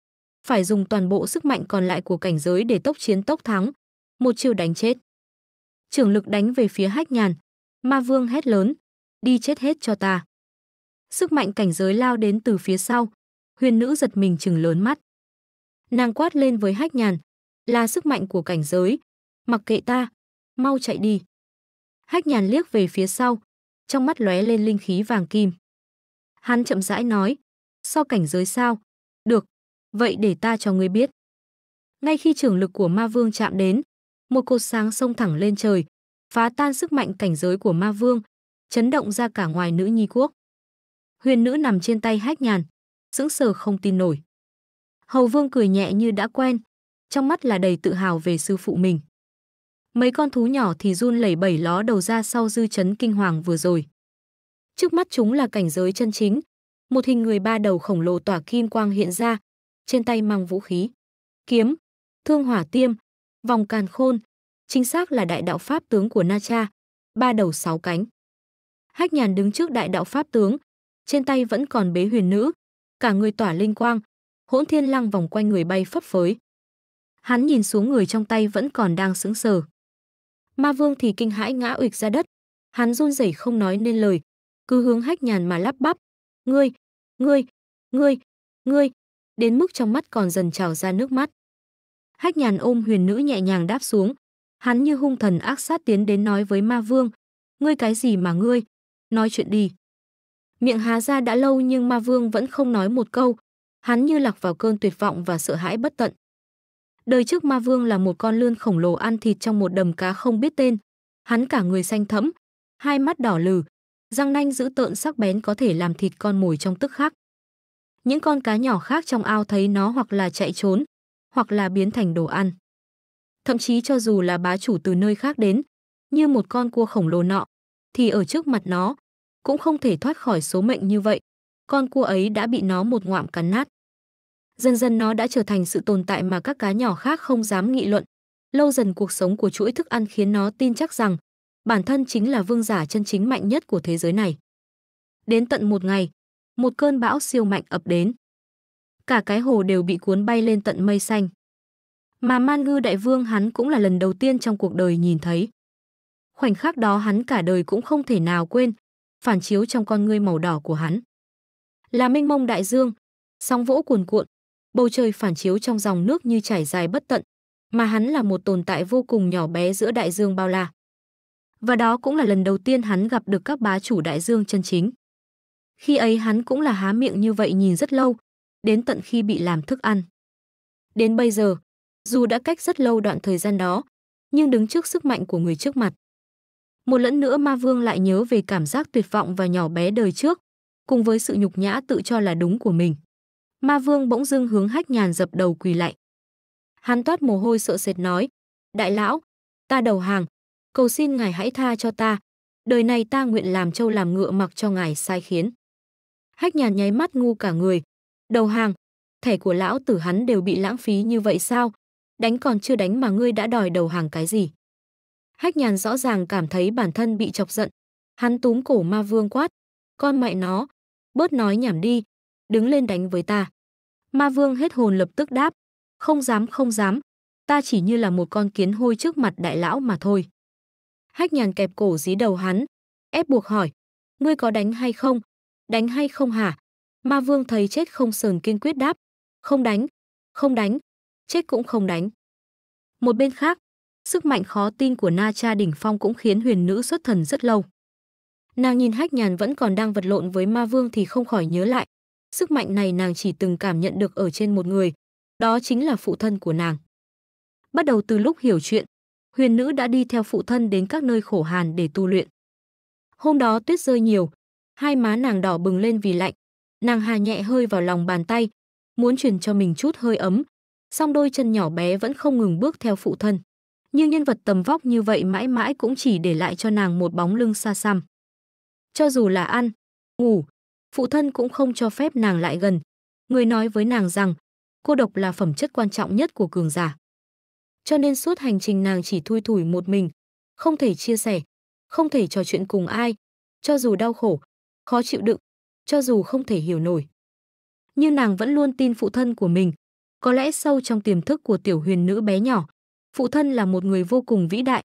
phải dùng toàn bộ sức mạnh còn lại của cảnh giới để tốc chiến tốc thắng, một chiêu đánh chết. Trưởng lực đánh về phía hách nhàn, ma vương hét lớn, đi chết hết cho ta. Sức mạnh cảnh giới lao đến từ phía sau, huyền nữ giật mình chừng lớn mắt. Nàng quát lên với hách nhàn, là sức mạnh của cảnh giới, mặc kệ ta, mau chạy đi. Hách nhàn liếc về phía sau, trong mắt lóe lên linh khí vàng kim. Hắn chậm rãi nói, so cảnh giới sao? Được, vậy để ta cho ngươi biết. Ngay khi trường lực của ma vương chạm đến, một cột sáng sông thẳng lên trời, phá tan sức mạnh cảnh giới của ma vương, chấn động ra cả ngoài nữ nhi quốc. Huyền nữ nằm trên tay hách nhàn, sững sờ không tin nổi. Hầu Vương cười nhẹ như đã quen, trong mắt là đầy tự hào về sư phụ mình. Mấy con thú nhỏ thì run lẩy bẩy ló đầu ra sau dư chấn kinh hoàng vừa rồi. Trước mắt chúng là cảnh giới chân chính, một hình người ba đầu khổng lồ tỏa kim quang hiện ra, trên tay mang vũ khí, kiếm, thương hỏa tiêm, vòng càn khôn, chính xác là đại đạo pháp tướng của Na Cha, ba đầu sáu cánh. Hách Nhàn đứng trước đại đạo pháp tướng, trên tay vẫn còn bế huyền nữ, cả người tỏa linh quang, hỗn thiên lăng vòng quanh người bay phấp phới. Hắn nhìn xuống người trong tay vẫn còn đang sững sờ. Ma Vương thì kinh hãi ngã ụịch ra đất, hắn run rẩy không nói nên lời, cứ hướng hách nhàn mà lắp bắp, "Ngươi, ngươi, ngươi, ngươi!" đến mức trong mắt còn dần trào ra nước mắt. Hách nhàn ôm huyền nữ nhẹ nhàng đáp xuống. Hắn như hung thần ác sát tiến đến nói với ma vương. Ngươi cái gì mà ngươi? Nói chuyện đi. Miệng há ra đã lâu nhưng ma vương vẫn không nói một câu. Hắn như lạc vào cơn tuyệt vọng và sợ hãi bất tận. Đời trước ma vương là một con lươn khổng lồ ăn thịt trong một đầm cá không biết tên. Hắn cả người xanh thẫm, hai mắt đỏ lừ, răng nanh dữ tợn sắc bén có thể làm thịt con mồi trong tức khắc. Những con cá nhỏ khác trong ao thấy nó hoặc là chạy trốn, hoặc là biến thành đồ ăn. Thậm chí cho dù là bá chủ từ nơi khác đến, như một con cua khổng lồ nọ, thì ở trước mặt nó, cũng không thể thoát khỏi số mệnh như vậy. Con cua ấy đã bị nó một ngoạm cắn nát. Dần dần nó đã trở thành sự tồn tại mà các cá nhỏ khác không dám nghị luận. Lâu dần cuộc sống của chuỗi thức ăn khiến nó tin chắc rằng bản thân chính là vương giả chân chính mạnh nhất của thế giới này. Đến tận một ngày, một cơn bão siêu mạnh ập đến. Cả cái hồ đều bị cuốn bay lên tận mây xanh. Mà Man Ngư Đại Vương hắn cũng là lần đầu tiên trong cuộc đời nhìn thấy. Khoảnh khắc đó hắn cả đời cũng không thể nào quên, phản chiếu trong con ngươi màu đỏ của hắn. Là mênh mông đại dương, sóng vỗ cuồn cuộn, bầu trời phản chiếu trong dòng nước như trải dài bất tận, mà hắn là một tồn tại vô cùng nhỏ bé giữa đại dương bao la. Và đó cũng là lần đầu tiên hắn gặp được các bá chủ đại dương chân chính. Khi ấy hắn cũng là há miệng như vậy nhìn rất lâu, đến tận khi bị làm thức ăn. Đến bây giờ, dù đã cách rất lâu đoạn thời gian đó, nhưng đứng trước sức mạnh của người trước mặt, một lần nữa ma vương lại nhớ về cảm giác tuyệt vọng và nhỏ bé đời trước, cùng với sự nhục nhã tự cho là đúng của mình. Ma vương bỗng dưng hướng hách nhàn dập đầu quỳ lại. Hắn toát mồ hôi sợ sệt nói, đại lão, ta đầu hàng, cầu xin ngài hãy tha cho ta, đời này ta nguyện làm trâu làm ngựa mặc cho ngài sai khiến. Hách nhàn nháy mắt ngu cả người, đầu hàng, thẻ của lão tử hắn đều bị lãng phí như vậy sao? Đánh còn chưa đánh mà ngươi đã đòi đầu hàng cái gì? Hách nhàn rõ ràng cảm thấy bản thân bị chọc giận. Hắn túm cổ ma vương quát. Con mẹ nó, bớt nói nhảm đi, đứng lên đánh với ta. Ma vương hết hồn lập tức đáp. Không dám không dám, ta chỉ như là một con kiến hôi trước mặt đại lão mà thôi. Hách nhàn kẹp cổ dí đầu hắn, ép buộc hỏi. Ngươi có đánh hay không? Đánh hay không hả? Ma vương thấy chết không sờn kiên quyết đáp. Không đánh, không đánh, chết cũng không đánh. Một bên khác, Sức mạnh khó tin của Na Cha đỉnh phong cũng khiến huyền nữ xuất thần rất lâu. Nàng nhìn Hách Nhàn vẫn còn đang vật lộn với ma vương thì không khỏi nhớ lại. Sức mạnh này nàng chỉ từng cảm nhận được ở trên một người, đó chính là phụ thân của nàng. Bắt đầu từ lúc hiểu chuyện, huyền nữ đã đi theo phụ thân đến các nơi khổ hàn để tu luyện. Hôm đó tuyết rơi nhiều, hai má nàng đỏ bừng lên vì lạnh, nàng hà nhẹ hơi vào lòng bàn tay, muốn truyền cho mình chút hơi ấm, song đôi chân nhỏ bé vẫn không ngừng bước theo phụ thân nhưng nhân vật tầm vóc như vậy mãi mãi cũng chỉ để lại cho nàng một bóng lưng xa xăm. Cho dù là ăn, ngủ, phụ thân cũng không cho phép nàng lại gần. Người nói với nàng rằng, cô độc là phẩm chất quan trọng nhất của cường giả. Cho nên suốt hành trình nàng chỉ thui thủi một mình, không thể chia sẻ, không thể trò chuyện cùng ai, cho dù đau khổ, khó chịu đựng, cho dù không thể hiểu nổi. Nhưng nàng vẫn luôn tin phụ thân của mình, có lẽ sâu trong tiềm thức của tiểu huyền nữ bé nhỏ, Phụ thân là một người vô cùng vĩ đại,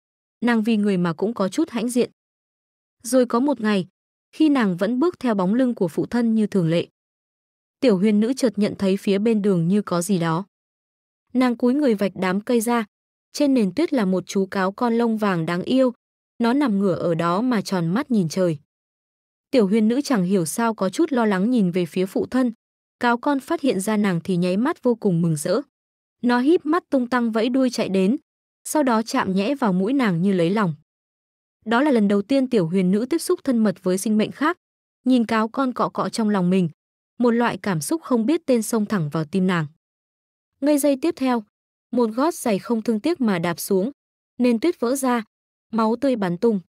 nàng vì người mà cũng có chút hãnh diện. Rồi có một ngày, khi nàng vẫn bước theo bóng lưng của phụ thân như thường lệ, tiểu huyền nữ chợt nhận thấy phía bên đường như có gì đó. Nàng cúi người vạch đám cây ra, trên nền tuyết là một chú cáo con lông vàng đáng yêu, nó nằm ngửa ở đó mà tròn mắt nhìn trời. Tiểu huyền nữ chẳng hiểu sao có chút lo lắng nhìn về phía phụ thân, cáo con phát hiện ra nàng thì nháy mắt vô cùng mừng rỡ. Nó híp mắt tung tăng vẫy đuôi chạy đến, sau đó chạm nhẽ vào mũi nàng như lấy lòng. Đó là lần đầu tiên tiểu huyền nữ tiếp xúc thân mật với sinh mệnh khác, nhìn cáo con cọ cọ trong lòng mình, một loại cảm xúc không biết tên xông thẳng vào tim nàng. Ngay giây tiếp theo, một gót giày không thương tiếc mà đạp xuống, nên tuyết vỡ ra, máu tươi bắn tung.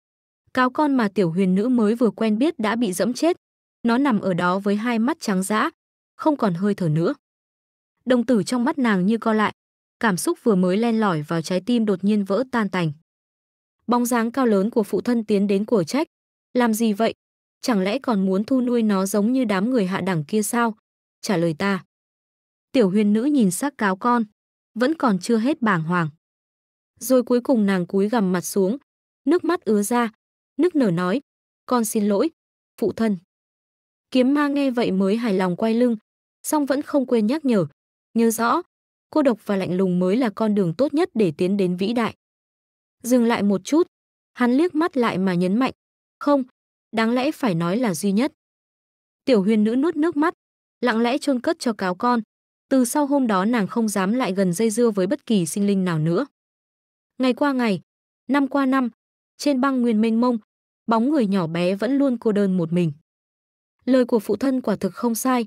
Cáo con mà tiểu huyền nữ mới vừa quen biết đã bị dẫm chết, nó nằm ở đó với hai mắt trắng dã, không còn hơi thở nữa đồng tử trong mắt nàng như co lại. Cảm xúc vừa mới len lỏi vào trái tim đột nhiên vỡ tan tành. Bóng dáng cao lớn của phụ thân tiến đến của trách. Làm gì vậy? Chẳng lẽ còn muốn thu nuôi nó giống như đám người hạ đẳng kia sao? Trả lời ta. Tiểu huyền nữ nhìn xác cáo con. Vẫn còn chưa hết bảng hoàng. Rồi cuối cùng nàng cúi gằm mặt xuống. Nước mắt ứa ra. Nước nở nói. Con xin lỗi. Phụ thân. Kiếm ma nghe vậy mới hài lòng quay lưng. Song vẫn không quên nhắc nhở Nhớ rõ, cô độc và lạnh lùng mới là con đường tốt nhất để tiến đến vĩ đại. Dừng lại một chút, hắn liếc mắt lại mà nhấn mạnh, không, đáng lẽ phải nói là duy nhất. Tiểu huyền nữ nuốt nước mắt, lặng lẽ chôn cất cho cáo con. Từ sau hôm đó nàng không dám lại gần dây dưa với bất kỳ sinh linh nào nữa. Ngày qua ngày, năm qua năm, trên băng nguyên mênh mông, bóng người nhỏ bé vẫn luôn cô đơn một mình. Lời của phụ thân quả thực không sai,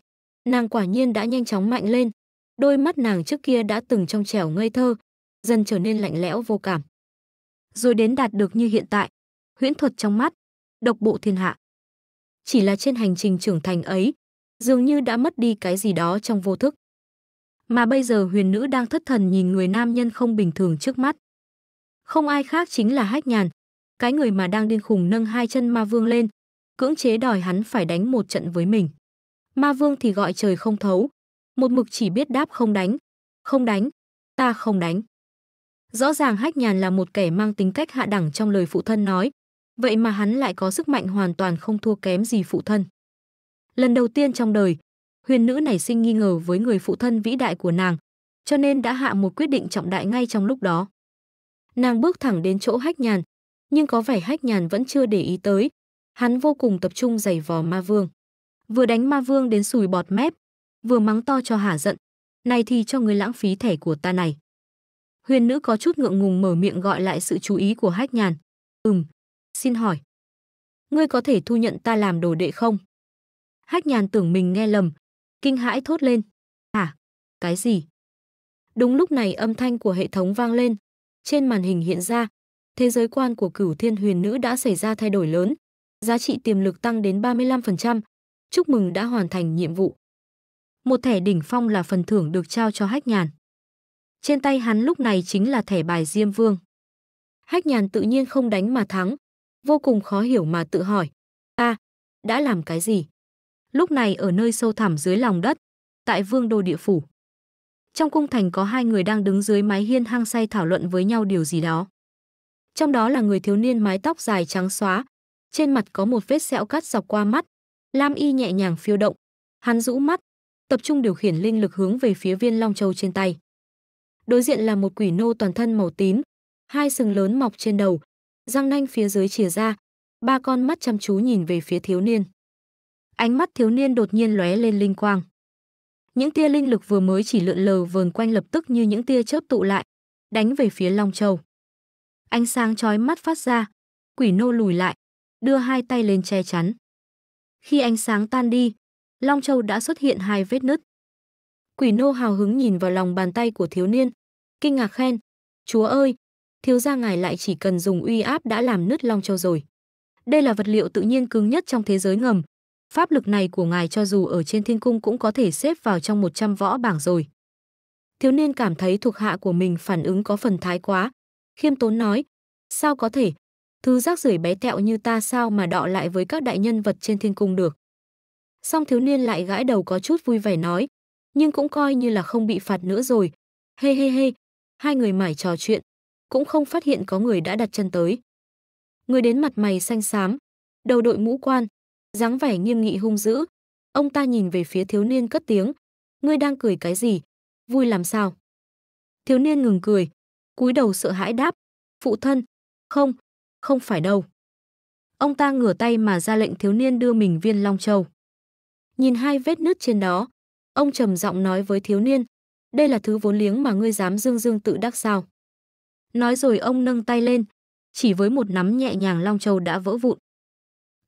nàng quả nhiên đã nhanh chóng mạnh lên, đôi mắt nàng trước kia đã từng trong trẻo ngây thơ, dần trở nên lạnh lẽo vô cảm. Rồi đến đạt được như hiện tại, huyễn thuật trong mắt, độc bộ thiên hạ. Chỉ là trên hành trình trưởng thành ấy, dường như đã mất đi cái gì đó trong vô thức. Mà bây giờ huyền nữ đang thất thần nhìn người nam nhân không bình thường trước mắt. Không ai khác chính là hách nhàn, cái người mà đang điên khùng nâng hai chân ma vương lên, cưỡng chế đòi hắn phải đánh một trận với mình. Ma vương thì gọi trời không thấu, một mực chỉ biết đáp không đánh, không đánh, ta không đánh. Rõ ràng Hách Nhàn là một kẻ mang tính cách hạ đẳng trong lời phụ thân nói, vậy mà hắn lại có sức mạnh hoàn toàn không thua kém gì phụ thân. Lần đầu tiên trong đời, huyền nữ nảy sinh nghi ngờ với người phụ thân vĩ đại của nàng, cho nên đã hạ một quyết định trọng đại ngay trong lúc đó. Nàng bước thẳng đến chỗ Hách Nhàn, nhưng có vẻ Hách Nhàn vẫn chưa để ý tới, hắn vô cùng tập trung giày vò ma vương. Vừa đánh ma vương đến sùi bọt mép, vừa mắng to cho hả giận, này thì cho người lãng phí thẻ của ta này. Huyền nữ có chút ngượng ngùng mở miệng gọi lại sự chú ý của Hách Nhàn. Ừm, xin hỏi. Ngươi có thể thu nhận ta làm đồ đệ không? Hách Nhàn tưởng mình nghe lầm, kinh hãi thốt lên. Hả? À, cái gì? Đúng lúc này âm thanh của hệ thống vang lên. Trên màn hình hiện ra, thế giới quan của cửu thiên huyền nữ đã xảy ra thay đổi lớn. Giá trị tiềm lực tăng đến 35%. Chúc mừng đã hoàn thành nhiệm vụ một thẻ đỉnh phong là phần thưởng được trao cho Hách Nhàn. Trên tay hắn lúc này chính là thẻ bài Diêm Vương. Hách Nhàn tự nhiên không đánh mà thắng, vô cùng khó hiểu mà tự hỏi, a, à, đã làm cái gì? Lúc này ở nơi sâu thẳm dưới lòng đất, tại Vương đô địa phủ. Trong cung thành có hai người đang đứng dưới mái hiên hang say thảo luận với nhau điều gì đó. Trong đó là người thiếu niên mái tóc dài trắng xóa, trên mặt có một vết sẹo cắt dọc qua mắt, lam y nhẹ nhàng phiêu động. Hắn rũ mắt, tập trung điều khiển linh lực hướng về phía viên long châu trên tay. Đối diện là một quỷ nô toàn thân màu tím, hai sừng lớn mọc trên đầu, răng nanh phía dưới chìa ra, ba con mắt chăm chú nhìn về phía thiếu niên. Ánh mắt thiếu niên đột nhiên lóe lên linh quang. Những tia linh lực vừa mới chỉ lượn lờ vờn quanh lập tức như những tia chớp tụ lại, đánh về phía Long Châu. Ánh sáng chói mắt phát ra, quỷ nô lùi lại, đưa hai tay lên che chắn. Khi ánh sáng tan đi, Long Châu đã xuất hiện hai vết nứt. Quỷ nô hào hứng nhìn vào lòng bàn tay của thiếu niên, kinh ngạc khen, Chúa ơi, thiếu gia ngài lại chỉ cần dùng uy áp đã làm nứt Long Châu rồi. Đây là vật liệu tự nhiên cứng nhất trong thế giới ngầm. Pháp lực này của ngài cho dù ở trên thiên cung cũng có thể xếp vào trong 100 võ bảng rồi. Thiếu niên cảm thấy thuộc hạ của mình phản ứng có phần thái quá. Khiêm tốn nói, sao có thể, thứ rác rưởi bé tẹo như ta sao mà đọ lại với các đại nhân vật trên thiên cung được. Song thiếu niên lại gãi đầu có chút vui vẻ nói, nhưng cũng coi như là không bị phạt nữa rồi. Hê hê hê, hai người mải trò chuyện, cũng không phát hiện có người đã đặt chân tới. Người đến mặt mày xanh xám, đầu đội mũ quan, dáng vẻ nghiêm nghị hung dữ. Ông ta nhìn về phía thiếu niên cất tiếng, ngươi đang cười cái gì, vui làm sao? Thiếu niên ngừng cười, cúi đầu sợ hãi đáp, phụ thân, không, không phải đâu. Ông ta ngửa tay mà ra lệnh thiếu niên đưa mình viên Long Châu nhìn hai vết nứt trên đó. Ông trầm giọng nói với thiếu niên, đây là thứ vốn liếng mà ngươi dám dương dương tự đắc sao. Nói rồi ông nâng tay lên, chỉ với một nắm nhẹ nhàng long châu đã vỡ vụn.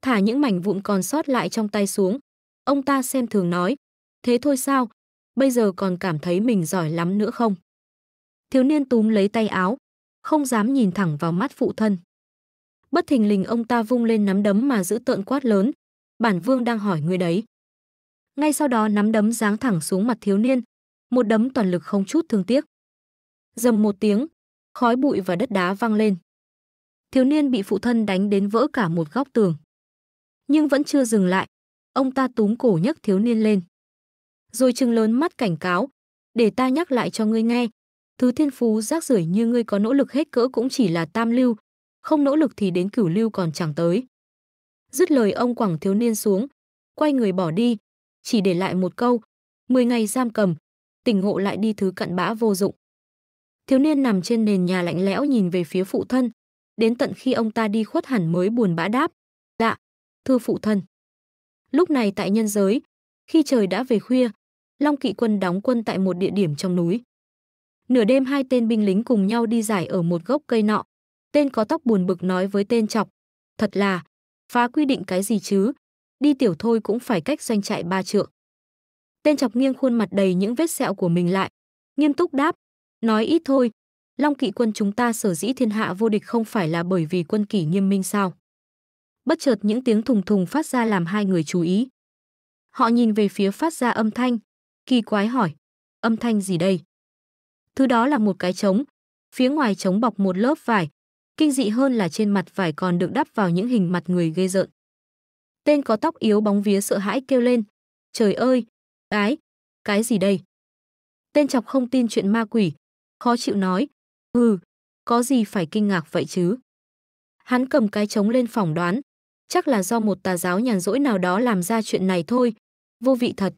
Thả những mảnh vụn còn sót lại trong tay xuống, ông ta xem thường nói, thế thôi sao, bây giờ còn cảm thấy mình giỏi lắm nữa không? Thiếu niên túm lấy tay áo, không dám nhìn thẳng vào mắt phụ thân. Bất thình lình ông ta vung lên nắm đấm mà giữ tợn quát lớn, bản vương đang hỏi người đấy ngay sau đó nắm đấm giáng thẳng xuống mặt thiếu niên, một đấm toàn lực không chút thương tiếc. Dầm một tiếng, khói bụi và đất đá văng lên. Thiếu niên bị phụ thân đánh đến vỡ cả một góc tường. Nhưng vẫn chưa dừng lại, ông ta túm cổ nhấc thiếu niên lên. Rồi trừng lớn mắt cảnh cáo, để ta nhắc lại cho ngươi nghe, thứ thiên phú rác rưởi như ngươi có nỗ lực hết cỡ cũng chỉ là tam lưu, không nỗ lực thì đến cửu lưu còn chẳng tới. Dứt lời ông quẳng thiếu niên xuống, quay người bỏ đi, chỉ để lại một câu, 10 ngày giam cầm, tỉnh ngộ lại đi thứ cặn bã vô dụng. Thiếu niên nằm trên nền nhà lạnh lẽo nhìn về phía phụ thân, đến tận khi ông ta đi khuất hẳn mới buồn bã đáp, dạ, thưa phụ thân. Lúc này tại nhân giới, khi trời đã về khuya, Long Kỵ Quân đóng quân tại một địa điểm trong núi. Nửa đêm hai tên binh lính cùng nhau đi giải ở một gốc cây nọ. Tên có tóc buồn bực nói với tên chọc. Thật là, phá quy định cái gì chứ? đi tiểu thôi cũng phải cách doanh trại ba trượng. Tên chọc nghiêng khuôn mặt đầy những vết sẹo của mình lại, nghiêm túc đáp, nói ít thôi, Long kỵ quân chúng ta sở dĩ thiên hạ vô địch không phải là bởi vì quân kỷ nghiêm minh sao. Bất chợt những tiếng thùng thùng phát ra làm hai người chú ý. Họ nhìn về phía phát ra âm thanh, kỳ quái hỏi, âm thanh gì đây? Thứ đó là một cái trống, phía ngoài trống bọc một lớp vải, kinh dị hơn là trên mặt vải còn được đắp vào những hình mặt người ghê rợn. Tên có tóc yếu bóng vía sợ hãi kêu lên. Trời ơi! Cái! Cái gì đây? Tên chọc không tin chuyện ma quỷ. Khó chịu nói. Ừ, có gì phải kinh ngạc vậy chứ? Hắn cầm cái trống lên phỏng đoán. Chắc là do một tà giáo nhàn rỗi nào đó làm ra chuyện này thôi. Vô vị thật.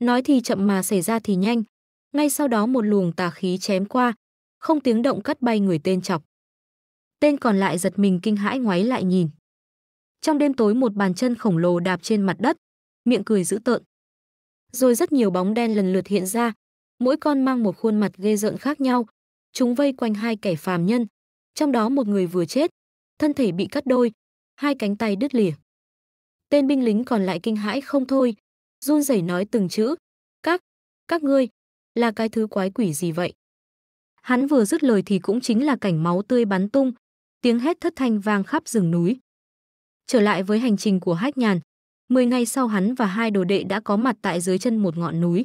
Nói thì chậm mà xảy ra thì nhanh. Ngay sau đó một luồng tà khí chém qua. Không tiếng động cắt bay người tên chọc. Tên còn lại giật mình kinh hãi ngoái lại nhìn. Trong đêm tối một bàn chân khổng lồ đạp trên mặt đất, miệng cười dữ tợn. Rồi rất nhiều bóng đen lần lượt hiện ra, mỗi con mang một khuôn mặt ghê rợn khác nhau. Chúng vây quanh hai kẻ phàm nhân, trong đó một người vừa chết, thân thể bị cắt đôi, hai cánh tay đứt lìa. Tên binh lính còn lại kinh hãi không thôi, run rẩy nói từng chữ, "Các, các ngươi là cái thứ quái quỷ gì vậy?" Hắn vừa dứt lời thì cũng chính là cảnh máu tươi bắn tung, tiếng hét thất thanh vang khắp rừng núi. Trở lại với hành trình của Hách Nhàn, mười ngày sau hắn và hai đồ đệ đã có mặt tại dưới chân một ngọn núi.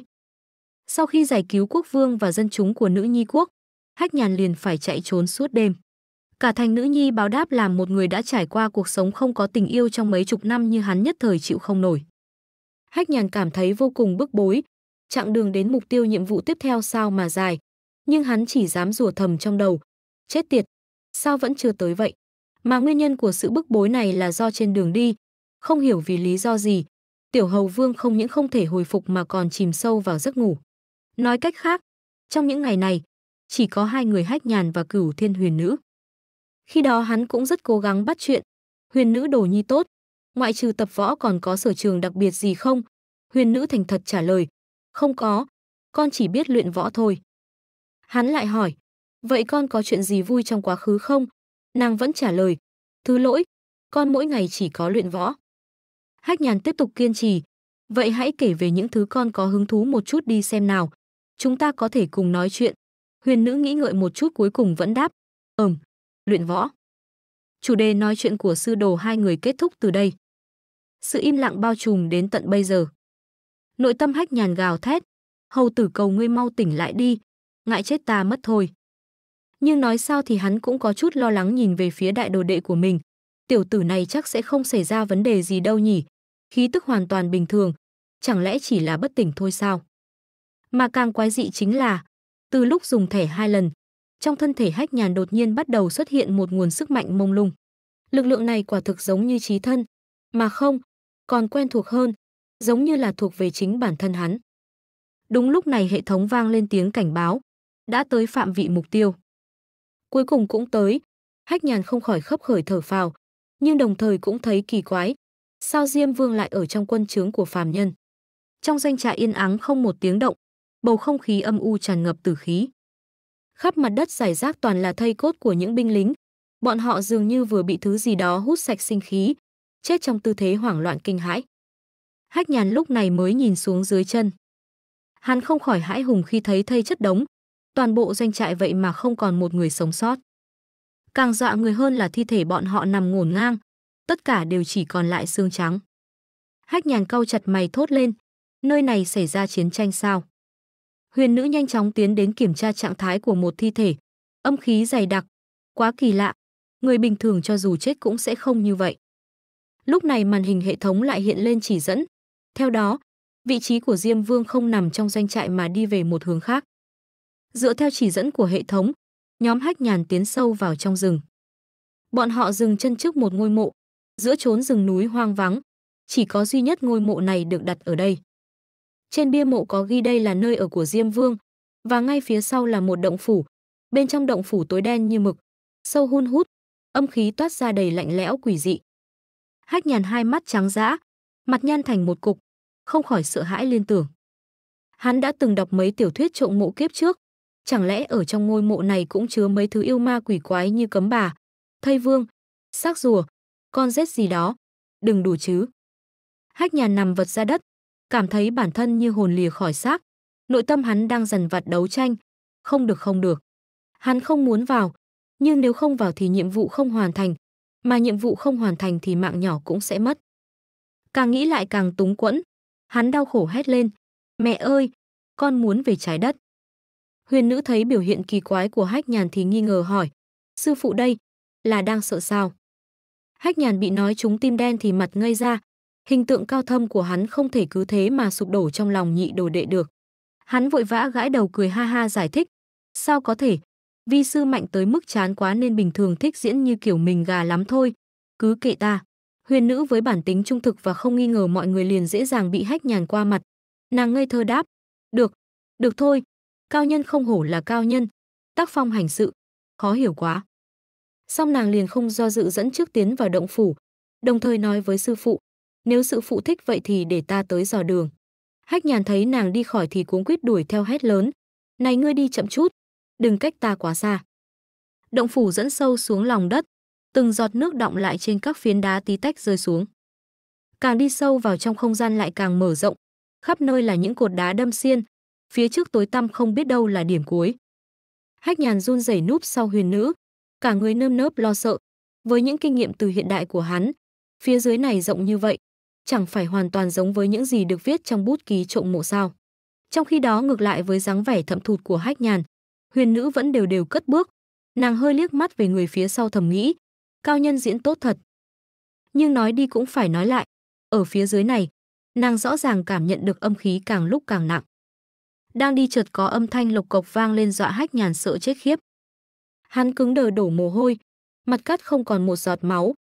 Sau khi giải cứu quốc vương và dân chúng của nữ nhi quốc, Hách Nhàn liền phải chạy trốn suốt đêm. Cả thành nữ nhi báo đáp làm một người đã trải qua cuộc sống không có tình yêu trong mấy chục năm như hắn nhất thời chịu không nổi. Hách Nhàn cảm thấy vô cùng bức bối, chặng đường đến mục tiêu nhiệm vụ tiếp theo sao mà dài, nhưng hắn chỉ dám rủa thầm trong đầu, chết tiệt, sao vẫn chưa tới vậy? Mà nguyên nhân của sự bức bối này là do trên đường đi, không hiểu vì lý do gì, tiểu hầu vương không những không thể hồi phục mà còn chìm sâu vào giấc ngủ. Nói cách khác, trong những ngày này, chỉ có hai người hách nhàn và cửu thiên huyền nữ. Khi đó hắn cũng rất cố gắng bắt chuyện, huyền nữ đồ nhi tốt, ngoại trừ tập võ còn có sở trường đặc biệt gì không? Huyền nữ thành thật trả lời, không có, con chỉ biết luyện võ thôi. Hắn lại hỏi, vậy con có chuyện gì vui trong quá khứ không? nàng vẫn trả lời, thứ lỗi, con mỗi ngày chỉ có luyện võ. Hách nhàn tiếp tục kiên trì, vậy hãy kể về những thứ con có hứng thú một chút đi xem nào, chúng ta có thể cùng nói chuyện. Huyền nữ nghĩ ngợi một chút cuối cùng vẫn đáp, ừm, luyện võ. Chủ đề nói chuyện của sư đồ hai người kết thúc từ đây. Sự im lặng bao trùm đến tận bây giờ. Nội tâm hách nhàn gào thét, hầu tử cầu ngươi mau tỉnh lại đi, ngại chết ta mất thôi nhưng nói sao thì hắn cũng có chút lo lắng nhìn về phía đại đồ đệ của mình. Tiểu tử này chắc sẽ không xảy ra vấn đề gì đâu nhỉ, khí tức hoàn toàn bình thường, chẳng lẽ chỉ là bất tỉnh thôi sao? Mà càng quái dị chính là, từ lúc dùng thẻ hai lần, trong thân thể hách nhàn đột nhiên bắt đầu xuất hiện một nguồn sức mạnh mông lung. Lực lượng này quả thực giống như trí thân, mà không, còn quen thuộc hơn, giống như là thuộc về chính bản thân hắn. Đúng lúc này hệ thống vang lên tiếng cảnh báo, đã tới phạm vị mục tiêu cuối cùng cũng tới. Hách nhàn không khỏi khấp khởi thở phào, nhưng đồng thời cũng thấy kỳ quái. Sao Diêm Vương lại ở trong quân trướng của phàm nhân? Trong doanh trại yên ắng không một tiếng động, bầu không khí âm u tràn ngập tử khí. Khắp mặt đất giải rác toàn là thây cốt của những binh lính. Bọn họ dường như vừa bị thứ gì đó hút sạch sinh khí, chết trong tư thế hoảng loạn kinh hãi. Hách nhàn lúc này mới nhìn xuống dưới chân. Hắn không khỏi hãi hùng khi thấy thây chất đống, toàn bộ doanh trại vậy mà không còn một người sống sót. Càng dọa người hơn là thi thể bọn họ nằm ngổn ngang, tất cả đều chỉ còn lại xương trắng. Hách nhàn cau chặt mày thốt lên, nơi này xảy ra chiến tranh sao? Huyền nữ nhanh chóng tiến đến kiểm tra trạng thái của một thi thể, âm khí dày đặc, quá kỳ lạ, người bình thường cho dù chết cũng sẽ không như vậy. Lúc này màn hình hệ thống lại hiện lên chỉ dẫn, theo đó, vị trí của Diêm Vương không nằm trong doanh trại mà đi về một hướng khác. Dựa theo chỉ dẫn của hệ thống, nhóm hách nhàn tiến sâu vào trong rừng. Bọn họ dừng chân trước một ngôi mộ, giữa chốn rừng núi hoang vắng, chỉ có duy nhất ngôi mộ này được đặt ở đây. Trên bia mộ có ghi đây là nơi ở của Diêm Vương, và ngay phía sau là một động phủ, bên trong động phủ tối đen như mực, sâu hun hút, âm khí toát ra đầy lạnh lẽo quỷ dị. Hách nhàn hai mắt trắng dã, mặt nhăn thành một cục, không khỏi sợ hãi liên tưởng. Hắn đã từng đọc mấy tiểu thuyết trộm mộ kiếp trước, chẳng lẽ ở trong ngôi mộ này cũng chứa mấy thứ yêu ma quỷ quái như cấm bà, thây vương, xác rùa, con rết gì đó, đừng đủ chứ. Hách nhà nằm vật ra đất, cảm thấy bản thân như hồn lìa khỏi xác, nội tâm hắn đang dần vặt đấu tranh, không được không được. Hắn không muốn vào, nhưng nếu không vào thì nhiệm vụ không hoàn thành, mà nhiệm vụ không hoàn thành thì mạng nhỏ cũng sẽ mất. Càng nghĩ lại càng túng quẫn, hắn đau khổ hét lên, mẹ ơi, con muốn về trái đất. Huyền nữ thấy biểu hiện kỳ quái của Hách Nhàn thì nghi ngờ hỏi: "Sư phụ đây là đang sợ sao?" Hách Nhàn bị nói trúng tim đen thì mặt ngây ra, hình tượng cao thâm của hắn không thể cứ thế mà sụp đổ trong lòng nhị đồ đệ được. Hắn vội vã gãi đầu cười ha ha giải thích: "Sao có thể? Vi sư mạnh tới mức chán quá nên bình thường thích diễn như kiểu mình gà lắm thôi, cứ kệ ta." Huyền nữ với bản tính trung thực và không nghi ngờ mọi người liền dễ dàng bị Hách Nhàn qua mặt. Nàng ngây thơ đáp: "Được, được thôi, Cao nhân không hổ là cao nhân, tác phong hành sự, khó hiểu quá. Xong nàng liền không do dự dẫn trước tiến vào động phủ, đồng thời nói với sư phụ, nếu sư phụ thích vậy thì để ta tới dò đường. Hách nhàn thấy nàng đi khỏi thì cuống quýt đuổi theo hét lớn, này ngươi đi chậm chút, đừng cách ta quá xa. Động phủ dẫn sâu xuống lòng đất, từng giọt nước đọng lại trên các phiến đá tí tách rơi xuống. Càng đi sâu vào trong không gian lại càng mở rộng, khắp nơi là những cột đá đâm xiên, phía trước tối tăm không biết đâu là điểm cuối. Hách nhàn run rẩy núp sau huyền nữ, cả người nơm nớp lo sợ. Với những kinh nghiệm từ hiện đại của hắn, phía dưới này rộng như vậy, chẳng phải hoàn toàn giống với những gì được viết trong bút ký trộm mộ sao. Trong khi đó ngược lại với dáng vẻ thậm thụt của hách nhàn, huyền nữ vẫn đều đều cất bước. Nàng hơi liếc mắt về người phía sau thầm nghĩ, cao nhân diễn tốt thật. Nhưng nói đi cũng phải nói lại, ở phía dưới này, nàng rõ ràng cảm nhận được âm khí càng lúc càng nặng. Đang đi chợt có âm thanh lộc cộc vang lên dọa hách nhàn sợ chết khiếp. Hắn cứng đờ đổ mồ hôi, mặt cắt không còn một giọt máu,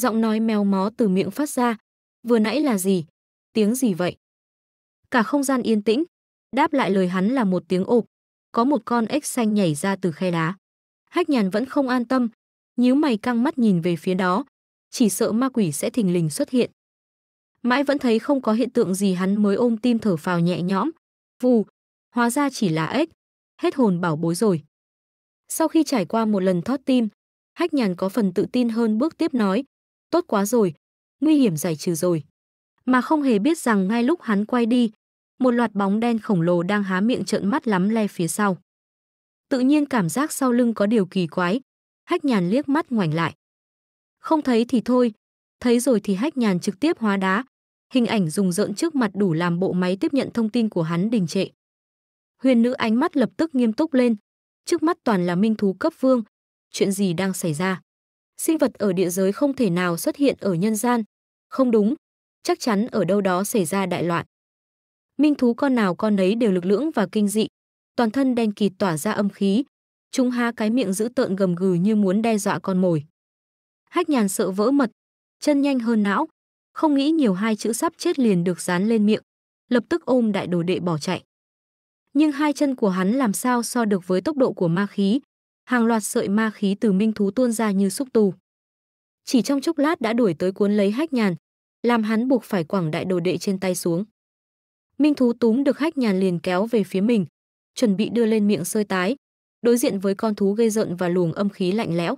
giọng nói mèo mó từ miệng phát ra. Vừa nãy là gì? Tiếng gì vậy? Cả không gian yên tĩnh, đáp lại lời hắn là một tiếng ộp, có một con ếch xanh nhảy ra từ khe đá. Hách nhàn vẫn không an tâm, nhíu mày căng mắt nhìn về phía đó, chỉ sợ ma quỷ sẽ thình lình xuất hiện. Mãi vẫn thấy không có hiện tượng gì hắn mới ôm tim thở phào nhẹ nhõm. Vù, hóa ra chỉ là ếch, hết hồn bảo bối rồi. Sau khi trải qua một lần thoát tim, Hách Nhàn có phần tự tin hơn bước tiếp nói, tốt quá rồi, nguy hiểm giải trừ rồi. Mà không hề biết rằng ngay lúc hắn quay đi, một loạt bóng đen khổng lồ đang há miệng trợn mắt lắm le phía sau. Tự nhiên cảm giác sau lưng có điều kỳ quái, Hách Nhàn liếc mắt ngoảnh lại. Không thấy thì thôi, thấy rồi thì Hách Nhàn trực tiếp hóa đá. Hình ảnh rùng rợn trước mặt đủ làm bộ máy tiếp nhận thông tin của hắn đình trệ. Huyền nữ ánh mắt lập tức nghiêm túc lên. Trước mắt toàn là minh thú cấp vương. Chuyện gì đang xảy ra? Sinh vật ở địa giới không thể nào xuất hiện ở nhân gian. Không đúng, chắc chắn ở đâu đó xảy ra đại loạn. Minh thú con nào con nấy đều lực lưỡng và kinh dị. Toàn thân đen kịt tỏa ra âm khí. Chúng há cái miệng giữ tợn gầm gừ như muốn đe dọa con mồi. Hách nhàn sợ vỡ mật, chân nhanh hơn não. Không nghĩ nhiều hai chữ sắp chết liền được dán lên miệng. Lập tức ôm đại đồ đệ bỏ chạy nhưng hai chân của hắn làm sao so được với tốc độ của ma khí. Hàng loạt sợi ma khí từ minh thú tuôn ra như xúc tù. Chỉ trong chốc lát đã đuổi tới cuốn lấy hách nhàn, làm hắn buộc phải quẳng đại đồ đệ trên tay xuống. Minh thú túm được hách nhàn liền kéo về phía mình, chuẩn bị đưa lên miệng sơi tái, đối diện với con thú gây rợn và luồng âm khí lạnh lẽo.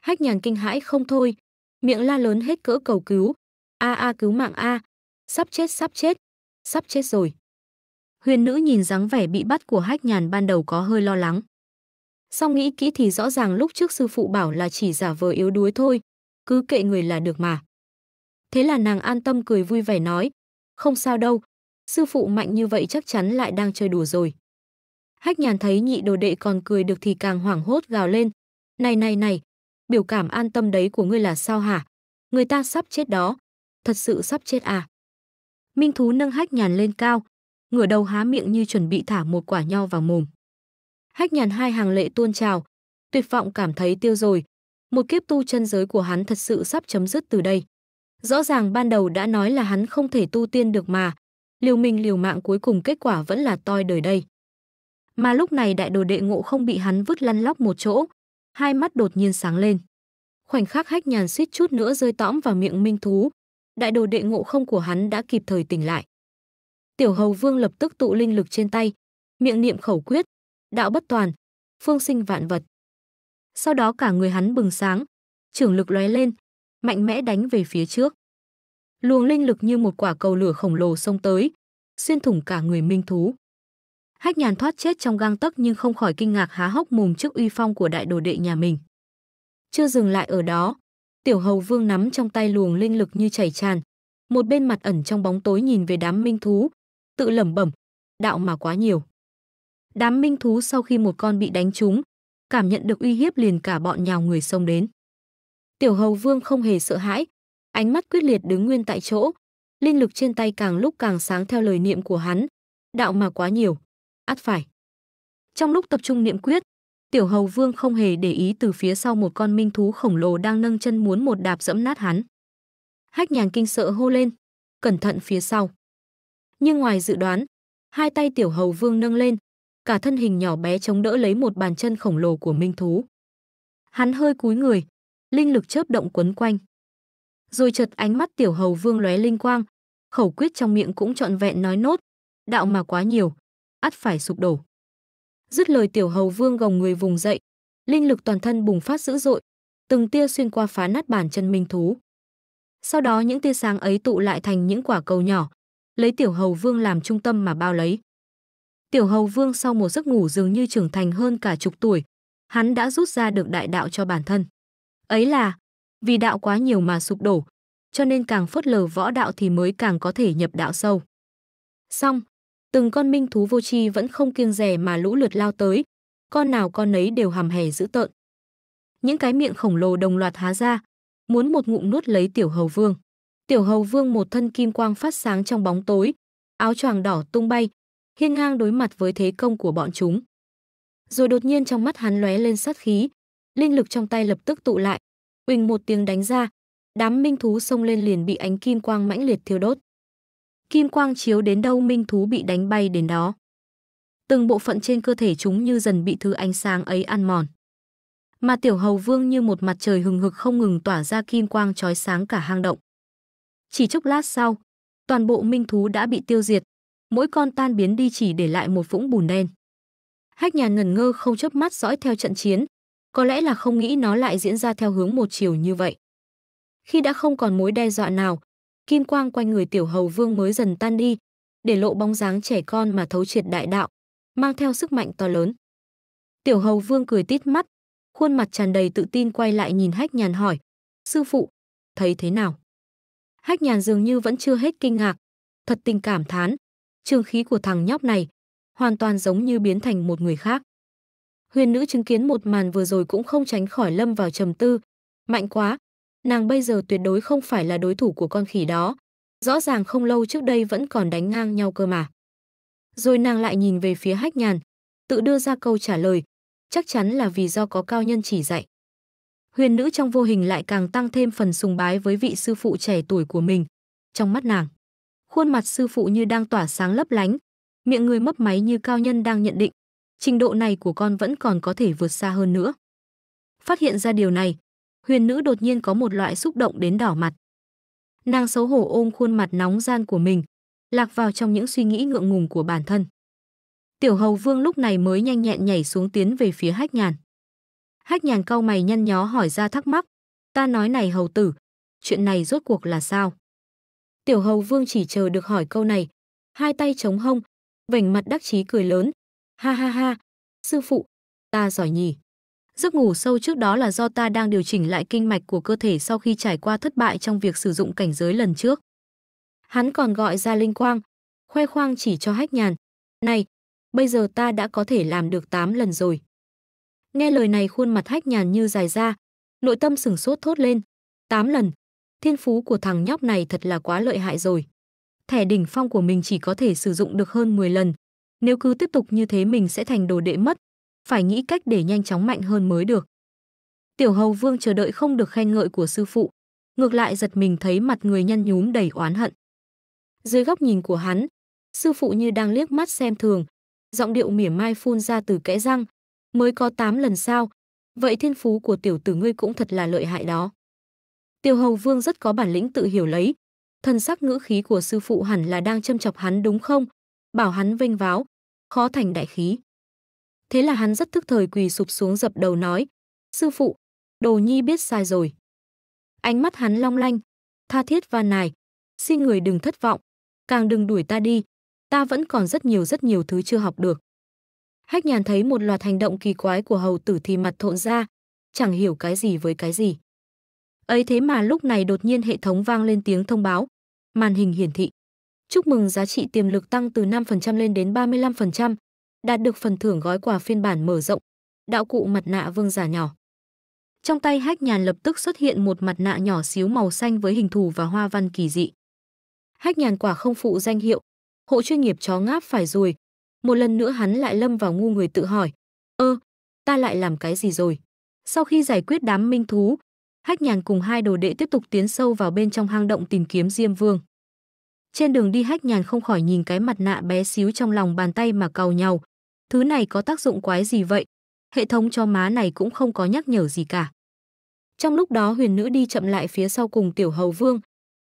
Hách nhàn kinh hãi không thôi, miệng la lớn hết cỡ cầu cứu, a a cứu mạng a, sắp chết sắp chết, sắp chết rồi. Huyền nữ nhìn dáng vẻ bị bắt của hách nhàn ban đầu có hơi lo lắng. Sau nghĩ kỹ thì rõ ràng lúc trước sư phụ bảo là chỉ giả vờ yếu đuối thôi, cứ kệ người là được mà. Thế là nàng an tâm cười vui vẻ nói, không sao đâu, sư phụ mạnh như vậy chắc chắn lại đang chơi đùa rồi. Hách nhàn thấy nhị đồ đệ còn cười được thì càng hoảng hốt gào lên. Này này này, biểu cảm an tâm đấy của ngươi là sao hả? Người ta sắp chết đó, thật sự sắp chết à? Minh thú nâng hách nhàn lên cao, ngửa đầu há miệng như chuẩn bị thả một quả nho vào mồm. Hách nhàn hai hàng lệ tuôn trào, tuyệt vọng cảm thấy tiêu rồi. Một kiếp tu chân giới của hắn thật sự sắp chấm dứt từ đây. Rõ ràng ban đầu đã nói là hắn không thể tu tiên được mà, liều mình liều mạng cuối cùng kết quả vẫn là toi đời đây. Mà lúc này đại đồ đệ ngộ không bị hắn vứt lăn lóc một chỗ, hai mắt đột nhiên sáng lên. Khoảnh khắc hách nhàn suýt chút nữa rơi tõm vào miệng minh thú, đại đồ đệ ngộ không của hắn đã kịp thời tỉnh lại. Tiểu Hầu Vương lập tức tụ linh lực trên tay, miệng niệm khẩu quyết, đạo bất toàn, phương sinh vạn vật. Sau đó cả người hắn bừng sáng, trưởng lực lóe lên, mạnh mẽ đánh về phía trước. Luồng linh lực như một quả cầu lửa khổng lồ xông tới, xuyên thủng cả người minh thú. Hách nhàn thoát chết trong gang tấc nhưng không khỏi kinh ngạc há hốc mồm trước uy phong của đại đồ đệ nhà mình. Chưa dừng lại ở đó, tiểu hầu vương nắm trong tay luồng linh lực như chảy tràn, một bên mặt ẩn trong bóng tối nhìn về đám minh thú, tự lẩm bẩm, đạo mà quá nhiều. Đám minh thú sau khi một con bị đánh trúng, cảm nhận được uy hiếp liền cả bọn nhào người xông đến. Tiểu Hầu Vương không hề sợ hãi, ánh mắt quyết liệt đứng nguyên tại chỗ, linh lực trên tay càng lúc càng sáng theo lời niệm của hắn, đạo mà quá nhiều, át phải. Trong lúc tập trung niệm quyết, Tiểu Hầu Vương không hề để ý từ phía sau một con minh thú khổng lồ đang nâng chân muốn một đạp dẫm nát hắn. Hách Nhàn kinh sợ hô lên, cẩn thận phía sau. Nhưng ngoài dự đoán, hai tay tiểu hầu vương nâng lên, cả thân hình nhỏ bé chống đỡ lấy một bàn chân khổng lồ của minh thú. Hắn hơi cúi người, linh lực chớp động quấn quanh. Rồi chợt ánh mắt tiểu hầu vương lóe linh quang, khẩu quyết trong miệng cũng trọn vẹn nói nốt, đạo mà quá nhiều, ắt phải sụp đổ. Dứt lời tiểu hầu vương gồng người vùng dậy, linh lực toàn thân bùng phát dữ dội, từng tia xuyên qua phá nát bàn chân minh thú. Sau đó những tia sáng ấy tụ lại thành những quả cầu nhỏ, lấy tiểu hầu vương làm trung tâm mà bao lấy. Tiểu hầu vương sau một giấc ngủ dường như trưởng thành hơn cả chục tuổi, hắn đã rút ra được đại đạo cho bản thân. Ấy là, vì đạo quá nhiều mà sụp đổ, cho nên càng phớt lờ võ đạo thì mới càng có thể nhập đạo sâu. Xong, từng con minh thú vô tri vẫn không kiêng rẻ mà lũ lượt lao tới, con nào con nấy đều hàm hè dữ tợn. Những cái miệng khổng lồ đồng loạt há ra, muốn một ngụm nuốt lấy tiểu hầu vương. Tiểu Hầu Vương một thân kim quang phát sáng trong bóng tối, áo choàng đỏ tung bay, hiên ngang đối mặt với thế công của bọn chúng. Rồi đột nhiên trong mắt hắn lóe lên sát khí, linh lực trong tay lập tức tụ lại, huỳnh một tiếng đánh ra, đám minh thú xông lên liền bị ánh kim quang mãnh liệt thiêu đốt. Kim quang chiếu đến đâu minh thú bị đánh bay đến đó. Từng bộ phận trên cơ thể chúng như dần bị thứ ánh sáng ấy ăn mòn. Mà tiểu hầu vương như một mặt trời hừng hực không ngừng tỏa ra kim quang trói sáng cả hang động. Chỉ chốc lát sau, toàn bộ minh thú đã bị tiêu diệt, mỗi con tan biến đi chỉ để lại một vũng bùn đen. Hách nhà ngẩn ngơ không chớp mắt dõi theo trận chiến, có lẽ là không nghĩ nó lại diễn ra theo hướng một chiều như vậy. Khi đã không còn mối đe dọa nào, kim quang quanh người tiểu hầu vương mới dần tan đi, để lộ bóng dáng trẻ con mà thấu triệt đại đạo, mang theo sức mạnh to lớn. Tiểu hầu vương cười tít mắt, khuôn mặt tràn đầy tự tin quay lại nhìn hách nhàn hỏi, sư phụ, thấy thế nào? Hách nhàn dường như vẫn chưa hết kinh ngạc. Thật tình cảm thán, trường khí của thằng nhóc này hoàn toàn giống như biến thành một người khác. Huyền nữ chứng kiến một màn vừa rồi cũng không tránh khỏi lâm vào trầm tư. Mạnh quá, nàng bây giờ tuyệt đối không phải là đối thủ của con khỉ đó. Rõ ràng không lâu trước đây vẫn còn đánh ngang nhau cơ mà. Rồi nàng lại nhìn về phía hách nhàn, tự đưa ra câu trả lời, chắc chắn là vì do có cao nhân chỉ dạy huyền nữ trong vô hình lại càng tăng thêm phần sùng bái với vị sư phụ trẻ tuổi của mình. Trong mắt nàng, khuôn mặt sư phụ như đang tỏa sáng lấp lánh, miệng người mấp máy như cao nhân đang nhận định, trình độ này của con vẫn còn có thể vượt xa hơn nữa. Phát hiện ra điều này, huyền nữ đột nhiên có một loại xúc động đến đỏ mặt. Nàng xấu hổ ôm khuôn mặt nóng gian của mình, lạc vào trong những suy nghĩ ngượng ngùng của bản thân. Tiểu hầu vương lúc này mới nhanh nhẹn nhảy xuống tiến về phía hách nhàn. Hách nhàn cau mày nhăn nhó hỏi ra thắc mắc. Ta nói này hầu tử, chuyện này rốt cuộc là sao? Tiểu hầu vương chỉ chờ được hỏi câu này. Hai tay chống hông, vành mặt đắc chí cười lớn. Ha ha ha, sư phụ, ta giỏi nhỉ. Giấc ngủ sâu trước đó là do ta đang điều chỉnh lại kinh mạch của cơ thể sau khi trải qua thất bại trong việc sử dụng cảnh giới lần trước. Hắn còn gọi ra linh quang, khoe khoang chỉ cho hách nhàn. Này, bây giờ ta đã có thể làm được 8 lần rồi. Nghe lời này khuôn mặt hách nhàn như dài ra, nội tâm sừng sốt thốt lên. Tám lần, thiên phú của thằng nhóc này thật là quá lợi hại rồi. Thẻ đỉnh phong của mình chỉ có thể sử dụng được hơn 10 lần. Nếu cứ tiếp tục như thế mình sẽ thành đồ đệ mất. Phải nghĩ cách để nhanh chóng mạnh hơn mới được. Tiểu hầu vương chờ đợi không được khen ngợi của sư phụ. Ngược lại giật mình thấy mặt người nhăn nhúm đầy oán hận. Dưới góc nhìn của hắn, sư phụ như đang liếc mắt xem thường. Giọng điệu mỉa mai phun ra từ kẽ răng, mới có 8 lần sao? Vậy thiên phú của tiểu tử ngươi cũng thật là lợi hại đó. Tiểu Hầu Vương rất có bản lĩnh tự hiểu lấy, thần sắc ngữ khí của sư phụ hẳn là đang châm chọc hắn đúng không? Bảo hắn vênh váo, khó thành đại khí. Thế là hắn rất tức thời quỳ sụp xuống dập đầu nói, sư phụ, đồ nhi biết sai rồi. Ánh mắt hắn long lanh, tha thiết van nài, xin người đừng thất vọng, càng đừng đuổi ta đi, ta vẫn còn rất nhiều rất nhiều thứ chưa học được. Hách nhàn thấy một loạt hành động kỳ quái của hầu tử thì mặt thộn ra, chẳng hiểu cái gì với cái gì. Ấy thế mà lúc này đột nhiên hệ thống vang lên tiếng thông báo, màn hình hiển thị. Chúc mừng giá trị tiềm lực tăng từ 5% lên đến 35%, đạt được phần thưởng gói quà phiên bản mở rộng, đạo cụ mặt nạ vương giả nhỏ. Trong tay hách nhàn lập tức xuất hiện một mặt nạ nhỏ xíu màu xanh với hình thù và hoa văn kỳ dị. Hách nhàn quả không phụ danh hiệu, hộ chuyên nghiệp chó ngáp phải rồi, một lần nữa hắn lại lâm vào ngu người tự hỏi, ơ, ta lại làm cái gì rồi? Sau khi giải quyết đám minh thú, Hách Nhàn cùng hai đồ đệ tiếp tục tiến sâu vào bên trong hang động tìm kiếm Diêm Vương. Trên đường đi Hách Nhàn không khỏi nhìn cái mặt nạ bé xíu trong lòng bàn tay mà cầu nhau. Thứ này có tác dụng quái gì vậy? Hệ thống cho má này cũng không có nhắc nhở gì cả. Trong lúc đó huyền nữ đi chậm lại phía sau cùng tiểu hầu vương,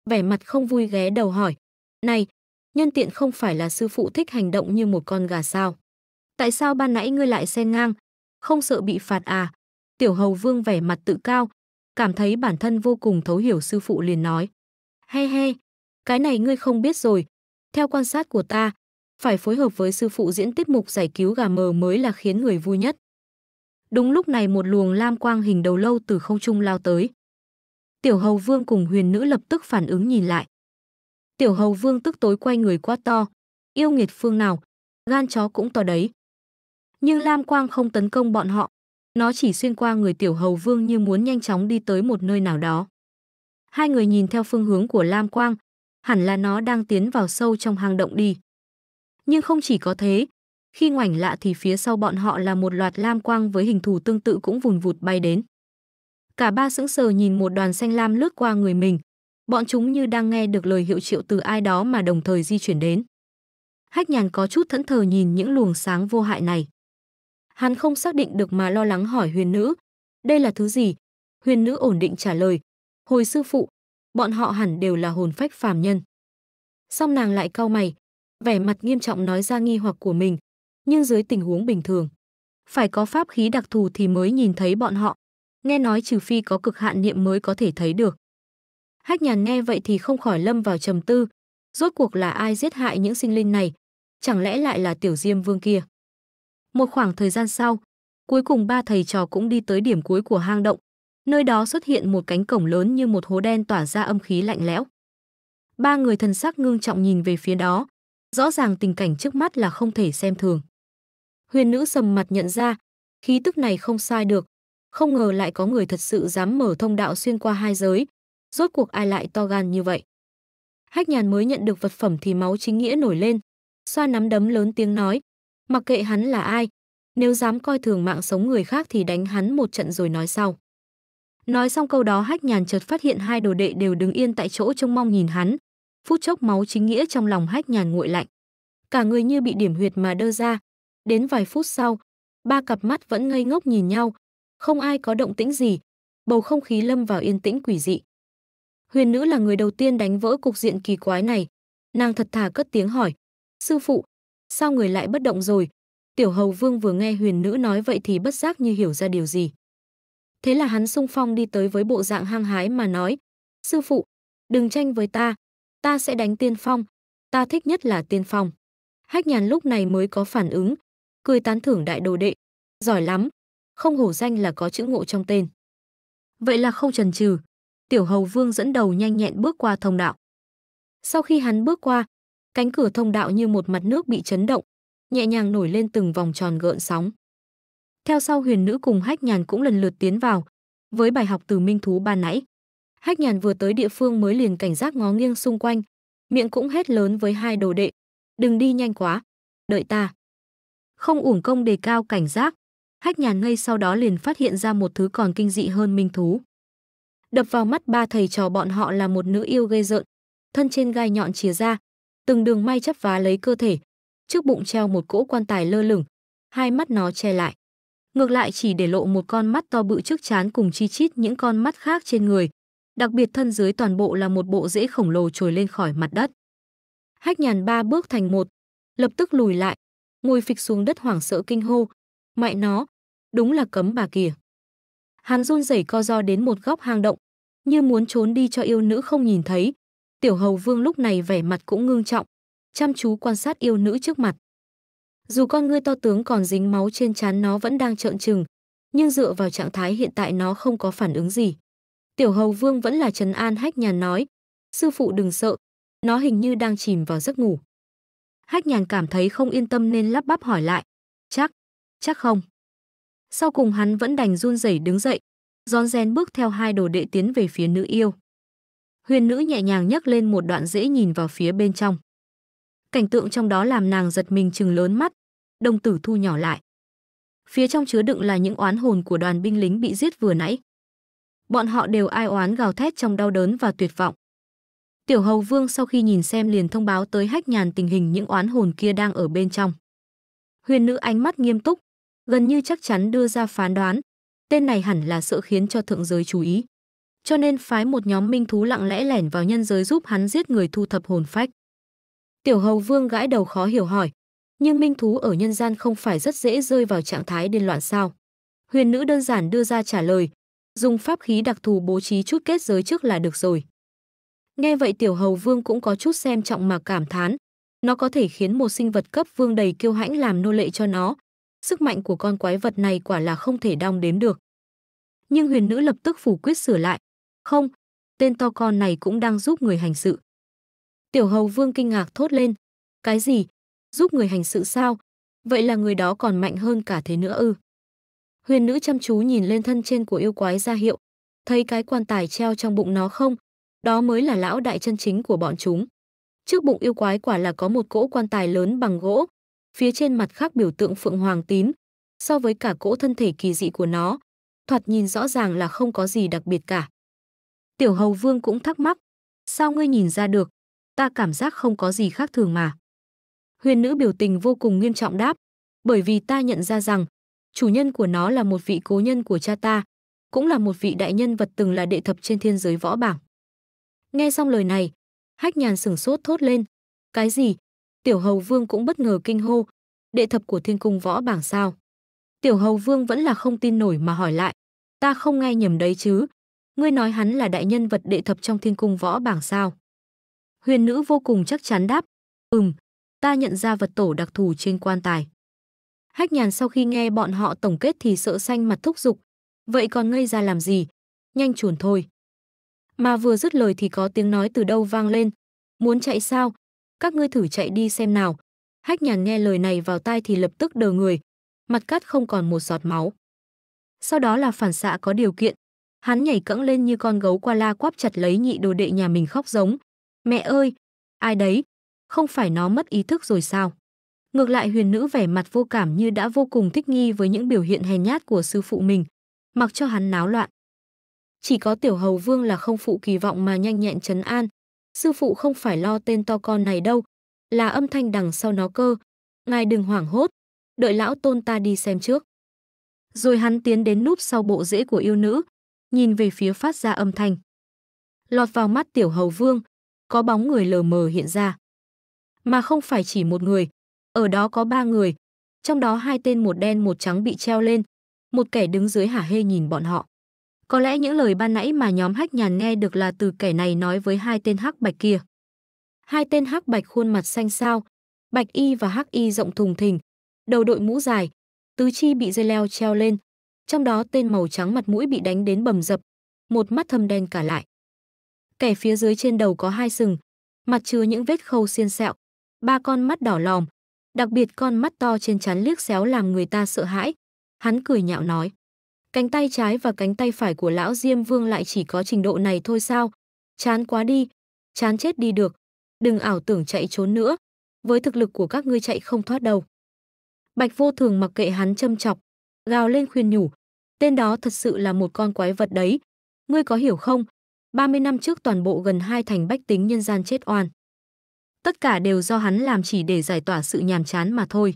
vẻ mặt không vui ghé đầu hỏi. Này, nhân tiện không phải là sư phụ thích hành động như một con gà sao. Tại sao ban nãy ngươi lại xen ngang, không sợ bị phạt à? Tiểu hầu vương vẻ mặt tự cao, cảm thấy bản thân vô cùng thấu hiểu sư phụ liền nói. He he, cái này ngươi không biết rồi. Theo quan sát của ta, phải phối hợp với sư phụ diễn tiết mục giải cứu gà mờ mới là khiến người vui nhất. Đúng lúc này một luồng lam quang hình đầu lâu từ không trung lao tới. Tiểu hầu vương cùng huyền nữ lập tức phản ứng nhìn lại. Tiểu hầu vương tức tối quay người quá to. Yêu nghiệt phương nào, gan chó cũng to đấy. Nhưng Lam Quang không tấn công bọn họ. Nó chỉ xuyên qua người tiểu hầu vương như muốn nhanh chóng đi tới một nơi nào đó. Hai người nhìn theo phương hướng của Lam Quang, hẳn là nó đang tiến vào sâu trong hang động đi. Nhưng không chỉ có thế, khi ngoảnh lạ thì phía sau bọn họ là một loạt lam quang với hình thù tương tự cũng vùn vụt bay đến. Cả ba sững sờ nhìn một đoàn xanh lam lướt qua người mình, bọn chúng như đang nghe được lời hiệu triệu từ ai đó mà đồng thời di chuyển đến. Hách nhàn có chút thẫn thờ nhìn những luồng sáng vô hại này. Hắn không xác định được mà lo lắng hỏi huyền nữ, đây là thứ gì? Huyền nữ ổn định trả lời, hồi sư phụ, bọn họ hẳn đều là hồn phách phàm nhân. Xong nàng lại cau mày, vẻ mặt nghiêm trọng nói ra nghi hoặc của mình, nhưng dưới tình huống bình thường. Phải có pháp khí đặc thù thì mới nhìn thấy bọn họ, nghe nói trừ phi có cực hạn niệm mới có thể thấy được. Hách nhàn nghe vậy thì không khỏi lâm vào trầm tư. Rốt cuộc là ai giết hại những sinh linh này? Chẳng lẽ lại là tiểu diêm vương kia? Một khoảng thời gian sau, cuối cùng ba thầy trò cũng đi tới điểm cuối của hang động. Nơi đó xuất hiện một cánh cổng lớn như một hố đen tỏa ra âm khí lạnh lẽo. Ba người thần sắc ngưng trọng nhìn về phía đó. Rõ ràng tình cảnh trước mắt là không thể xem thường. Huyền nữ sầm mặt nhận ra, khí tức này không sai được. Không ngờ lại có người thật sự dám mở thông đạo xuyên qua hai giới, rốt cuộc ai lại to gan như vậy. Hách nhàn mới nhận được vật phẩm thì máu chính nghĩa nổi lên, xoa nắm đấm lớn tiếng nói, mặc kệ hắn là ai, nếu dám coi thường mạng sống người khác thì đánh hắn một trận rồi nói sau. Nói xong câu đó hách nhàn chợt phát hiện hai đồ đệ đều đứng yên tại chỗ trông mong nhìn hắn. Phút chốc máu chính nghĩa trong lòng hách nhàn nguội lạnh. Cả người như bị điểm huyệt mà đơ ra. Đến vài phút sau, ba cặp mắt vẫn ngây ngốc nhìn nhau. Không ai có động tĩnh gì. Bầu không khí lâm vào yên tĩnh quỷ dị. Huyền nữ là người đầu tiên đánh vỡ cục diện kỳ quái này. Nàng thật thà cất tiếng hỏi. Sư phụ, sao người lại bất động rồi? Tiểu hầu vương vừa nghe huyền nữ nói vậy thì bất giác như hiểu ra điều gì. Thế là hắn sung phong đi tới với bộ dạng hăng hái mà nói. Sư phụ, đừng tranh với ta. Ta sẽ đánh tiên phong. Ta thích nhất là tiên phong. Hách nhàn lúc này mới có phản ứng. Cười tán thưởng đại đồ đệ. Giỏi lắm. Không hổ danh là có chữ ngộ trong tên. Vậy là không trần trừ. Tiểu Hầu Vương dẫn đầu nhanh nhẹn bước qua thông đạo. Sau khi hắn bước qua, cánh cửa thông đạo như một mặt nước bị chấn động, nhẹ nhàng nổi lên từng vòng tròn gợn sóng. Theo sau huyền nữ cùng hách nhàn cũng lần lượt tiến vào, với bài học từ minh thú ba nãy. Hách nhàn vừa tới địa phương mới liền cảnh giác ngó nghiêng xung quanh, miệng cũng hét lớn với hai đồ đệ. Đừng đi nhanh quá, đợi ta. Không uổng công đề cao cảnh giác, hách nhàn ngay sau đó liền phát hiện ra một thứ còn kinh dị hơn minh thú. Đập vào mắt ba thầy trò bọn họ là một nữ yêu gây rợn, thân trên gai nhọn chìa ra, từng đường may chấp vá lấy cơ thể, trước bụng treo một cỗ quan tài lơ lửng, hai mắt nó che lại. Ngược lại chỉ để lộ một con mắt to bự trước chán cùng chi chít những con mắt khác trên người, đặc biệt thân dưới toàn bộ là một bộ rễ khổng lồ trồi lên khỏi mặt đất. Hách nhàn ba bước thành một, lập tức lùi lại, ngồi phịch xuống đất hoảng sợ kinh hô, mại nó, đúng là cấm bà kìa. Hắn run rẩy co do đến một góc hang động, như muốn trốn đi cho yêu nữ không nhìn thấy. Tiểu hầu vương lúc này vẻ mặt cũng ngưng trọng, chăm chú quan sát yêu nữ trước mặt. Dù con ngươi to tướng còn dính máu trên trán nó vẫn đang trợn trừng, nhưng dựa vào trạng thái hiện tại nó không có phản ứng gì. Tiểu hầu vương vẫn là trấn an hách nhàn nói, sư phụ đừng sợ, nó hình như đang chìm vào giấc ngủ. Hách nhàn cảm thấy không yên tâm nên lắp bắp hỏi lại, chắc, chắc không. Sau cùng hắn vẫn đành run rẩy đứng dậy, Giòn rèn bước theo hai đồ đệ tiến về phía nữ yêu. Huyền nữ nhẹ nhàng nhấc lên một đoạn dễ nhìn vào phía bên trong. Cảnh tượng trong đó làm nàng giật mình chừng lớn mắt, đồng tử thu nhỏ lại. Phía trong chứa đựng là những oán hồn của đoàn binh lính bị giết vừa nãy. Bọn họ đều ai oán gào thét trong đau đớn và tuyệt vọng. Tiểu Hầu Vương sau khi nhìn xem liền thông báo tới Hách Nhàn tình hình những oán hồn kia đang ở bên trong. Huyền nữ ánh mắt nghiêm túc, gần như chắc chắn đưa ra phán đoán, tên này hẳn là sợ khiến cho thượng giới chú ý. Cho nên phái một nhóm minh thú lặng lẽ lẻn vào nhân giới giúp hắn giết người thu thập hồn phách. Tiểu hầu vương gãi đầu khó hiểu hỏi, nhưng minh thú ở nhân gian không phải rất dễ rơi vào trạng thái điên loạn sao? Huyền nữ đơn giản đưa ra trả lời, dùng pháp khí đặc thù bố trí chút kết giới trước là được rồi. Nghe vậy tiểu hầu vương cũng có chút xem trọng mà cảm thán, nó có thể khiến một sinh vật cấp vương đầy kiêu hãnh làm nô lệ cho nó. Sức mạnh của con quái vật này quả là không thể đong đếm được nhưng huyền nữ lập tức phủ quyết sửa lại. Không, tên to con này cũng đang giúp người hành sự. Tiểu hầu vương kinh ngạc thốt lên. Cái gì? Giúp người hành sự sao? Vậy là người đó còn mạnh hơn cả thế nữa ư? Huyền nữ chăm chú nhìn lên thân trên của yêu quái ra hiệu. Thấy cái quan tài treo trong bụng nó không? Đó mới là lão đại chân chính của bọn chúng. Trước bụng yêu quái quả là có một cỗ quan tài lớn bằng gỗ. Phía trên mặt khác biểu tượng phượng hoàng tím. So với cả cỗ thân thể kỳ dị của nó, thoạt nhìn rõ ràng là không có gì đặc biệt cả. Tiểu Hầu Vương cũng thắc mắc, sao ngươi nhìn ra được, ta cảm giác không có gì khác thường mà. Huyền nữ biểu tình vô cùng nghiêm trọng đáp, bởi vì ta nhận ra rằng, chủ nhân của nó là một vị cố nhân của cha ta, cũng là một vị đại nhân vật từng là đệ thập trên thiên giới võ bảng. Nghe xong lời này, hách nhàn sửng sốt thốt lên. Cái gì? Tiểu hầu vương cũng bất ngờ kinh hô. Đệ thập của thiên cung võ bảng sao? Tiểu Hầu Vương vẫn là không tin nổi mà hỏi lại, ta không nghe nhầm đấy chứ? Ngươi nói hắn là đại nhân vật đệ thập trong thiên cung võ bảng sao? Huyền nữ vô cùng chắc chắn đáp, ừm, ta nhận ra vật tổ đặc thù trên quan tài. Hách nhàn sau khi nghe bọn họ tổng kết thì sợ xanh mặt thúc giục, vậy còn ngây ra làm gì? Nhanh chuồn thôi. Mà vừa dứt lời thì có tiếng nói từ đâu vang lên, muốn chạy sao? Các ngươi thử chạy đi xem nào. Hách nhàn nghe lời này vào tai thì lập tức đờ người, mặt cắt không còn một giọt máu. Sau đó là phản xạ có điều kiện. Hắn nhảy cẫng lên như con gấu qua la quắp chặt lấy nhị đồ đệ nhà mình khóc giống. Mẹ ơi! Ai đấy? Không phải nó mất ý thức rồi sao? Ngược lại huyền nữ vẻ mặt vô cảm như đã vô cùng thích nghi với những biểu hiện hèn nhát của sư phụ mình, mặc cho hắn náo loạn. Chỉ có tiểu hầu vương là không phụ kỳ vọng mà nhanh nhẹn chấn an. Sư phụ không phải lo tên to con này đâu, là âm thanh đằng sau nó cơ. Ngài đừng hoảng hốt, đợi lão tôn ta đi xem trước. Rồi hắn tiến đến núp sau bộ rễ của yêu nữ, nhìn về phía phát ra âm thanh. Lọt vào mắt tiểu hầu vương, có bóng người lờ mờ hiện ra. Mà không phải chỉ một người, ở đó có ba người, trong đó hai tên một đen một trắng bị treo lên, một kẻ đứng dưới hả hê nhìn bọn họ. Có lẽ những lời ban nãy mà nhóm hách nhàn nghe được là từ kẻ này nói với hai tên hắc bạch kia. Hai tên hắc bạch khuôn mặt xanh xao, bạch y và hắc y rộng thùng thình, đầu đội mũ dài, tứ chi bị dây leo treo lên, trong đó tên màu trắng mặt mũi bị đánh đến bầm dập, một mắt thâm đen cả lại. Kẻ phía dưới trên đầu có hai sừng, mặt chứa những vết khâu xiên sẹo, ba con mắt đỏ lòm, đặc biệt con mắt to trên trán liếc xéo làm người ta sợ hãi. Hắn cười nhạo nói, cánh tay trái và cánh tay phải của lão Diêm Vương lại chỉ có trình độ này thôi sao, chán quá đi, chán chết đi được, đừng ảo tưởng chạy trốn nữa, với thực lực của các ngươi chạy không thoát đâu. Bạch Vô Thường mặc kệ hắn châm chọc, gào lên khuyên nhủ, tên đó thật sự là một con quái vật đấy, ngươi có hiểu không? 30 năm trước toàn bộ gần hai thành bách tính nhân gian chết oan. Tất cả đều do hắn làm chỉ để giải tỏa sự nhàm chán mà thôi.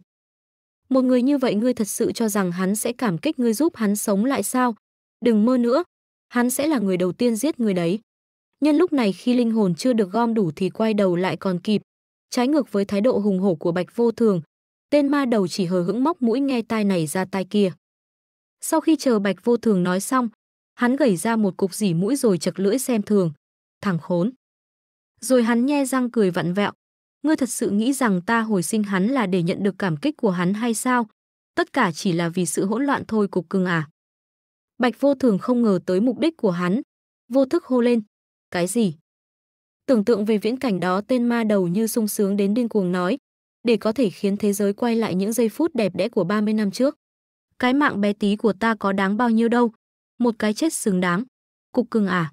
Một người như vậy ngươi thật sự cho rằng hắn sẽ cảm kích ngươi giúp hắn sống lại sao? Đừng mơ nữa, hắn sẽ là người đầu tiên giết người đấy. Nhân lúc này khi linh hồn chưa được gom đủ thì quay đầu lại còn kịp. Trái ngược với thái độ hùng hổ của Bạch Vô Thường, Tên ma đầu chỉ hờ hững móc mũi nghe tai này ra tai kia. Sau khi chờ Bạch Vô Thường nói xong, hắn gẩy ra một cục dỉ mũi rồi chật lưỡi xem thường. Thằng khốn. Rồi hắn nhe răng cười vặn vẹo. Ngươi thật sự nghĩ rằng ta hồi sinh hắn là để nhận được cảm kích của hắn hay sao? Tất cả chỉ là vì sự hỗn loạn thôi cục cưng à. Bạch vô thường không ngờ tới mục đích của hắn. Vô thức hô lên. Cái gì? Tưởng tượng về viễn cảnh đó tên ma đầu như sung sướng đến điên cuồng nói để có thể khiến thế giới quay lại những giây phút đẹp đẽ của 30 năm trước. Cái mạng bé tí của ta có đáng bao nhiêu đâu, một cái chết xứng đáng. Cục cưng à.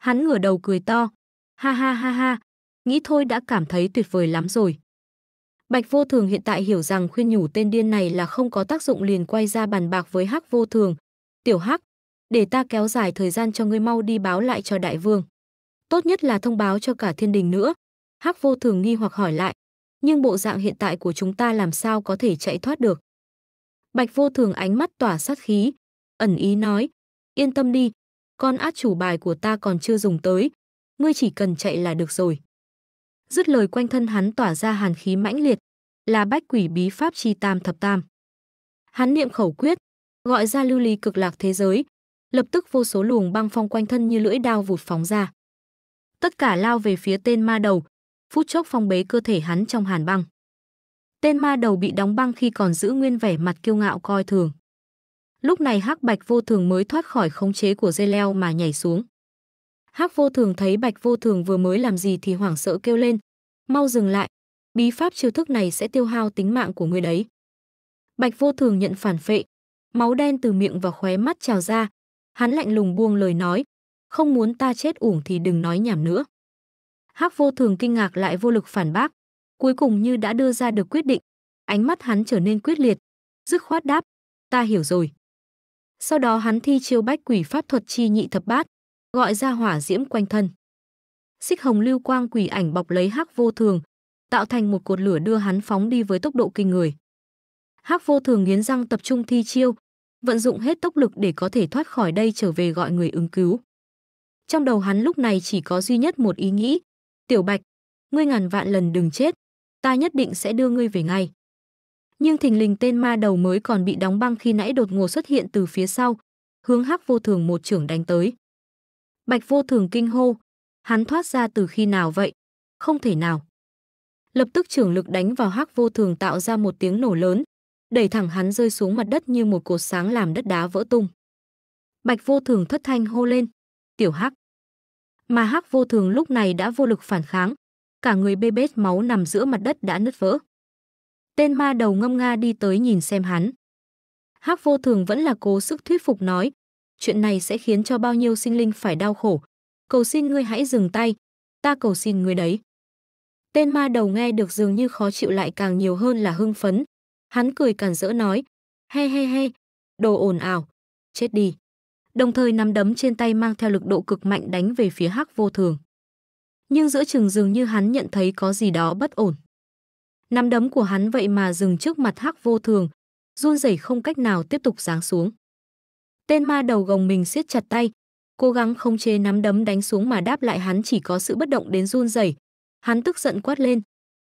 Hắn ngửa đầu cười to. Ha ha ha ha, nghĩ thôi đã cảm thấy tuyệt vời lắm rồi. Bạch Vô Thường hiện tại hiểu rằng khuyên nhủ tên điên này là không có tác dụng liền quay ra bàn bạc với Hắc Vô Thường. Tiểu Hắc, để ta kéo dài thời gian cho ngươi mau đi báo lại cho đại vương. Tốt nhất là thông báo cho cả thiên đình nữa. Hắc Vô Thường nghi hoặc hỏi lại nhưng bộ dạng hiện tại của chúng ta làm sao có thể chạy thoát được. Bạch vô thường ánh mắt tỏa sát khí, ẩn ý nói, yên tâm đi, con át chủ bài của ta còn chưa dùng tới, ngươi chỉ cần chạy là được rồi. Dứt lời quanh thân hắn tỏa ra hàn khí mãnh liệt, là bách quỷ bí pháp chi tam thập tam. Hắn niệm khẩu quyết, gọi ra lưu ly cực lạc thế giới, lập tức vô số luồng băng phong quanh thân như lưỡi đao vụt phóng ra. Tất cả lao về phía tên ma đầu, phút chốc phong bế cơ thể hắn trong hàn băng. Tên ma đầu bị đóng băng khi còn giữ nguyên vẻ mặt kiêu ngạo coi thường. Lúc này Hắc Bạch Vô Thường mới thoát khỏi khống chế của dây leo mà nhảy xuống. Hắc Vô Thường thấy Bạch Vô Thường vừa mới làm gì thì hoảng sợ kêu lên, "Mau dừng lại, bí pháp chiêu thức này sẽ tiêu hao tính mạng của người đấy." Bạch Vô Thường nhận phản phệ, máu đen từ miệng và khóe mắt trào ra, hắn lạnh lùng buông lời nói, "Không muốn ta chết uổng thì đừng nói nhảm nữa." Hắc vô thường kinh ngạc lại vô lực phản bác. Cuối cùng như đã đưa ra được quyết định, ánh mắt hắn trở nên quyết liệt, dứt khoát đáp, ta hiểu rồi. Sau đó hắn thi chiêu bách quỷ pháp thuật chi nhị thập bát, gọi ra hỏa diễm quanh thân. Xích hồng lưu quang quỷ ảnh bọc lấy hắc vô thường, tạo thành một cột lửa đưa hắn phóng đi với tốc độ kinh người. Hắc vô thường nghiến răng tập trung thi chiêu, vận dụng hết tốc lực để có thể thoát khỏi đây trở về gọi người ứng cứu. Trong đầu hắn lúc này chỉ có duy nhất một ý nghĩ, Tiểu Bạch, ngươi ngàn vạn lần đừng chết, ta nhất định sẽ đưa ngươi về ngay. Nhưng thình lình tên ma đầu mới còn bị đóng băng khi nãy đột ngột xuất hiện từ phía sau, hướng Hắc Vô Thường một trưởng đánh tới. Bạch Vô Thường kinh hô, hắn thoát ra từ khi nào vậy? Không thể nào. Lập tức trưởng lực đánh vào Hắc Vô Thường tạo ra một tiếng nổ lớn, đẩy thẳng hắn rơi xuống mặt đất như một cột sáng làm đất đá vỡ tung. Bạch Vô Thường thất thanh hô lên, "Tiểu Hắc!" mà Hắc Vô Thường lúc này đã vô lực phản kháng, cả người bê bết máu nằm giữa mặt đất đã nứt vỡ. Tên ma đầu ngâm nga đi tới nhìn xem hắn. Hắc Vô Thường vẫn là cố sức thuyết phục nói, chuyện này sẽ khiến cho bao nhiêu sinh linh phải đau khổ, cầu xin ngươi hãy dừng tay, ta cầu xin ngươi đấy. Tên ma đầu nghe được dường như khó chịu lại càng nhiều hơn là hưng phấn. Hắn cười càn rỡ nói, he he he, đồ ồn ào, chết đi đồng thời nắm đấm trên tay mang theo lực độ cực mạnh đánh về phía hắc vô thường. Nhưng giữa chừng dường như hắn nhận thấy có gì đó bất ổn. Nắm đấm của hắn vậy mà dừng trước mặt hắc vô thường, run rẩy không cách nào tiếp tục giáng xuống. Tên ma đầu gồng mình siết chặt tay, cố gắng không chế nắm đấm đánh xuống mà đáp lại hắn chỉ có sự bất động đến run rẩy. Hắn tức giận quát lên,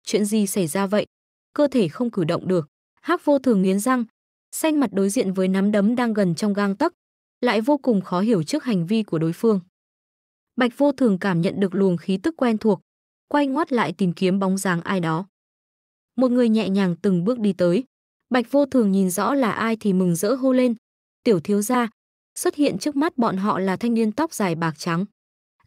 chuyện gì xảy ra vậy? Cơ thể không cử động được. Hắc vô thường nghiến răng, xanh mặt đối diện với nắm đấm đang gần trong gang tấc, lại vô cùng khó hiểu trước hành vi của đối phương. Bạch Vô Thường cảm nhận được luồng khí tức quen thuộc, quay ngoắt lại tìm kiếm bóng dáng ai đó. Một người nhẹ nhàng từng bước đi tới, Bạch Vô Thường nhìn rõ là ai thì mừng rỡ hô lên, "Tiểu thiếu gia!" Xuất hiện trước mắt bọn họ là thanh niên tóc dài bạc trắng.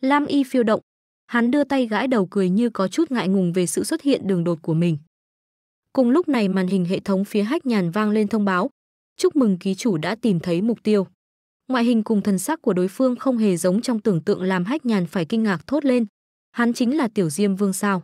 Lam y phiêu động, hắn đưa tay gãi đầu cười như có chút ngại ngùng về sự xuất hiện đường đột của mình. Cùng lúc này màn hình hệ thống phía hách nhàn vang lên thông báo, chúc mừng ký chủ đã tìm thấy mục tiêu. Ngoại hình cùng thần sắc của đối phương không hề giống trong tưởng tượng làm hách nhàn phải kinh ngạc thốt lên. Hắn chính là tiểu diêm vương sao.